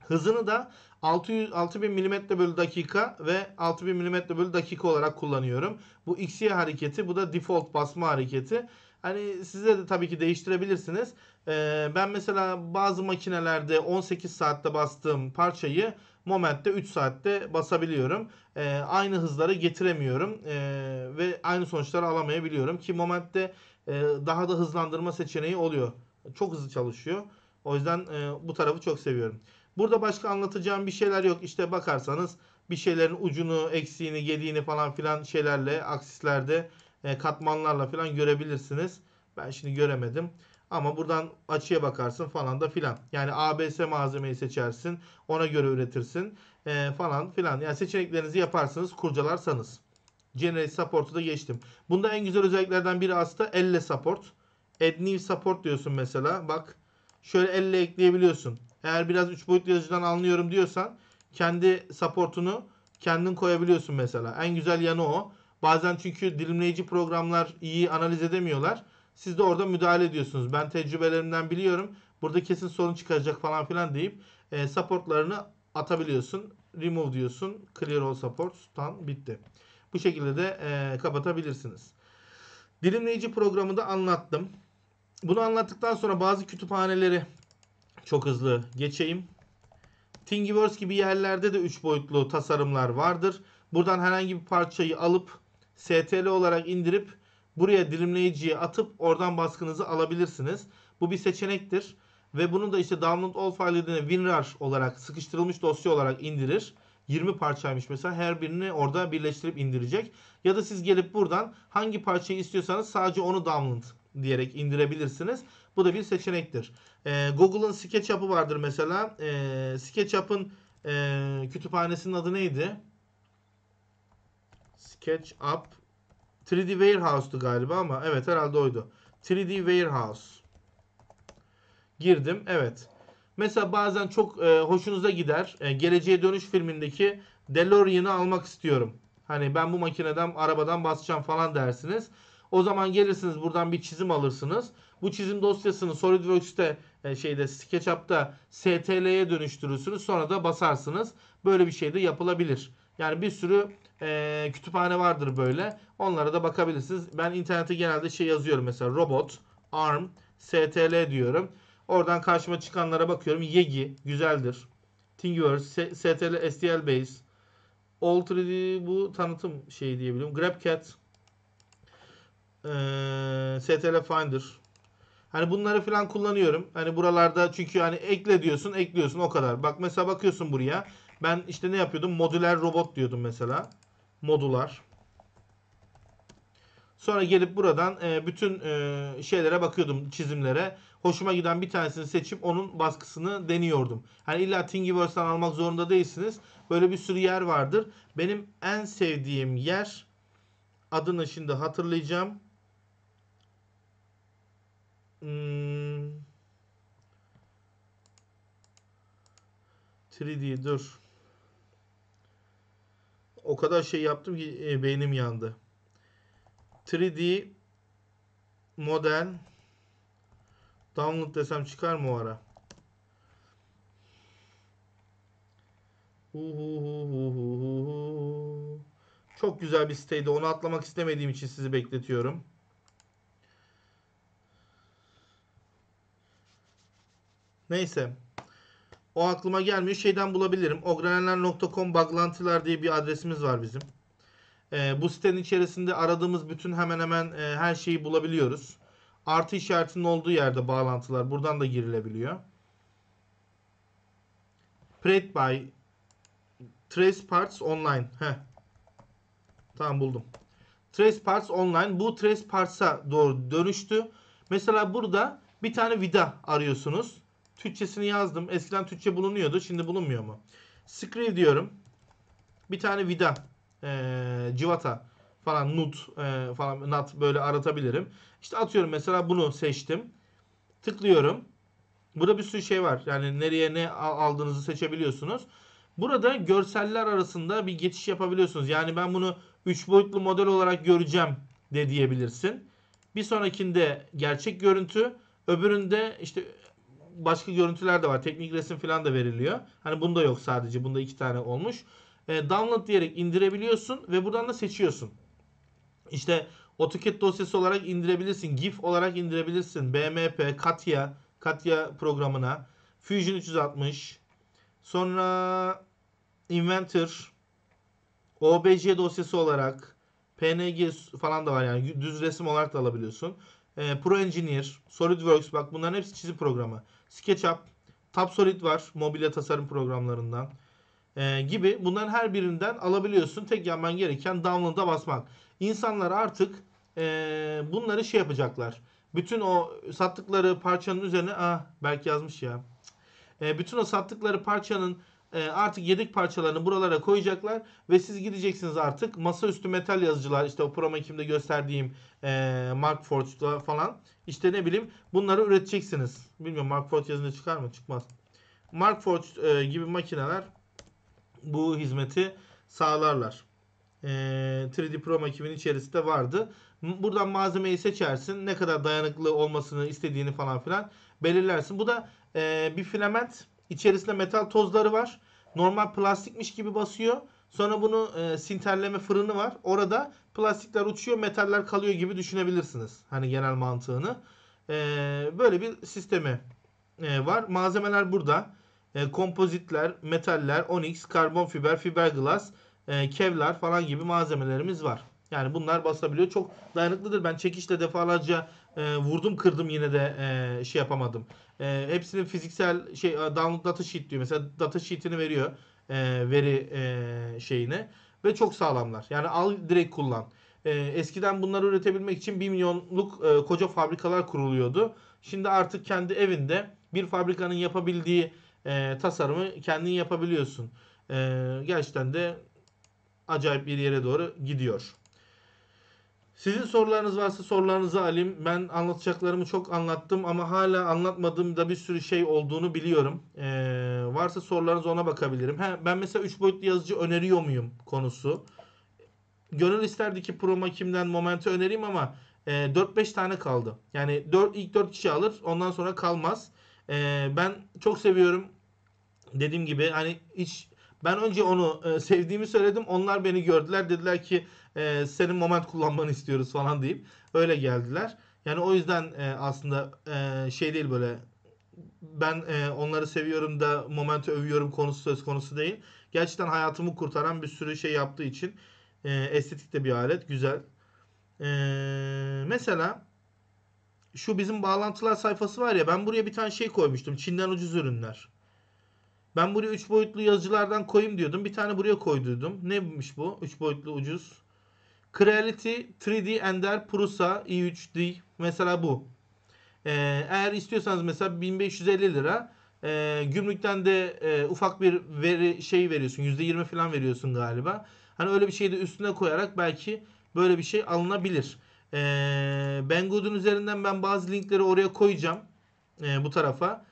Hızını da 600, 6000 mm bölü dakika ve 6000 mm bölü dakika olarak kullanıyorum. Bu XY hareketi bu da default basma hareketi. Hani size de tabii ki değiştirebilirsiniz. Ee, ben mesela bazı makinelerde 18 saatte bastığım parçayı momentte 3 saatte basabiliyorum. E, aynı hızlara getiremiyorum e, ve aynı sonuçları alamayabiliyorum ki momentte e, daha da hızlandırma seçeneği oluyor. Çok hızlı çalışıyor. O yüzden e, bu tarafı çok seviyorum. Burada başka anlatacağım bir şeyler yok. İşte bakarsanız bir şeylerin ucunu, eksiğini, gediğini falan filan şeylerle, aksislerde, e, katmanlarla falan görebilirsiniz. Ben şimdi göremedim. Ama buradan açıya bakarsın falan da filan. Yani ABS malzemeyi seçersin. Ona göre üretirsin e, falan filan. Yani seçeneklerinizi yaparsınız kurcalarsanız. Generate Support'u da geçtim. Bunda en güzel özelliklerden biri aslında elle support. Add new support diyorsun mesela. Bak şöyle elle ekleyebiliyorsun. Eğer biraz 3 boyutlu yazıcıdan anlıyorum diyorsan kendi support'unu kendin koyabiliyorsun mesela. En güzel yanı o. Bazen çünkü dilimleyici programlar iyi analiz edemiyorlar. Siz de orada müdahale ediyorsunuz. Ben tecrübelerimden biliyorum. Burada kesin sorun çıkacak falan filan deyip e, supportlarını atabiliyorsun. Remove diyorsun. Clear all supports. Tam bitti. Bu şekilde de e, kapatabilirsiniz. Dilimleyici programı da anlattım. Bunu anlattıktan sonra bazı kütüphaneleri çok hızlı geçeyim. Thingiverse gibi yerlerde de 3 boyutlu tasarımlar vardır. Buradan herhangi bir parçayı alıp STL olarak indirip Buraya dilimleyiciyi atıp oradan baskınızı alabilirsiniz. Bu bir seçenektir. Ve bunu da işte download all file WinRAR olarak sıkıştırılmış dosya olarak indirir. 20 parçaymış mesela her birini orada birleştirip indirecek. Ya da siz gelip buradan hangi parçayı istiyorsanız sadece onu download diyerek indirebilirsiniz. Bu da bir seçenektir. Ee, Google'ın SketchUp'ı vardır mesela. Ee, SketchUp'ın e, kütüphanesinin adı neydi? SketchUp 3D Warehouse'du galiba ama evet herhalde oydu. 3D Warehouse. Girdim. Evet. Mesela bazen çok e, hoşunuza gider. E, Geleceğe Dönüş filmindeki DeLorean'ı almak istiyorum. Hani ben bu makineden, arabadan basacağım falan dersiniz. O zaman gelirsiniz buradan bir çizim alırsınız. Bu çizim dosyasını SolidWorks'te e, şeyde SketchUp'ta STL'ye dönüştürürsünüz. Sonra da basarsınız. Böyle bir şey de yapılabilir. Yani bir sürü e, kütüphane vardır böyle. Onlara da bakabilirsiniz. Ben internete genelde şey yazıyorum mesela robot, arm, stl diyorum. Oradan karşıma çıkanlara bakıyorum. Yegi güzeldir. Thingiverse, stl, stl base. All 3D bu tanıtım şeyi diyebilirim. GrabCat, e, stl finder. Hani bunları falan kullanıyorum. Hani buralarda çünkü hani ekle diyorsun, ekliyorsun o kadar. Bak mesela bakıyorsun buraya. Ben işte ne yapıyordum? Modüler robot diyordum mesela. Modular. Sonra gelip buradan e, bütün e, şeylere bakıyordum, çizimlere. Hoşuma giden bir tanesini seçip onun baskısını deniyordum. Hani illa Thingiverse'den almak zorunda değilsiniz. Böyle bir sürü yer vardır. Benim en sevdiğim yer adını şimdi hatırlayacağım. Hmm. 3D dur o kadar şey yaptım ki e, beynim yandı. 3D model download desem çıkar mı o ara? Uhuhuhuhu. Çok güzel bir siteydi. Onu atlamak istemediğim için sizi bekletiyorum. Neyse. O aklıma gelmiyor. Şeyden bulabilirim. ogranenler.com bağlantılar diye bir adresimiz var bizim. E, bu sitenin içerisinde aradığımız bütün hemen hemen e, her şeyi bulabiliyoruz. Artı işaretinin olduğu yerde bağlantılar. Buradan da girilebiliyor. Prate by Trace Parts Online. Heh. Tamam buldum. Trace Parts Online. Bu Trace Parts'a doğru dönüştü. Mesela burada bir tane vida arıyorsunuz. Türkçesini yazdım. Eskiden Türkçe bulunuyordu. Şimdi bulunmuyor mu? Screw diyorum. Bir tane vida. E, civata falan nut e, falan nut böyle aratabilirim. İşte atıyorum mesela bunu seçtim. Tıklıyorum. Burada bir sürü şey var. Yani nereye ne aldığınızı seçebiliyorsunuz. Burada görseller arasında bir geçiş yapabiliyorsunuz. Yani ben bunu 3 boyutlu model olarak göreceğim de diyebilirsin. Bir sonrakinde gerçek görüntü, öbüründe işte başka görüntüler de var. Teknik resim falan da veriliyor. Hani bunda yok sadece. Bunda iki tane olmuş. E, download diyerek indirebiliyorsun ve buradan da seçiyorsun. İşte AutoCAD dosyası olarak indirebilirsin. GIF olarak indirebilirsin. BMP, Katya, Katya programına. Fusion 360. Sonra Inventor. OBJ dosyası olarak. PNG falan da var yani. Düz resim olarak da alabiliyorsun. E, Pro Engineer, SolidWorks bak bunların hepsi çizim programı. SketchUp, TapSolid var mobilya tasarım programlarından e, gibi bunların her birinden alabiliyorsun. Tek yapman gereken download'a basmak. İnsanlar artık e, bunları şey yapacaklar. Bütün o sattıkları parçanın üzerine ah belki yazmış ya. E, bütün o sattıkları parçanın ee, artık yedek parçalarını buralara koyacaklar ve siz gideceksiniz artık masaüstü metal yazıcılar işte o ProMakimde gösterdiğim e, Mark Forge'da falan işte ne bileyim bunları üreteceksiniz. Bilmiyorum Mark Forge yazınca çıkar mı? Çıkmaz. Mark Forge e, gibi makineler bu hizmeti sağlarlar. E, 3D Pro makinenin içerisinde vardı. Buradan malzemeyi seçersin. Ne kadar dayanıklı olmasını istediğini falan filan belirlersin. Bu da e, bir filament İçerisinde metal tozları var. Normal plastikmiş gibi basıyor. Sonra bunu e, sinterleme fırını var. Orada plastikler uçuyor, metaller kalıyor gibi düşünebilirsiniz. Hani genel mantığını. E, böyle bir sistemi e, var. Malzemeler burada. E, kompozitler, metaller, onyx, karbon fiber, fiberglas, e, kevlar falan gibi malzemelerimiz var. Yani bunlar basabiliyor. Çok dayanıklıdır. Ben çekişle defalarca e, vurdum kırdım yine de e, şey yapamadım. E, hepsinin fiziksel şey download data sheet diyor. Mesela data sheet'ini veriyor e, veri e, şeyine ve çok sağlamlar. Yani al direkt kullan. E, eskiden bunları üretebilmek için 1 milyonluk e, koca fabrikalar kuruluyordu. Şimdi artık kendi evinde bir fabrikanın yapabildiği e, tasarımı kendin yapabiliyorsun. E, gerçekten de acayip bir yere doğru gidiyor. Sizin sorularınız varsa sorularınızı alayım. Ben anlatacaklarımı çok anlattım ama hala anlatmadığım da bir sürü şey olduğunu biliyorum. Ee, varsa sorularınız ona bakabilirim. He, ben mesela 3 boyutlu yazıcı öneriyor muyum konusu. Gönül isterdi ki pro kimden momenti önereyim ama e, 4-5 tane kaldı. Yani 4, ilk 4 kişi alır ondan sonra kalmaz. E, ben çok seviyorum. Dediğim gibi hani hiç ben önce onu e, sevdiğimi söyledim. Onlar beni gördüler. Dediler ki e, senin moment kullanmanı istiyoruz falan deyip öyle geldiler. Yani o yüzden e, aslında e, şey değil böyle ben e, onları seviyorum da momenti övüyorum konusu söz konusu değil. Gerçekten hayatımı kurtaran bir sürü şey yaptığı için e, estetik de bir alet. Güzel. E, mesela şu bizim bağlantılar sayfası var ya ben buraya bir tane şey koymuştum. Çin'den ucuz ürünler. Ben buraya 3 boyutlu yazıcılardan koyayım diyordum. Bir tane buraya koyduydum. Neymiş bu? 3 boyutlu ucuz Creality 3D Ender Prusa i3D mesela bu. Ee, eğer istiyorsanız mesela 1550 lira e, gümrükten de e, ufak bir veri şey veriyorsun. %20 falan veriyorsun galiba. Hani öyle bir şeyi de üstüne koyarak belki böyle bir şey alınabilir. E, Banggood'un üzerinden ben bazı linkleri oraya koyacağım. E, bu tarafa.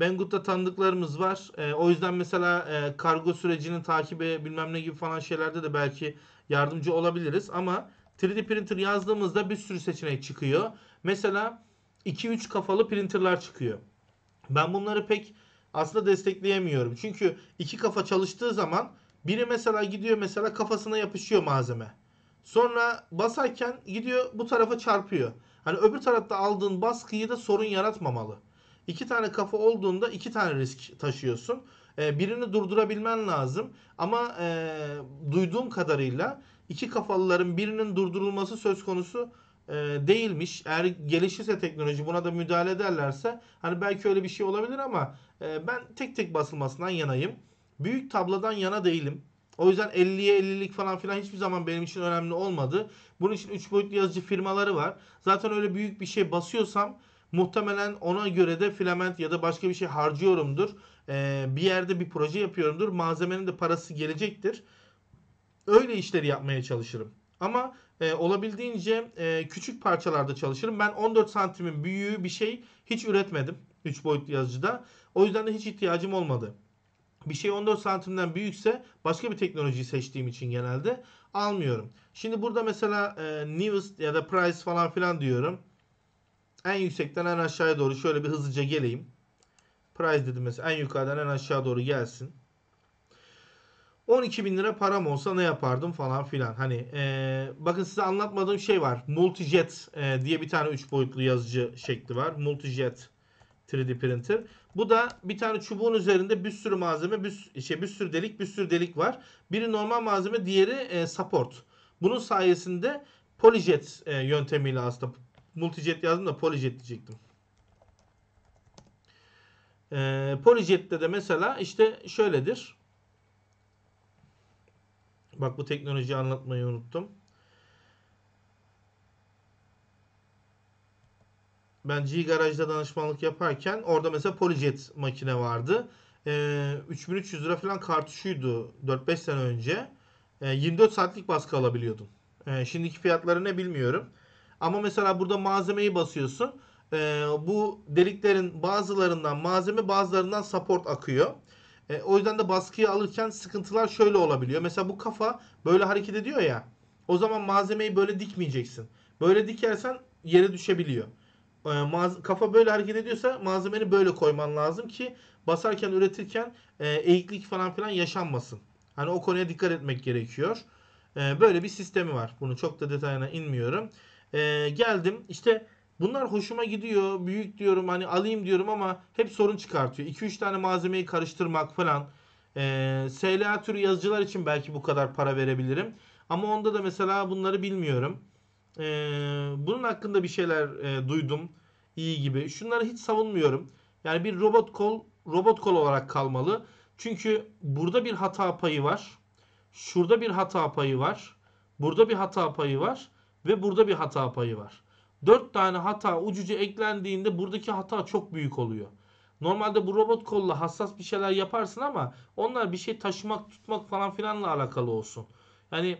Banggood'da tanıdıklarımız var. E, o yüzden mesela e, kargo sürecinin takibi bilmem ne gibi falan şeylerde de belki yardımcı olabiliriz. Ama 3D printer yazdığımızda bir sürü seçenek çıkıyor. Mesela 2-3 kafalı printerlar çıkıyor. Ben bunları pek aslında destekleyemiyorum. Çünkü iki kafa çalıştığı zaman biri mesela gidiyor mesela kafasına yapışıyor malzeme. Sonra basarken gidiyor bu tarafa çarpıyor. Hani öbür tarafta aldığın baskıyı da sorun yaratmamalı. İki tane kafa olduğunda iki tane risk taşıyorsun. E, birini durdurabilmen lazım. Ama e, duyduğum kadarıyla iki kafalıların birinin durdurulması söz konusu e, değilmiş. Eğer gelişirse teknoloji buna da müdahale ederlerse hani belki öyle bir şey olabilir ama e, ben tek tek basılmasından yanayım. Büyük tablodan yana değilim. O yüzden 50'ye 50'lik falan filan hiçbir zaman benim için önemli olmadı. Bunun için 3 boyutlu yazıcı firmaları var. Zaten öyle büyük bir şey basıyorsam Muhtemelen ona göre de filament ya da başka bir şey harcıyorumdur. Ee, bir yerde bir proje yapıyorumdur. Malzemenin de parası gelecektir. Öyle işleri yapmaya çalışırım. Ama e, olabildiğince e, küçük parçalarda çalışırım. Ben 14 santimin büyüğü bir şey hiç üretmedim 3 boyutlu yazıcıda. O yüzden de hiç ihtiyacım olmadı. Bir şey 14 santimden büyükse başka bir teknolojiyi seçtiğim için genelde almıyorum. Şimdi burada mesela e, newest ya da price falan filan diyorum. En yüksekten en aşağıya doğru şöyle bir hızlıca geleyim. Price dedim mesela en yukarıdan en aşağı doğru gelsin. 12 bin lira param olsa ne yapardım falan filan. Hani e, bakın size anlatmadığım şey var. Multijet e, diye bir tane 3 boyutlu yazıcı şekli var. Multijet 3D printer. Bu da bir tane çubuğun üzerinde bir sürü malzeme, bir, şey, bir sürü delik, bir sürü delik var. Biri normal malzeme, diğeri e, support. Bunun sayesinde polijet e, yöntemiyle aslında multijet yazdım da polijet diyecektim. E, ee, polijette de mesela işte şöyledir. Bak bu teknolojiyi anlatmayı unuttum. Ben G garajda danışmanlık yaparken orada mesela polijet makine vardı. E, ee, 3300 lira falan kartuşuydu 4-5 sene önce. E, ee, 24 saatlik baskı alabiliyordum. E, şimdiki fiyatları ne bilmiyorum. Ama mesela burada malzemeyi basıyorsun. E, bu deliklerin bazılarından malzeme bazılarından support akıyor. E, o yüzden de baskıyı alırken sıkıntılar şöyle olabiliyor. Mesela bu kafa böyle hareket ediyor ya. O zaman malzemeyi böyle dikmeyeceksin. Böyle dikersen yere düşebiliyor. E, kafa böyle hareket ediyorsa malzemeni böyle koyman lazım ki basarken üretirken e, eğiklik falan filan yaşanmasın. Hani o konuya dikkat etmek gerekiyor. E, böyle bir sistemi var. Bunu çok da detayına inmiyorum. Ee, geldim işte bunlar hoşuma gidiyor. Büyük diyorum hani alayım diyorum ama hep sorun çıkartıyor. 2-3 tane malzemeyi karıştırmak falan. Ee, SLA türü yazıcılar için belki bu kadar para verebilirim. Ama onda da mesela bunları bilmiyorum. Ee, bunun hakkında bir şeyler e, duydum. iyi gibi. Şunları hiç savunmuyorum. Yani bir robot kol robot kol olarak kalmalı. Çünkü burada bir hata payı var. Şurada bir hata payı var. Burada bir hata payı var. Ve burada bir hata payı var. 4 tane hata ucuca eklendiğinde buradaki hata çok büyük oluyor. Normalde bu robot kolla hassas bir şeyler yaparsın ama onlar bir şey taşımak, tutmak falan filanla alakalı olsun. Yani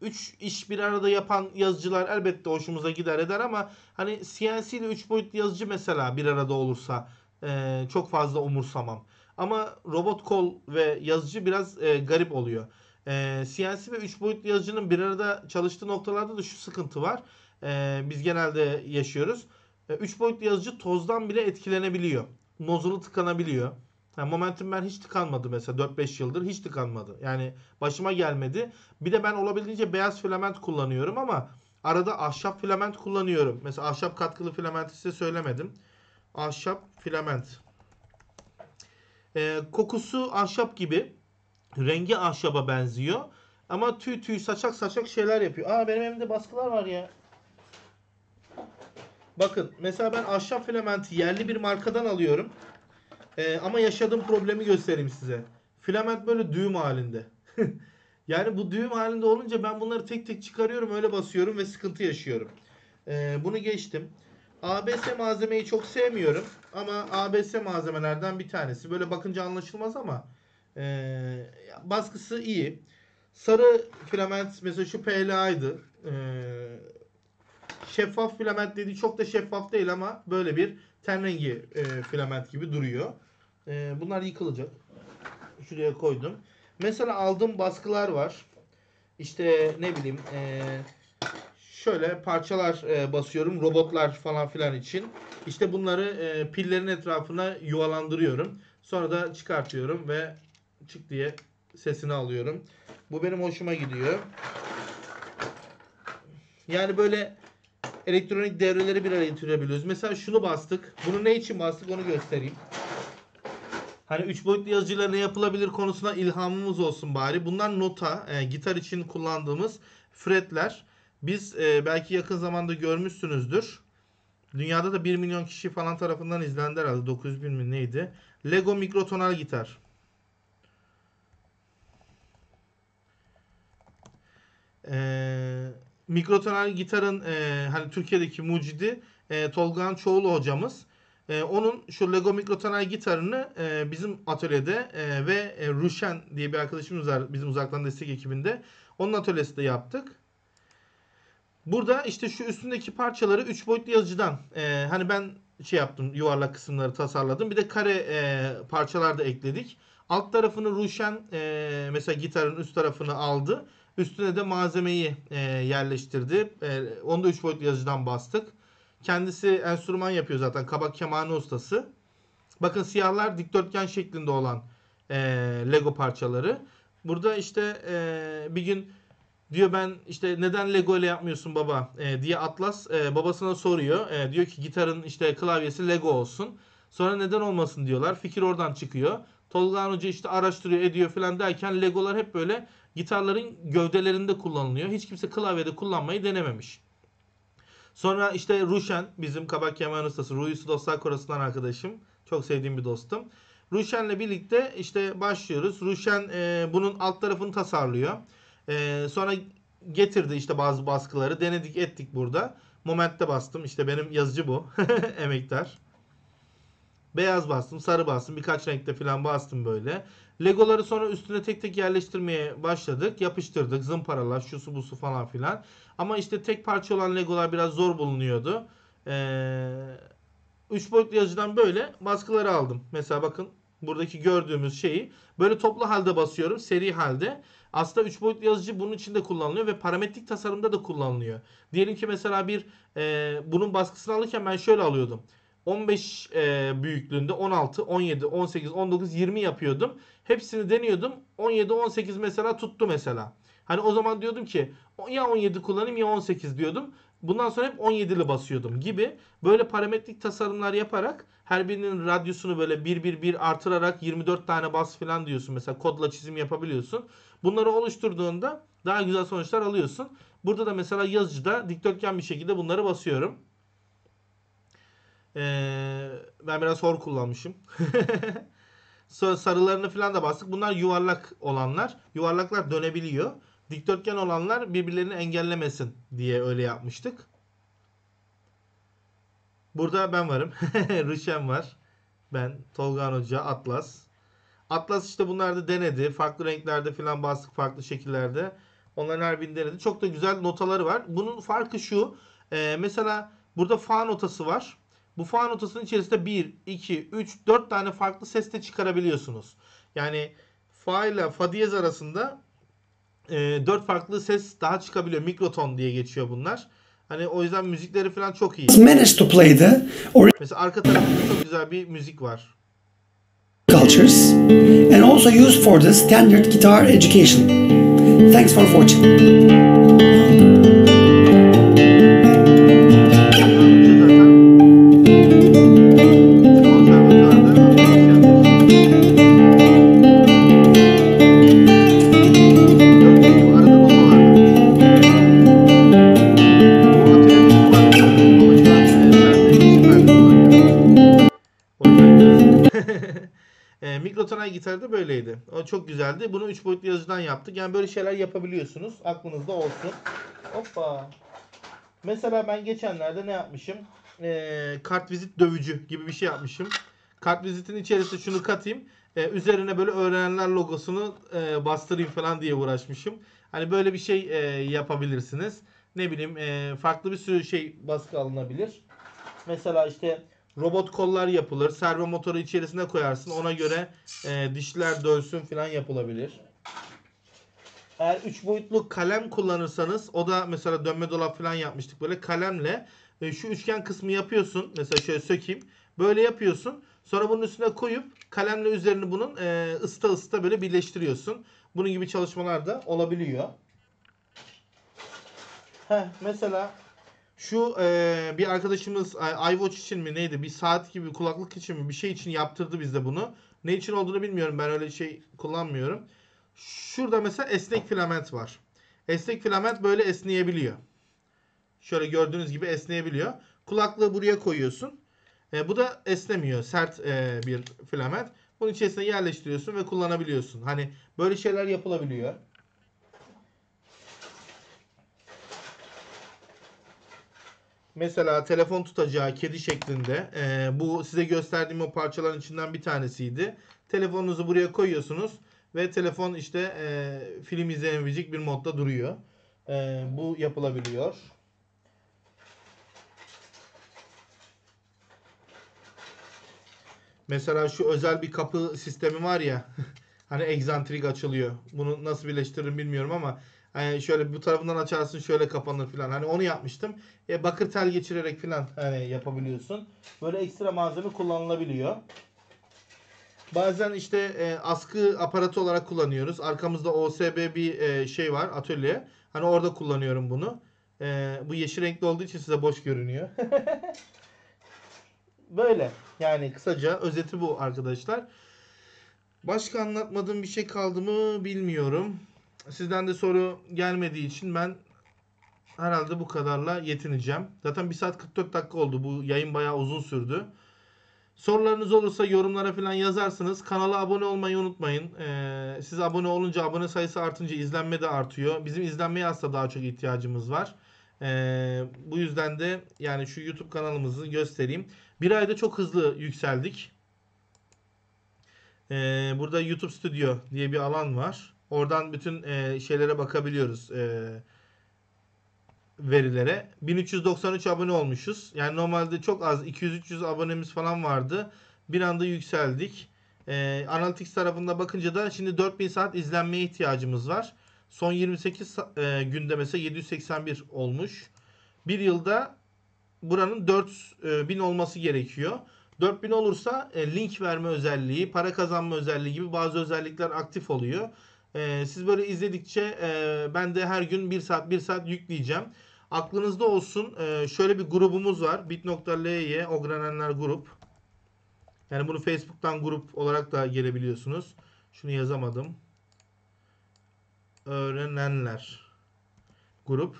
3 e, iş bir arada yapan yazıcılar elbette hoşumuza gider eder ama hani CNC ile 3 boyutlu yazıcı mesela bir arada olursa e, çok fazla umursamam. Ama robot kol ve yazıcı biraz e, garip oluyor. E, ee, CNC ve 3 boyutlu yazıcının bir arada çalıştığı noktalarda da şu sıkıntı var. E, biz genelde yaşıyoruz. 3 e, ee, boyutlu yazıcı tozdan bile etkilenebiliyor. Nozulu tıkanabiliyor. Yani momentum ben hiç tıkanmadı mesela 4-5 yıldır hiç tıkanmadı. Yani başıma gelmedi. Bir de ben olabildiğince beyaz filament kullanıyorum ama arada ahşap filament kullanıyorum. Mesela ahşap katkılı filamenti size söylemedim. Ahşap filament. Ee, kokusu ahşap gibi. Rengi ahşaba benziyor. Ama tüy tüy saçak saçak şeyler yapıyor. Aa benim evimde baskılar var ya. Bakın mesela ben ahşap filamenti yerli bir markadan alıyorum. Ee, ama yaşadığım problemi göstereyim size. Filament böyle düğüm halinde. (laughs) yani bu düğüm halinde olunca ben bunları tek tek çıkarıyorum öyle basıyorum ve sıkıntı yaşıyorum. Ee, bunu geçtim. ABS malzemeyi çok sevmiyorum ama ABS malzemelerden bir tanesi. Böyle bakınca anlaşılmaz ama e, baskısı iyi. Sarı filament mesela şu PLA'ydı. E, ee, şeffaf filament dediği çok da şeffaf değil ama böyle bir ten rengi e, filament gibi duruyor. E, bunlar yıkılacak. Şuraya koydum. Mesela aldığım baskılar var. İşte ne bileyim e, şöyle parçalar e, basıyorum. Robotlar falan filan için. İşte bunları e, pillerin etrafına yuvalandırıyorum. Sonra da çıkartıyorum ve çık diye sesini alıyorum. Bu benim hoşuma gidiyor. Yani böyle elektronik devreleri bir araya getirebiliyoruz. Mesela şunu bastık. Bunu ne için bastık onu göstereyim. Hani 3 boyutlu yazıcıyla ne yapılabilir konusuna ilhamımız olsun bari. Bunlar nota, e, gitar için kullandığımız fretler. Biz e, belki yakın zamanda görmüşsünüzdür. Dünyada da 1 milyon kişi falan tarafından izlendi herhalde. 900 bin mi neydi? Lego mikrotonal gitar. e, mikrotonal gitarın e, hani Türkiye'deki mucidi e, Tolgan Çoğulu hocamız. E, onun şu Lego mikrotonal gitarını e, bizim atölyede e, ve e, Ruşen diye bir arkadaşımız var bizim uzaktan destek ekibinde. Onun atölyesinde yaptık. Burada işte şu üstündeki parçaları 3 boyutlu yazıcıdan e, hani ben şey yaptım yuvarlak kısımları tasarladım. Bir de kare e, parçalar da ekledik. Alt tarafını Ruşen e, mesela gitarın üst tarafını aldı. Üstüne de malzemeyi e, yerleştirdi. E, onu da 3 boyutlu yazıcıdan bastık. Kendisi enstrüman yapıyor zaten. Kabak kemane ustası. Bakın siyahlar dikdörtgen şeklinde olan e, Lego parçaları. Burada işte e, bir gün diyor ben işte neden Lego ile yapmıyorsun baba e, diye Atlas e, babasına soruyor. E, diyor ki gitarın işte klavyesi Lego olsun. Sonra neden olmasın diyorlar. Fikir oradan çıkıyor. Tolga Hoca işte araştırıyor ediyor falan derken Legolar hep böyle Gitarların gövdelerinde kullanılıyor. Hiç kimse klavyede kullanmayı denememiş. Sonra işte Ruşen bizim kabak keman ustası Ruhisu Dostlar Korosu'ndan arkadaşım. Çok sevdiğim bir dostum. Ruşen'le birlikte işte başlıyoruz. Ruşen e, bunun alt tarafını tasarlıyor. E, sonra getirdi işte bazı baskıları. Denedik ettik burada. Moment'te bastım. İşte benim yazıcı bu. (laughs) Emektar. Beyaz bastım, sarı bastım, birkaç renkte falan bastım böyle. Legoları sonra üstüne tek tek yerleştirmeye başladık. Yapıştırdık, zımparalar, şusu busu falan filan. Ama işte tek parça olan legolar biraz zor bulunuyordu. Ee, üç boyutlu yazıcıdan böyle baskıları aldım. Mesela bakın buradaki gördüğümüz şeyi böyle toplu halde basıyorum seri halde. Aslında üç boyutlu yazıcı bunun içinde kullanılıyor ve parametrik tasarımda da kullanılıyor. Diyelim ki mesela bir e, bunun baskısını alırken ben şöyle alıyordum. 15 e, büyüklüğünde 16, 17, 18, 19, 20 yapıyordum. Hepsini deniyordum. 17, 18 mesela tuttu mesela. Hani o zaman diyordum ki ya 17 kullanayım ya 18 diyordum. Bundan sonra hep 17'li basıyordum gibi. Böyle parametrik tasarımlar yaparak her birinin radyosunu böyle 1 1 1 artırarak 24 tane bas falan diyorsun. Mesela kodla çizim yapabiliyorsun. Bunları oluşturduğunda daha güzel sonuçlar alıyorsun. Burada da mesela yazıcıda dikdörtgen bir şekilde bunları basıyorum. Ee, ben biraz hor kullanmışım. (laughs) Sarılarını falan da bastık. Bunlar yuvarlak olanlar. Yuvarlaklar dönebiliyor. Dikdörtgen olanlar birbirlerini engellemesin diye öyle yapmıştık. Burada ben varım. (laughs) Rüşen var. Ben, Tolga Hoca, Atlas. Atlas işte bunlarda denedi. Farklı renklerde falan bastık farklı şekillerde. Onların her birini denedi. Çok da güzel notaları var. Bunun farkı şu. E, mesela burada fa notası var. Bu fa notasının içerisinde 1, 2, 3, 4 tane farklı ses de çıkarabiliyorsunuz. Yani fa ile fa diyez arasında e, 4 farklı ses daha çıkabiliyor. Mikroton diye geçiyor bunlar. Hani o yüzden müzikleri falan çok iyi. Managed to play the Mesela arka tarafında çok güzel bir müzik var. Cultures and also used for the standard guitar education. Thanks for watching. gitarı böyleydi. O çok güzeldi. Bunu 3 boyutlu yazıcıdan yaptık. Yani böyle şeyler yapabiliyorsunuz. Aklınızda olsun. Hoppa. Mesela ben geçenlerde ne yapmışım? Ee, kartvizit dövücü gibi bir şey yapmışım. Kartvizitin içerisinde şunu katayım. Ee, üzerine böyle öğrenenler logosunu e, bastırayım falan diye uğraşmışım. Hani böyle bir şey e, yapabilirsiniz. Ne bileyim e, farklı bir sürü şey baskı alınabilir. Mesela işte robot kollar yapılır. Servo motoru içerisine koyarsın. Ona göre e, dişler dönsün falan yapılabilir. Eğer 3 boyutlu kalem kullanırsanız o da mesela dönme dolap falan yapmıştık böyle kalemle e, şu üçgen kısmı yapıyorsun. Mesela şöyle sökeyim. Böyle yapıyorsun. Sonra bunun üstüne koyup kalemle üzerini bunun e, ısıta ısta böyle birleştiriyorsun. Bunun gibi çalışmalar da olabiliyor. Heh, mesela şu e, bir arkadaşımız e, iWatch için mi neydi? Bir saat gibi kulaklık için mi bir şey için yaptırdı bizde bunu. Ne için olduğunu bilmiyorum. Ben öyle şey kullanmıyorum. Şurada mesela esnek filament var. Esnek filament böyle esneyebiliyor. Şöyle gördüğünüz gibi esneyebiliyor. Kulaklığı buraya koyuyorsun. E, bu da esnemiyor. Sert e, bir filament. Bunun içerisine yerleştiriyorsun ve kullanabiliyorsun. Hani böyle şeyler yapılabiliyor. mesela telefon tutacağı kedi şeklinde e, bu size gösterdiğim o parçaların içinden bir tanesiydi. Telefonunuzu buraya koyuyorsunuz ve telefon işte e, film izleyebilecek bir modda duruyor. E, bu yapılabiliyor. Mesela şu özel bir kapı sistemi var ya. (laughs) hani egzantrik açılıyor. Bunu nasıl birleştiririm bilmiyorum ama Hani şöyle bu tarafından açarsın şöyle kapanır filan. Hani onu yapmıştım. E, bakır tel geçirerek filan hani yapabiliyorsun. Böyle ekstra malzeme kullanılabiliyor. Bazen işte e, askı aparatı olarak kullanıyoruz. Arkamızda OSB bir e, şey var atölye. Hani orada kullanıyorum bunu. E, bu yeşil renkli olduğu için size boş görünüyor. (laughs) Böyle yani kısaca özeti bu arkadaşlar. Başka anlatmadığım bir şey kaldı mı bilmiyorum sizden de soru gelmediği için ben herhalde bu kadarla yetineceğim. Zaten 1 saat 44 dakika oldu. Bu yayın bayağı uzun sürdü. Sorularınız olursa yorumlara falan yazarsınız. Kanala abone olmayı unutmayın. Ee, siz abone olunca abone sayısı artınca izlenme de artıyor. Bizim izlenmeye aslında daha çok ihtiyacımız var. Ee, bu yüzden de yani şu YouTube kanalımızı göstereyim. Bir ayda çok hızlı yükseldik. Ee, burada YouTube Studio diye bir alan var. Oradan bütün e, şeylere bakabiliyoruz. E, verilere. 1393 abone olmuşuz. Yani normalde çok az 200-300 abonemiz falan vardı. Bir anda yükseldik. E, Analytics tarafında bakınca da şimdi 4000 saat izlenmeye ihtiyacımız var. Son 28 e, günde mesela 781 olmuş. Bir yılda buranın 4000 e, olması gerekiyor. 4000 olursa e, link verme özelliği, para kazanma özelliği gibi bazı özellikler aktif oluyor. E, siz böyle izledikçe e, ben de her gün bir saat bir saat yükleyeceğim. Aklınızda olsun e, şöyle bir grubumuz var. bit.ly ogranenler grup. Yani bunu Facebook'tan grup olarak da gelebiliyorsunuz. Şunu yazamadım. Öğrenenler grup.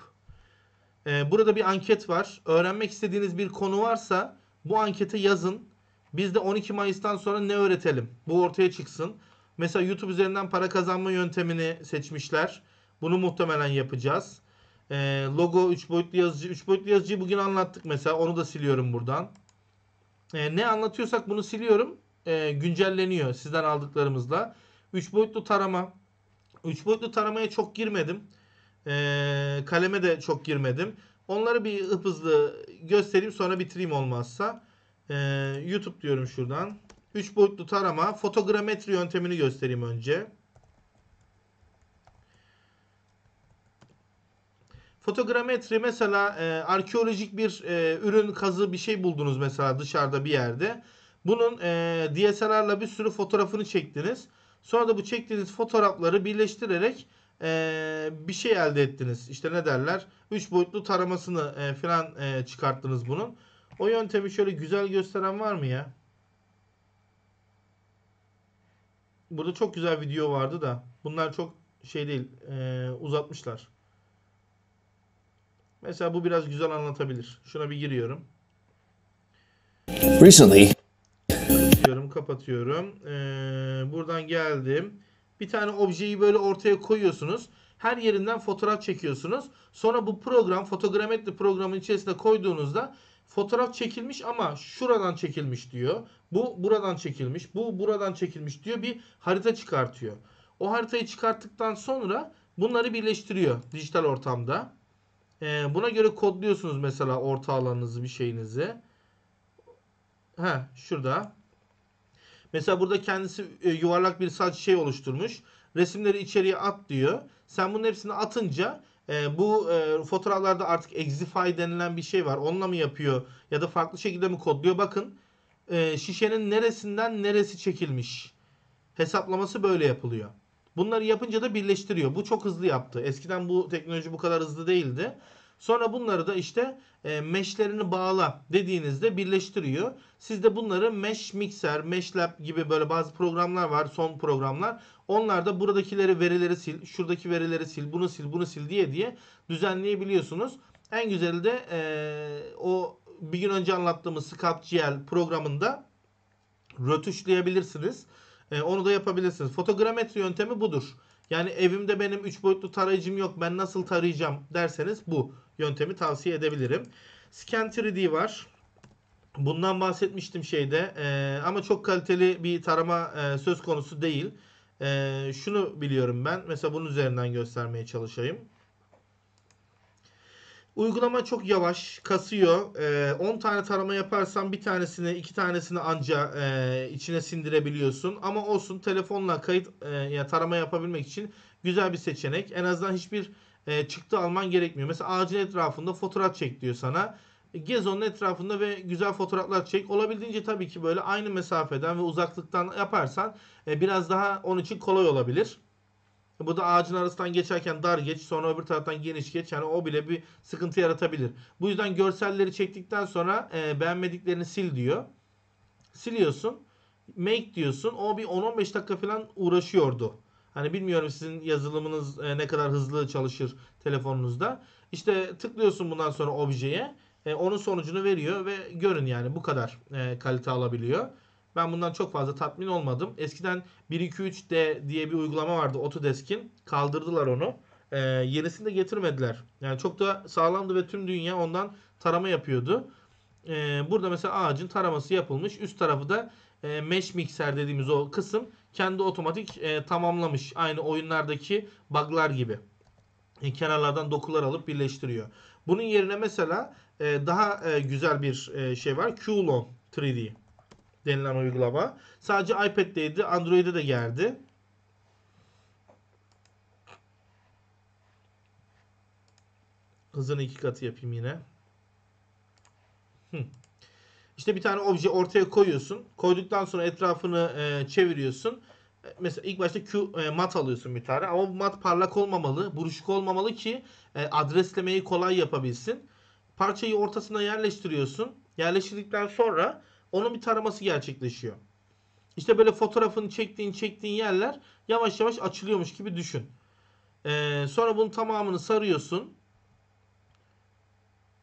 E, burada bir anket var. Öğrenmek istediğiniz bir konu varsa bu ankete yazın. Biz de 12 Mayıs'tan sonra ne öğretelim? Bu ortaya çıksın. Mesela YouTube üzerinden para kazanma yöntemini seçmişler. Bunu muhtemelen yapacağız. E, logo 3 boyutlu yazıcı. 3 boyutlu yazıcıyı bugün anlattık mesela. Onu da siliyorum buradan. E, ne anlatıyorsak bunu siliyorum. E, güncelleniyor sizden aldıklarımızla. 3 boyutlu tarama. 3 boyutlu taramaya çok girmedim. E, kaleme de çok girmedim. Onları bir hızlı göstereyim sonra bitireyim olmazsa. E, YouTube diyorum şuradan. 3 boyutlu tarama fotogrametri yöntemini göstereyim önce. Fotogrametri mesela e, arkeolojik bir e, ürün kazı bir şey buldunuz mesela dışarıda bir yerde. Bunun e, DSLR'la bir sürü fotoğrafını çektiniz. Sonra da bu çektiğiniz fotoğrafları birleştirerek e, bir şey elde ettiniz. İşte ne derler? 3 boyutlu taramasını e, falan e, çıkarttınız bunun. O yöntemi şöyle güzel gösteren var mı ya? Burada çok güzel video vardı da bunlar çok şey değil e, uzatmışlar. Mesela bu biraz güzel anlatabilir. Şuna bir giriyorum. Recently. Diyorum, kapatıyorum. Ee, buradan geldim. Bir tane objeyi böyle ortaya koyuyorsunuz. Her yerinden fotoğraf çekiyorsunuz. Sonra bu program, fotogrametri programın içerisinde koyduğunuzda Fotoğraf çekilmiş ama şuradan çekilmiş diyor. Bu buradan çekilmiş. Bu buradan çekilmiş diyor. Bir harita çıkartıyor. O haritayı çıkarttıktan sonra bunları birleştiriyor dijital ortamda. Ee, buna göre kodluyorsunuz mesela orta alanınızı bir şeyinizi. Ha şurada. Mesela burada kendisi e, yuvarlak bir saç şey oluşturmuş. Resimleri içeriye at diyor. Sen bunun hepsini atınca e, bu e, fotoğraflarda artık Exify denilen bir şey var. Onunla mı yapıyor ya da farklı şekilde mi kodluyor? Bakın e, şişenin neresinden neresi çekilmiş. Hesaplaması böyle yapılıyor. Bunları yapınca da birleştiriyor. Bu çok hızlı yaptı. Eskiden bu teknoloji bu kadar hızlı değildi. Sonra bunları da işte e, meşlerini bağla dediğinizde birleştiriyor. Siz de bunları mesh mixer, meshlab gibi böyle bazı programlar var. Son programlar. Onlar da buradakileri verileri sil, şuradaki verileri sil, bunu sil, bunu sil diye diye düzenleyebiliyorsunuz. En güzeli de e, o bir gün önce anlattığımız ScapGL programında rötuşlayabilirsiniz. E, onu da yapabilirsiniz. Fotogrametri yöntemi budur. Yani evimde benim 3 boyutlu tarayıcım yok ben nasıl tarayacağım derseniz bu yöntemi tavsiye edebilirim. Scan 3D var. Bundan bahsetmiştim şeyde e, ama çok kaliteli bir tarama e, söz konusu değil. E, şunu biliyorum ben mesela bunun üzerinden göstermeye çalışayım. Uygulama çok yavaş, kasıyor. E, tane tarama yaparsan bir tanesini, iki tanesini anca e, içine sindirebiliyorsun. Ama olsun telefonla kayıt e, ya tarama yapabilmek için güzel bir seçenek. En azından hiçbir e, çıktı alman gerekmiyor. Mesela ağacın etrafında fotoğraf çek diyor sana. Gez onun etrafında ve güzel fotoğraflar çek. Olabildiğince tabii ki böyle aynı mesafeden ve uzaklıktan yaparsan e, biraz daha onun için kolay olabilir. Bu da ağacın arasından geçerken dar geç sonra öbür taraftan geniş geç. Yani o bile bir sıkıntı yaratabilir. Bu yüzden görselleri çektikten sonra e, beğenmediklerini sil diyor. Siliyorsun. Make diyorsun. O bir 10-15 dakika falan uğraşıyordu. Hani bilmiyorum sizin yazılımınız e, ne kadar hızlı çalışır telefonunuzda. İşte tıklıyorsun bundan sonra objeye. E, onun sonucunu veriyor ve görün yani bu kadar e, kalite alabiliyor. Ben bundan çok fazla tatmin olmadım. Eskiden 1-2-3D diye bir uygulama vardı Autodesk'in. Kaldırdılar onu. Ee, yenisini de getirmediler. Yani çok da sağlamdı ve tüm dünya ondan tarama yapıyordu. Ee, burada mesela ağacın taraması yapılmış. Üst tarafı da e, mesh mikser dediğimiz o kısım kendi otomatik e, tamamlamış. Aynı oyunlardaki bug'lar gibi. E, kenarlardan dokular alıp birleştiriyor. Bunun yerine mesela e, daha e, güzel bir e, şey var. Qlon 3D denilen uygulama. Sadece iPad'deydi, Android'e de geldi. Hızını iki katı yapayım yine. İşte bir tane obje ortaya koyuyorsun. Koyduktan sonra etrafını e, çeviriyorsun. E, mesela ilk başta Q, e, mat alıyorsun bir tane. Ama bu mat parlak olmamalı, buruşuk olmamalı ki adreslemeyi kolay yapabilsin. Parçayı ortasına yerleştiriyorsun. Yerleştirdikten sonra onun bir taraması gerçekleşiyor. İşte böyle fotoğrafını çektiğin çektiğin yerler yavaş yavaş açılıyormuş gibi düşün. Ee, sonra bunun tamamını sarıyorsun.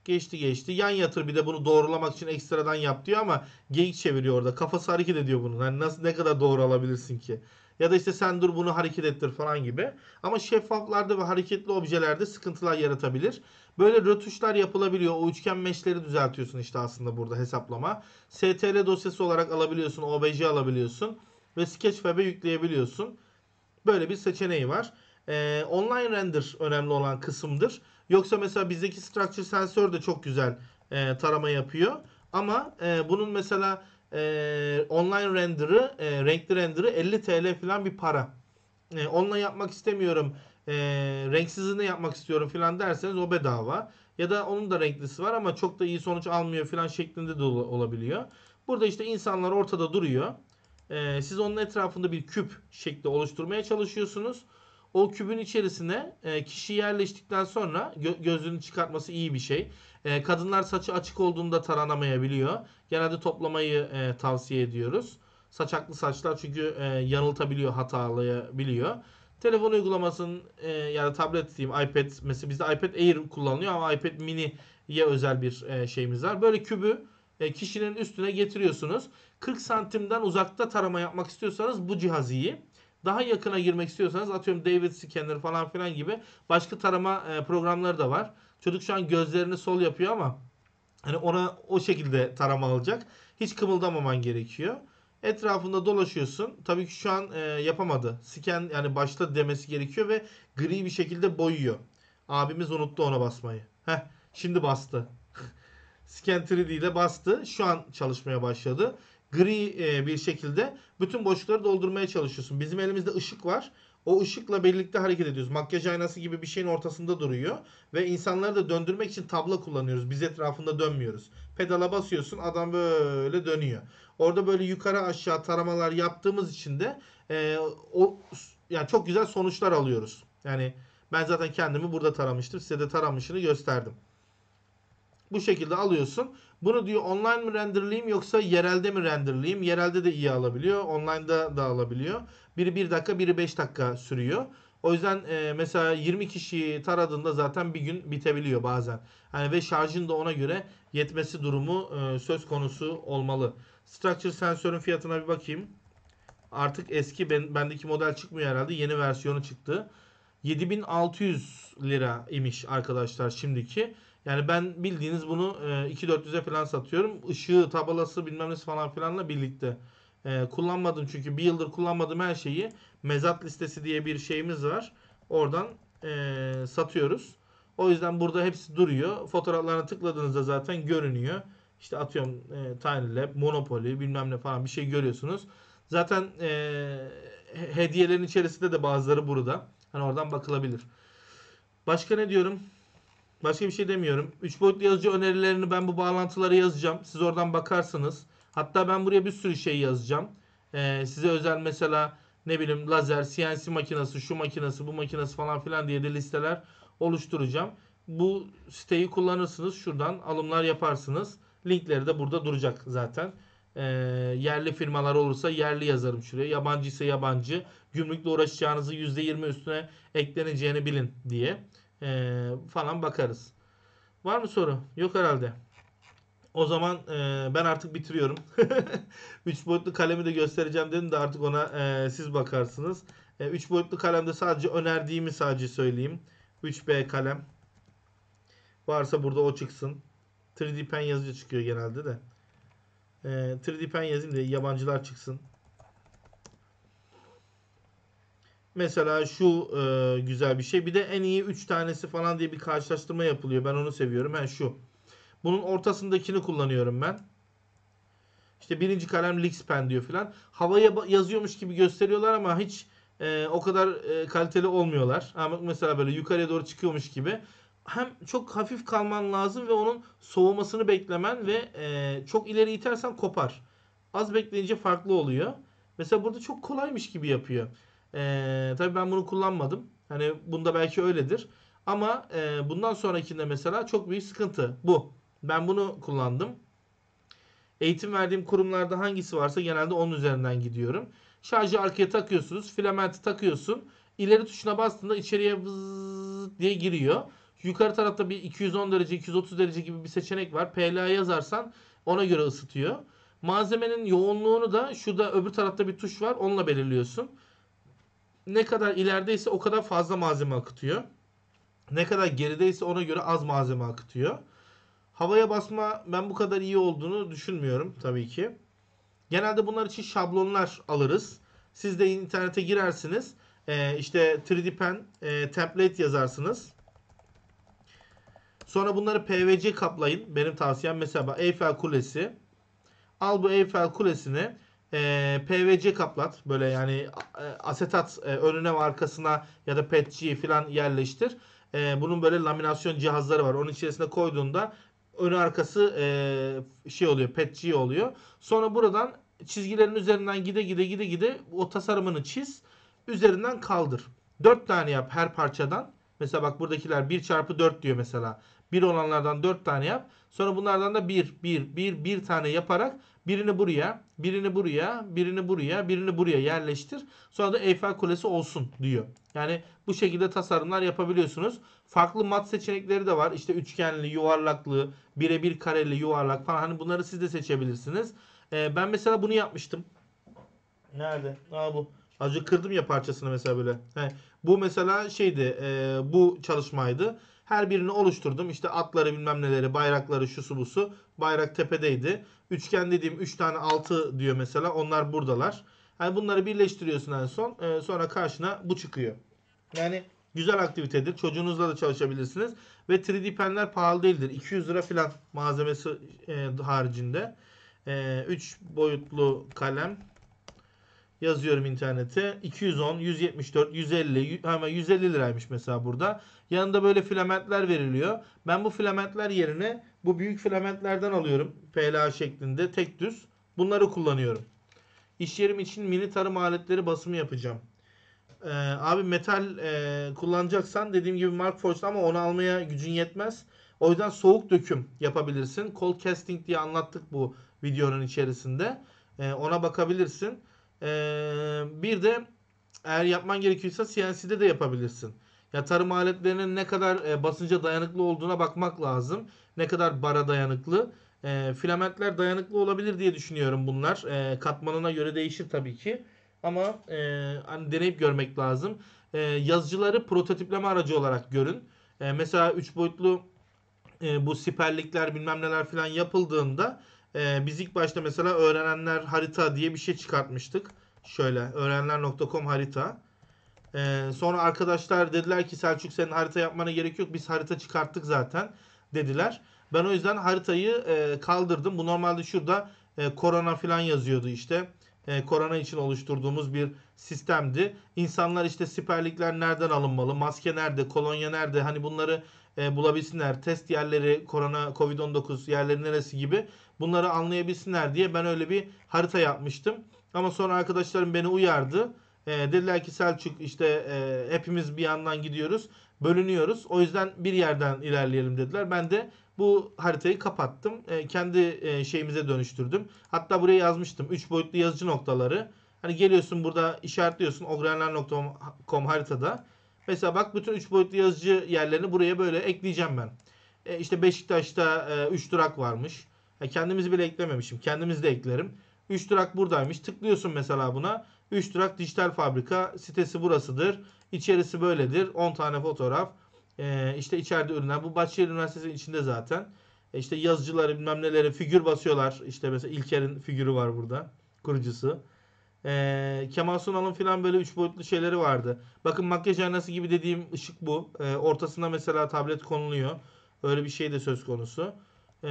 Geçti geçti. Yan yatır bir de bunu doğrulamak için ekstradan yap diyor ama geyik çeviriyor orada. Kafası hareket ediyor bunun. Hani nasıl ne kadar doğru alabilirsin ki? Ya da işte sen dur bunu hareket ettir falan gibi. Ama şeffaflarda ve hareketli objelerde sıkıntılar yaratabilir. Böyle rötuşlar yapılabiliyor. O üçgen meşleri düzeltiyorsun işte aslında burada hesaplama. STL dosyası olarak alabiliyorsun. OBJ alabiliyorsun. Ve Sketchfab'e yükleyebiliyorsun. Böyle bir seçeneği var. Ee, online render önemli olan kısımdır. Yoksa mesela bizdeki structure sensor de çok güzel e, tarama yapıyor. Ama e, bunun mesela e, online render'ı, e, renkli render'ı 50 TL falan bir para. E, online yapmak istemiyorum e, ee, renksizini yapmak istiyorum filan derseniz o bedava. Ya da onun da renklisi var ama çok da iyi sonuç almıyor filan şeklinde de olabiliyor. Burada işte insanlar ortada duruyor. E, siz onun etrafında bir küp şekli oluşturmaya çalışıyorsunuz. O kübün içerisine e, kişi yerleştikten sonra gö- gözlüğünü çıkartması iyi bir şey. E, kadınlar saçı açık olduğunda taranamayabiliyor. Genelde toplamayı e, tavsiye ediyoruz. Saçaklı saçlar çünkü e, yanıltabiliyor, hatalayabiliyor. Telefon uygulamasının e, yani tablet diyeyim iPad mesela bizde iPad Air kullanılıyor ama iPad mini'ye özel bir e, şeyimiz var. Böyle kübü e, kişinin üstüne getiriyorsunuz. 40 santimden uzakta tarama yapmak istiyorsanız bu cihaz iyi. Daha yakına girmek istiyorsanız atıyorum David Scanner falan filan gibi başka tarama e, programları da var. Çocuk şu an gözlerini sol yapıyor ama hani ona o şekilde tarama alacak. Hiç kımıldamaman gerekiyor. Etrafında dolaşıyorsun. Tabii ki şu an e, yapamadı. Scan yani başta demesi gerekiyor ve gri bir şekilde boyuyor. Abimiz unuttu ona basmayı. Heh, şimdi bastı. Scan (laughs) 3D ile bastı. Şu an çalışmaya başladı. Gri e, bir şekilde bütün boşlukları doldurmaya çalışıyorsun. Bizim elimizde ışık var. O ışıkla birlikte hareket ediyoruz. Makyaj aynası gibi bir şeyin ortasında duruyor. Ve insanları da döndürmek için tabla kullanıyoruz. Biz etrafında dönmüyoruz. Pedala basıyorsun adam böyle dönüyor. Orada böyle yukarı aşağı taramalar yaptığımız için de e, o yani çok güzel sonuçlar alıyoruz. Yani ben zaten kendimi burada taramıştım. Size de taramışını gösterdim. Bu şekilde alıyorsun. Bunu diyor online mi renderleyeyim yoksa yerelde mi renderleyeyim? Yerelde de iyi alabiliyor. Online'da da alabiliyor. Biri 1 dakika biri 5 dakika sürüyor. O yüzden e, mesela 20 kişiyi taradığında zaten bir gün bitebiliyor bazen. Yani ve şarjın da ona göre yetmesi durumu e, söz konusu olmalı. Structure sensörün fiyatına bir bakayım. Artık eski ben, bendeki model çıkmıyor herhalde. Yeni versiyonu çıktı. 7600 lira imiş arkadaşlar şimdiki. Yani ben bildiğiniz bunu 2400'e falan satıyorum. Işığı, tabelası bilmem nesi falan filanla birlikte. E, kullanmadım çünkü bir yıldır kullanmadım her şeyi. Mezat listesi diye bir şeyimiz var. Oradan e, satıyoruz. O yüzden burada hepsi duruyor. Fotoğraflarına tıkladığınızda zaten görünüyor işte atıyorum e, Tiny Lab, Monopoly bilmem ne falan bir şey görüyorsunuz. Zaten e, hediyelerin içerisinde de bazıları burada. Hani oradan bakılabilir. Başka ne diyorum? Başka bir şey demiyorum. 3 boyutlu yazıcı önerilerini ben bu bağlantıları yazacağım. Siz oradan bakarsınız. Hatta ben buraya bir sürü şey yazacağım. Ee, size özel mesela ne bileyim lazer, CNC makinesi, şu makinesi, bu makinesi falan filan diye de listeler oluşturacağım. Bu siteyi kullanırsınız. Şuradan alımlar yaparsınız. Linkleri de burada duracak zaten. E, yerli firmalar olursa yerli yazarım şuraya. Yabancı ise yabancı. Gümrükle uğraşacağınızı %20 üstüne ekleneceğini bilin diye e, falan bakarız. Var mı soru? Yok herhalde. O zaman e, ben artık bitiriyorum. 3 (laughs) boyutlu kalemi de göstereceğim dedim de artık ona e, siz bakarsınız. 3 e, boyutlu kalemde sadece önerdiğimi sadece söyleyeyim. 3B kalem. Varsa burada o çıksın. 3D Pen yazıcı çıkıyor genelde de. E, ee, 3D Pen yazayım da yabancılar çıksın. Mesela şu e, güzel bir şey. Bir de en iyi 3 tanesi falan diye bir karşılaştırma yapılıyor. Ben onu seviyorum. Ben şu. Bunun ortasındakini kullanıyorum ben. İşte birinci kalem Lixpen diyor filan. Havaya yazıyormuş gibi gösteriyorlar ama hiç e, o kadar e, kaliteli olmuyorlar. Ama mesela böyle yukarıya doğru çıkıyormuş gibi hem çok hafif kalman lazım ve onun soğumasını beklemen ve e, çok ileri itersen kopar. Az bekleyince farklı oluyor. Mesela burada çok kolaymış gibi yapıyor. E, tabii ben bunu kullanmadım. Hani bunda belki öyledir. Ama e, bundan sonrakinde mesela çok büyük sıkıntı bu. Ben bunu kullandım. Eğitim verdiğim kurumlarda hangisi varsa genelde onun üzerinden gidiyorum. Şarjı arkaya takıyorsunuz. Filamenti takıyorsun. İleri tuşuna bastığında içeriye diye giriyor. Yukarı tarafta bir 210 derece, 230 derece gibi bir seçenek var. PLA yazarsan ona göre ısıtıyor. Malzemenin yoğunluğunu da şurada öbür tarafta bir tuş var. Onunla belirliyorsun. Ne kadar ilerideyse o kadar fazla malzeme akıtıyor. Ne kadar gerideyse ona göre az malzeme akıtıyor. Havaya basma ben bu kadar iyi olduğunu düşünmüyorum tabii ki. Genelde bunlar için şablonlar alırız. Siz de internete girersiniz. Ee, işte 3D Pen e, template yazarsınız. Sonra bunları PVC kaplayın. Benim tavsiyem mesela Eyfel Kulesi. Al bu Eyfel Kulesi'ni e, PVC kaplat. Böyle yani e, asetat e, önüne ve arkasına ya da PETC'yi falan yerleştir. E, bunun böyle laminasyon cihazları var. Onun içerisine koyduğunda ön arkası e, şey oluyor PETC oluyor. Sonra buradan çizgilerin üzerinden gide gide gide gide o tasarımını çiz. Üzerinden kaldır. 4 tane yap her parçadan. Mesela bak buradakiler 1 çarpı 4 diyor mesela. 1 olanlardan 4 tane yap. Sonra bunlardan da 1, 1, 1, 1 tane yaparak birini buraya, birini buraya, birini buraya, birini buraya yerleştir. Sonra da Eyfel Kulesi olsun diyor. Yani bu şekilde tasarımlar yapabiliyorsunuz. Farklı mat seçenekleri de var. İşte üçgenli, yuvarlaklı, birebir kareli, yuvarlak falan. Hani bunları siz de seçebilirsiniz. Ee, ben mesela bunu yapmıştım. Nerede? Aa bu. Az önce kırdım ya parçasını mesela böyle. He, bu mesela şeydi e, bu çalışmaydı. Her birini oluşturdum. İşte atları bilmem neleri, bayrakları, şu su bu su. Bayrak tepedeydi. Üçgen dediğim 3 tane altı diyor mesela. Onlar buradalar. Yani bunları birleştiriyorsun en son. E, sonra karşına bu çıkıyor. Yani güzel aktivitedir. Çocuğunuzla da çalışabilirsiniz. Ve 3D penler pahalı değildir. 200 lira filan malzemesi e, haricinde. E, boyutlu kalem yazıyorum internete. 210, 174, 150 hemen 150 liraymış mesela burada. Yanında böyle filamentler veriliyor. Ben bu filamentler yerine bu büyük filamentlerden alıyorum. PLA şeklinde tek düz. Bunları kullanıyorum. İş yerim için mini tarım aletleri basımı yapacağım. Ee, abi metal e, kullanacaksan dediğim gibi Mark Forged ama onu almaya gücün yetmez. O yüzden soğuk döküm yapabilirsin. Cold casting diye anlattık bu videonun içerisinde. Ee, ona bakabilirsin. Ee, bir de eğer yapman gerekiyorsa CNC'de de yapabilirsin. Ya tarım aletlerinin ne kadar e, basınca dayanıklı olduğuna bakmak lazım. Ne kadar bara dayanıklı. E, filamentler dayanıklı olabilir diye düşünüyorum bunlar. E, katmanına göre değişir tabii ki. Ama e, hani deneyip görmek lazım. E, yazıcıları prototipleme aracı olarak görün. E, mesela 3 boyutlu e, bu siperlikler bilmem neler filan yapıldığında e, biz ilk başta mesela öğrenenler harita diye bir şey çıkartmıştık. Şöyle öğrenenler.com harita. E, sonra arkadaşlar dediler ki Selçuk senin harita yapmana gerek yok. Biz harita çıkarttık zaten dediler. Ben o yüzden haritayı e, kaldırdım. Bu normalde şurada e, korona falan yazıyordu işte. E, korona için oluşturduğumuz bir sistemdi. İnsanlar işte siperlikler nereden alınmalı, maske nerede, kolonya nerede hani bunları e, bulabilsinler. Test yerleri, korona, covid-19 yerleri neresi gibi bunları anlayabilsinler diye ben öyle bir harita yapmıştım. Ama sonra arkadaşlarım beni uyardı. E, dediler ki Selçuk işte e, hepimiz bir yandan gidiyoruz, bölünüyoruz. O yüzden bir yerden ilerleyelim dediler. Ben de bu haritayı kapattım. E, kendi e, şeyimize dönüştürdüm. Hatta buraya yazmıştım. 3 boyutlu yazıcı noktaları. Hani geliyorsun burada işaretliyorsun ogrenler.com haritada. Mesela bak bütün 3 boyutlu yazıcı yerlerini buraya böyle ekleyeceğim ben. E işte Beşiktaş'ta 3 e, durak varmış. E kendimizi bile eklememişim. Kendimiz de eklerim. 3 durak buradaymış. Tıklıyorsun mesela buna. 3 durak dijital fabrika sitesi burasıdır. İçerisi böyledir. 10 tane fotoğraf. E, işte içeride ürünler. Bu Bahçeşehir Üniversitesi'nin içinde zaten. E işte yazıcıları bilmem neleri figür basıyorlar. İşte mesela İlker'in figürü var burada. Kurucusu. E, Kemal Sunal'ın falan böyle üç boyutlu şeyleri vardı. Bakın makyaj aynası gibi dediğim ışık bu. E, ortasına mesela tablet konuluyor. Öyle bir şey de söz konusu. E,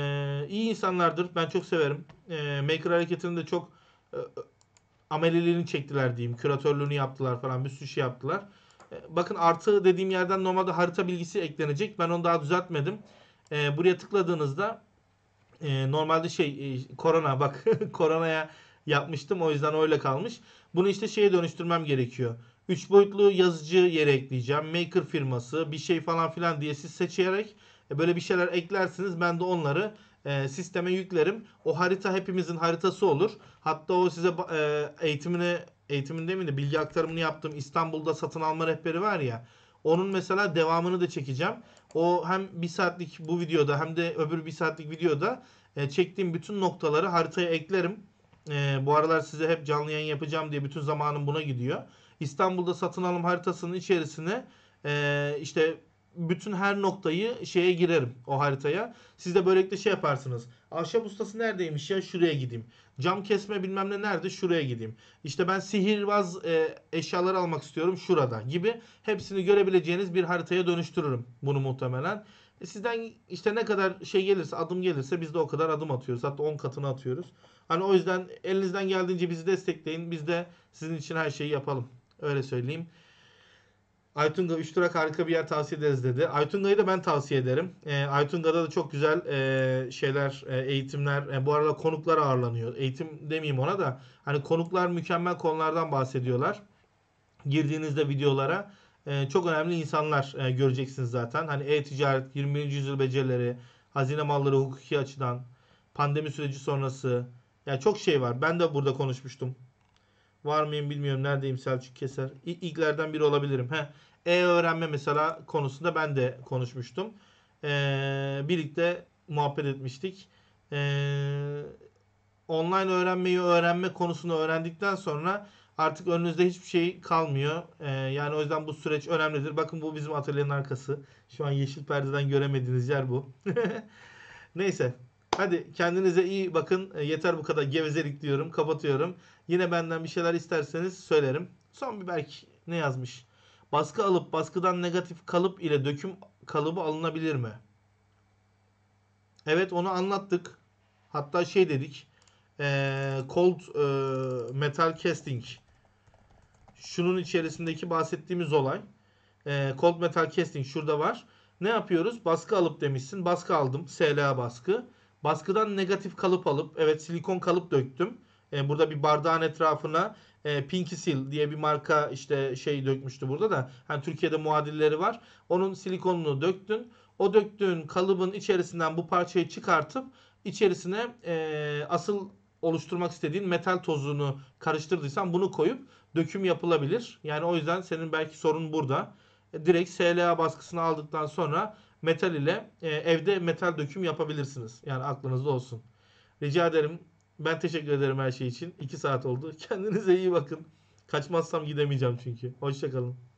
iyi insanlardır. Ben çok severim. E, Maker hareketini de çok e, e, ameliliğini çektiler diyeyim. Küratörlüğünü yaptılar falan. Bir sürü şey yaptılar. E, bakın artı dediğim yerden normalde harita bilgisi eklenecek. Ben onu daha düzeltmedim. E, buraya tıkladığınızda e, normalde şey e, korona bak (laughs) koronaya yapmıştım. O yüzden öyle kalmış. Bunu işte şeye dönüştürmem gerekiyor. 3 boyutlu yazıcı yere ekleyeceğim. Maker firması bir şey falan filan diye siz seçerek e, böyle bir şeyler eklersiniz. Ben de onları e, sisteme yüklerim. O harita hepimizin haritası olur. Hatta o size e, eğitimine eğitiminde miydi bilgi aktarımını yaptım. İstanbul'da satın alma rehberi var ya. Onun mesela devamını da çekeceğim. O hem bir saatlik bu videoda hem de öbür bir saatlik videoda e, çektiğim bütün noktaları haritaya eklerim e, bu aralar size hep canlı yayın yapacağım diye bütün zamanım buna gidiyor. İstanbul'da satın alım haritasının içerisine e, işte bütün her noktayı şeye girerim o haritaya. Siz de böylelikle şey yaparsınız. Ahşap ustası neredeymiş ya şuraya gideyim. Cam kesme bilmem ne nerede şuraya gideyim. İşte ben sihirbaz e, eşyaları almak istiyorum şurada gibi. Hepsini görebileceğiniz bir haritaya dönüştürürüm bunu muhtemelen. E sizden işte ne kadar şey gelirse adım gelirse biz de o kadar adım atıyoruz. Hatta 10 katını atıyoruz. Hani o yüzden elinizden geldiğince bizi destekleyin. Biz de sizin için her şeyi yapalım. Öyle söyleyeyim. Aytunga 3 durak harika bir yer tavsiye ederiz dedi. Aytunga'yı da ben tavsiye ederim. E, Aytunga'da da çok güzel e, şeyler, e, eğitimler. E, bu arada konuklar ağırlanıyor. Eğitim demeyeyim ona da. Hani konuklar mükemmel konulardan bahsediyorlar. Girdiğinizde videolara e, çok önemli insanlar e, göreceksiniz zaten. Hani e-ticaret, 21. yüzyıl becerileri, hazine malları hukuki açıdan, pandemi süreci sonrası, yani çok şey var. Ben de burada konuşmuştum. Var mıyım bilmiyorum. Neredeyim Selçuk Keser? İlklerden biri olabilirim. He. E öğrenme mesela konusunda ben de konuşmuştum. Ee, birlikte muhabbet etmiştik. Ee, online öğrenmeyi öğrenme konusunu öğrendikten sonra artık önünüzde hiçbir şey kalmıyor. Ee, yani o yüzden bu süreç önemlidir. Bakın bu bizim atölyenin arkası. Şu an yeşil perdeden göremediğiniz yer bu. (laughs) Neyse. Hadi kendinize iyi bakın. E, yeter bu kadar gevezelik diyorum. Kapatıyorum. Yine benden bir şeyler isterseniz söylerim. Son bir belki ne yazmış? Baskı alıp baskıdan negatif kalıp ile döküm kalıbı alınabilir mi? Evet onu anlattık. Hatta şey dedik. Ee, cold e, metal casting. Şunun içerisindeki bahsettiğimiz olay. E, cold metal casting şurada var. Ne yapıyoruz? Baskı alıp demişsin. Baskı aldım. SLA baskı. Baskıdan negatif kalıp alıp evet silikon kalıp döktüm. E, burada bir bardağın etrafına e, Pinky Seal diye bir marka işte şey dökmüştü burada da. Hani Türkiye'de muadilleri var. Onun silikonunu döktün. O döktüğün kalıbın içerisinden bu parçayı çıkartıp içerisine e, asıl oluşturmak istediğin metal tozunu karıştırdıysan bunu koyup döküm yapılabilir. Yani o yüzden senin belki sorun burada. E, direkt SLA baskısını aldıktan sonra metal ile e, evde metal döküm yapabilirsiniz. Yani aklınızda olsun. Rica ederim. Ben teşekkür ederim her şey için. 2 saat oldu. (laughs) Kendinize iyi bakın. Kaçmazsam gidemeyeceğim çünkü. Hoşçakalın.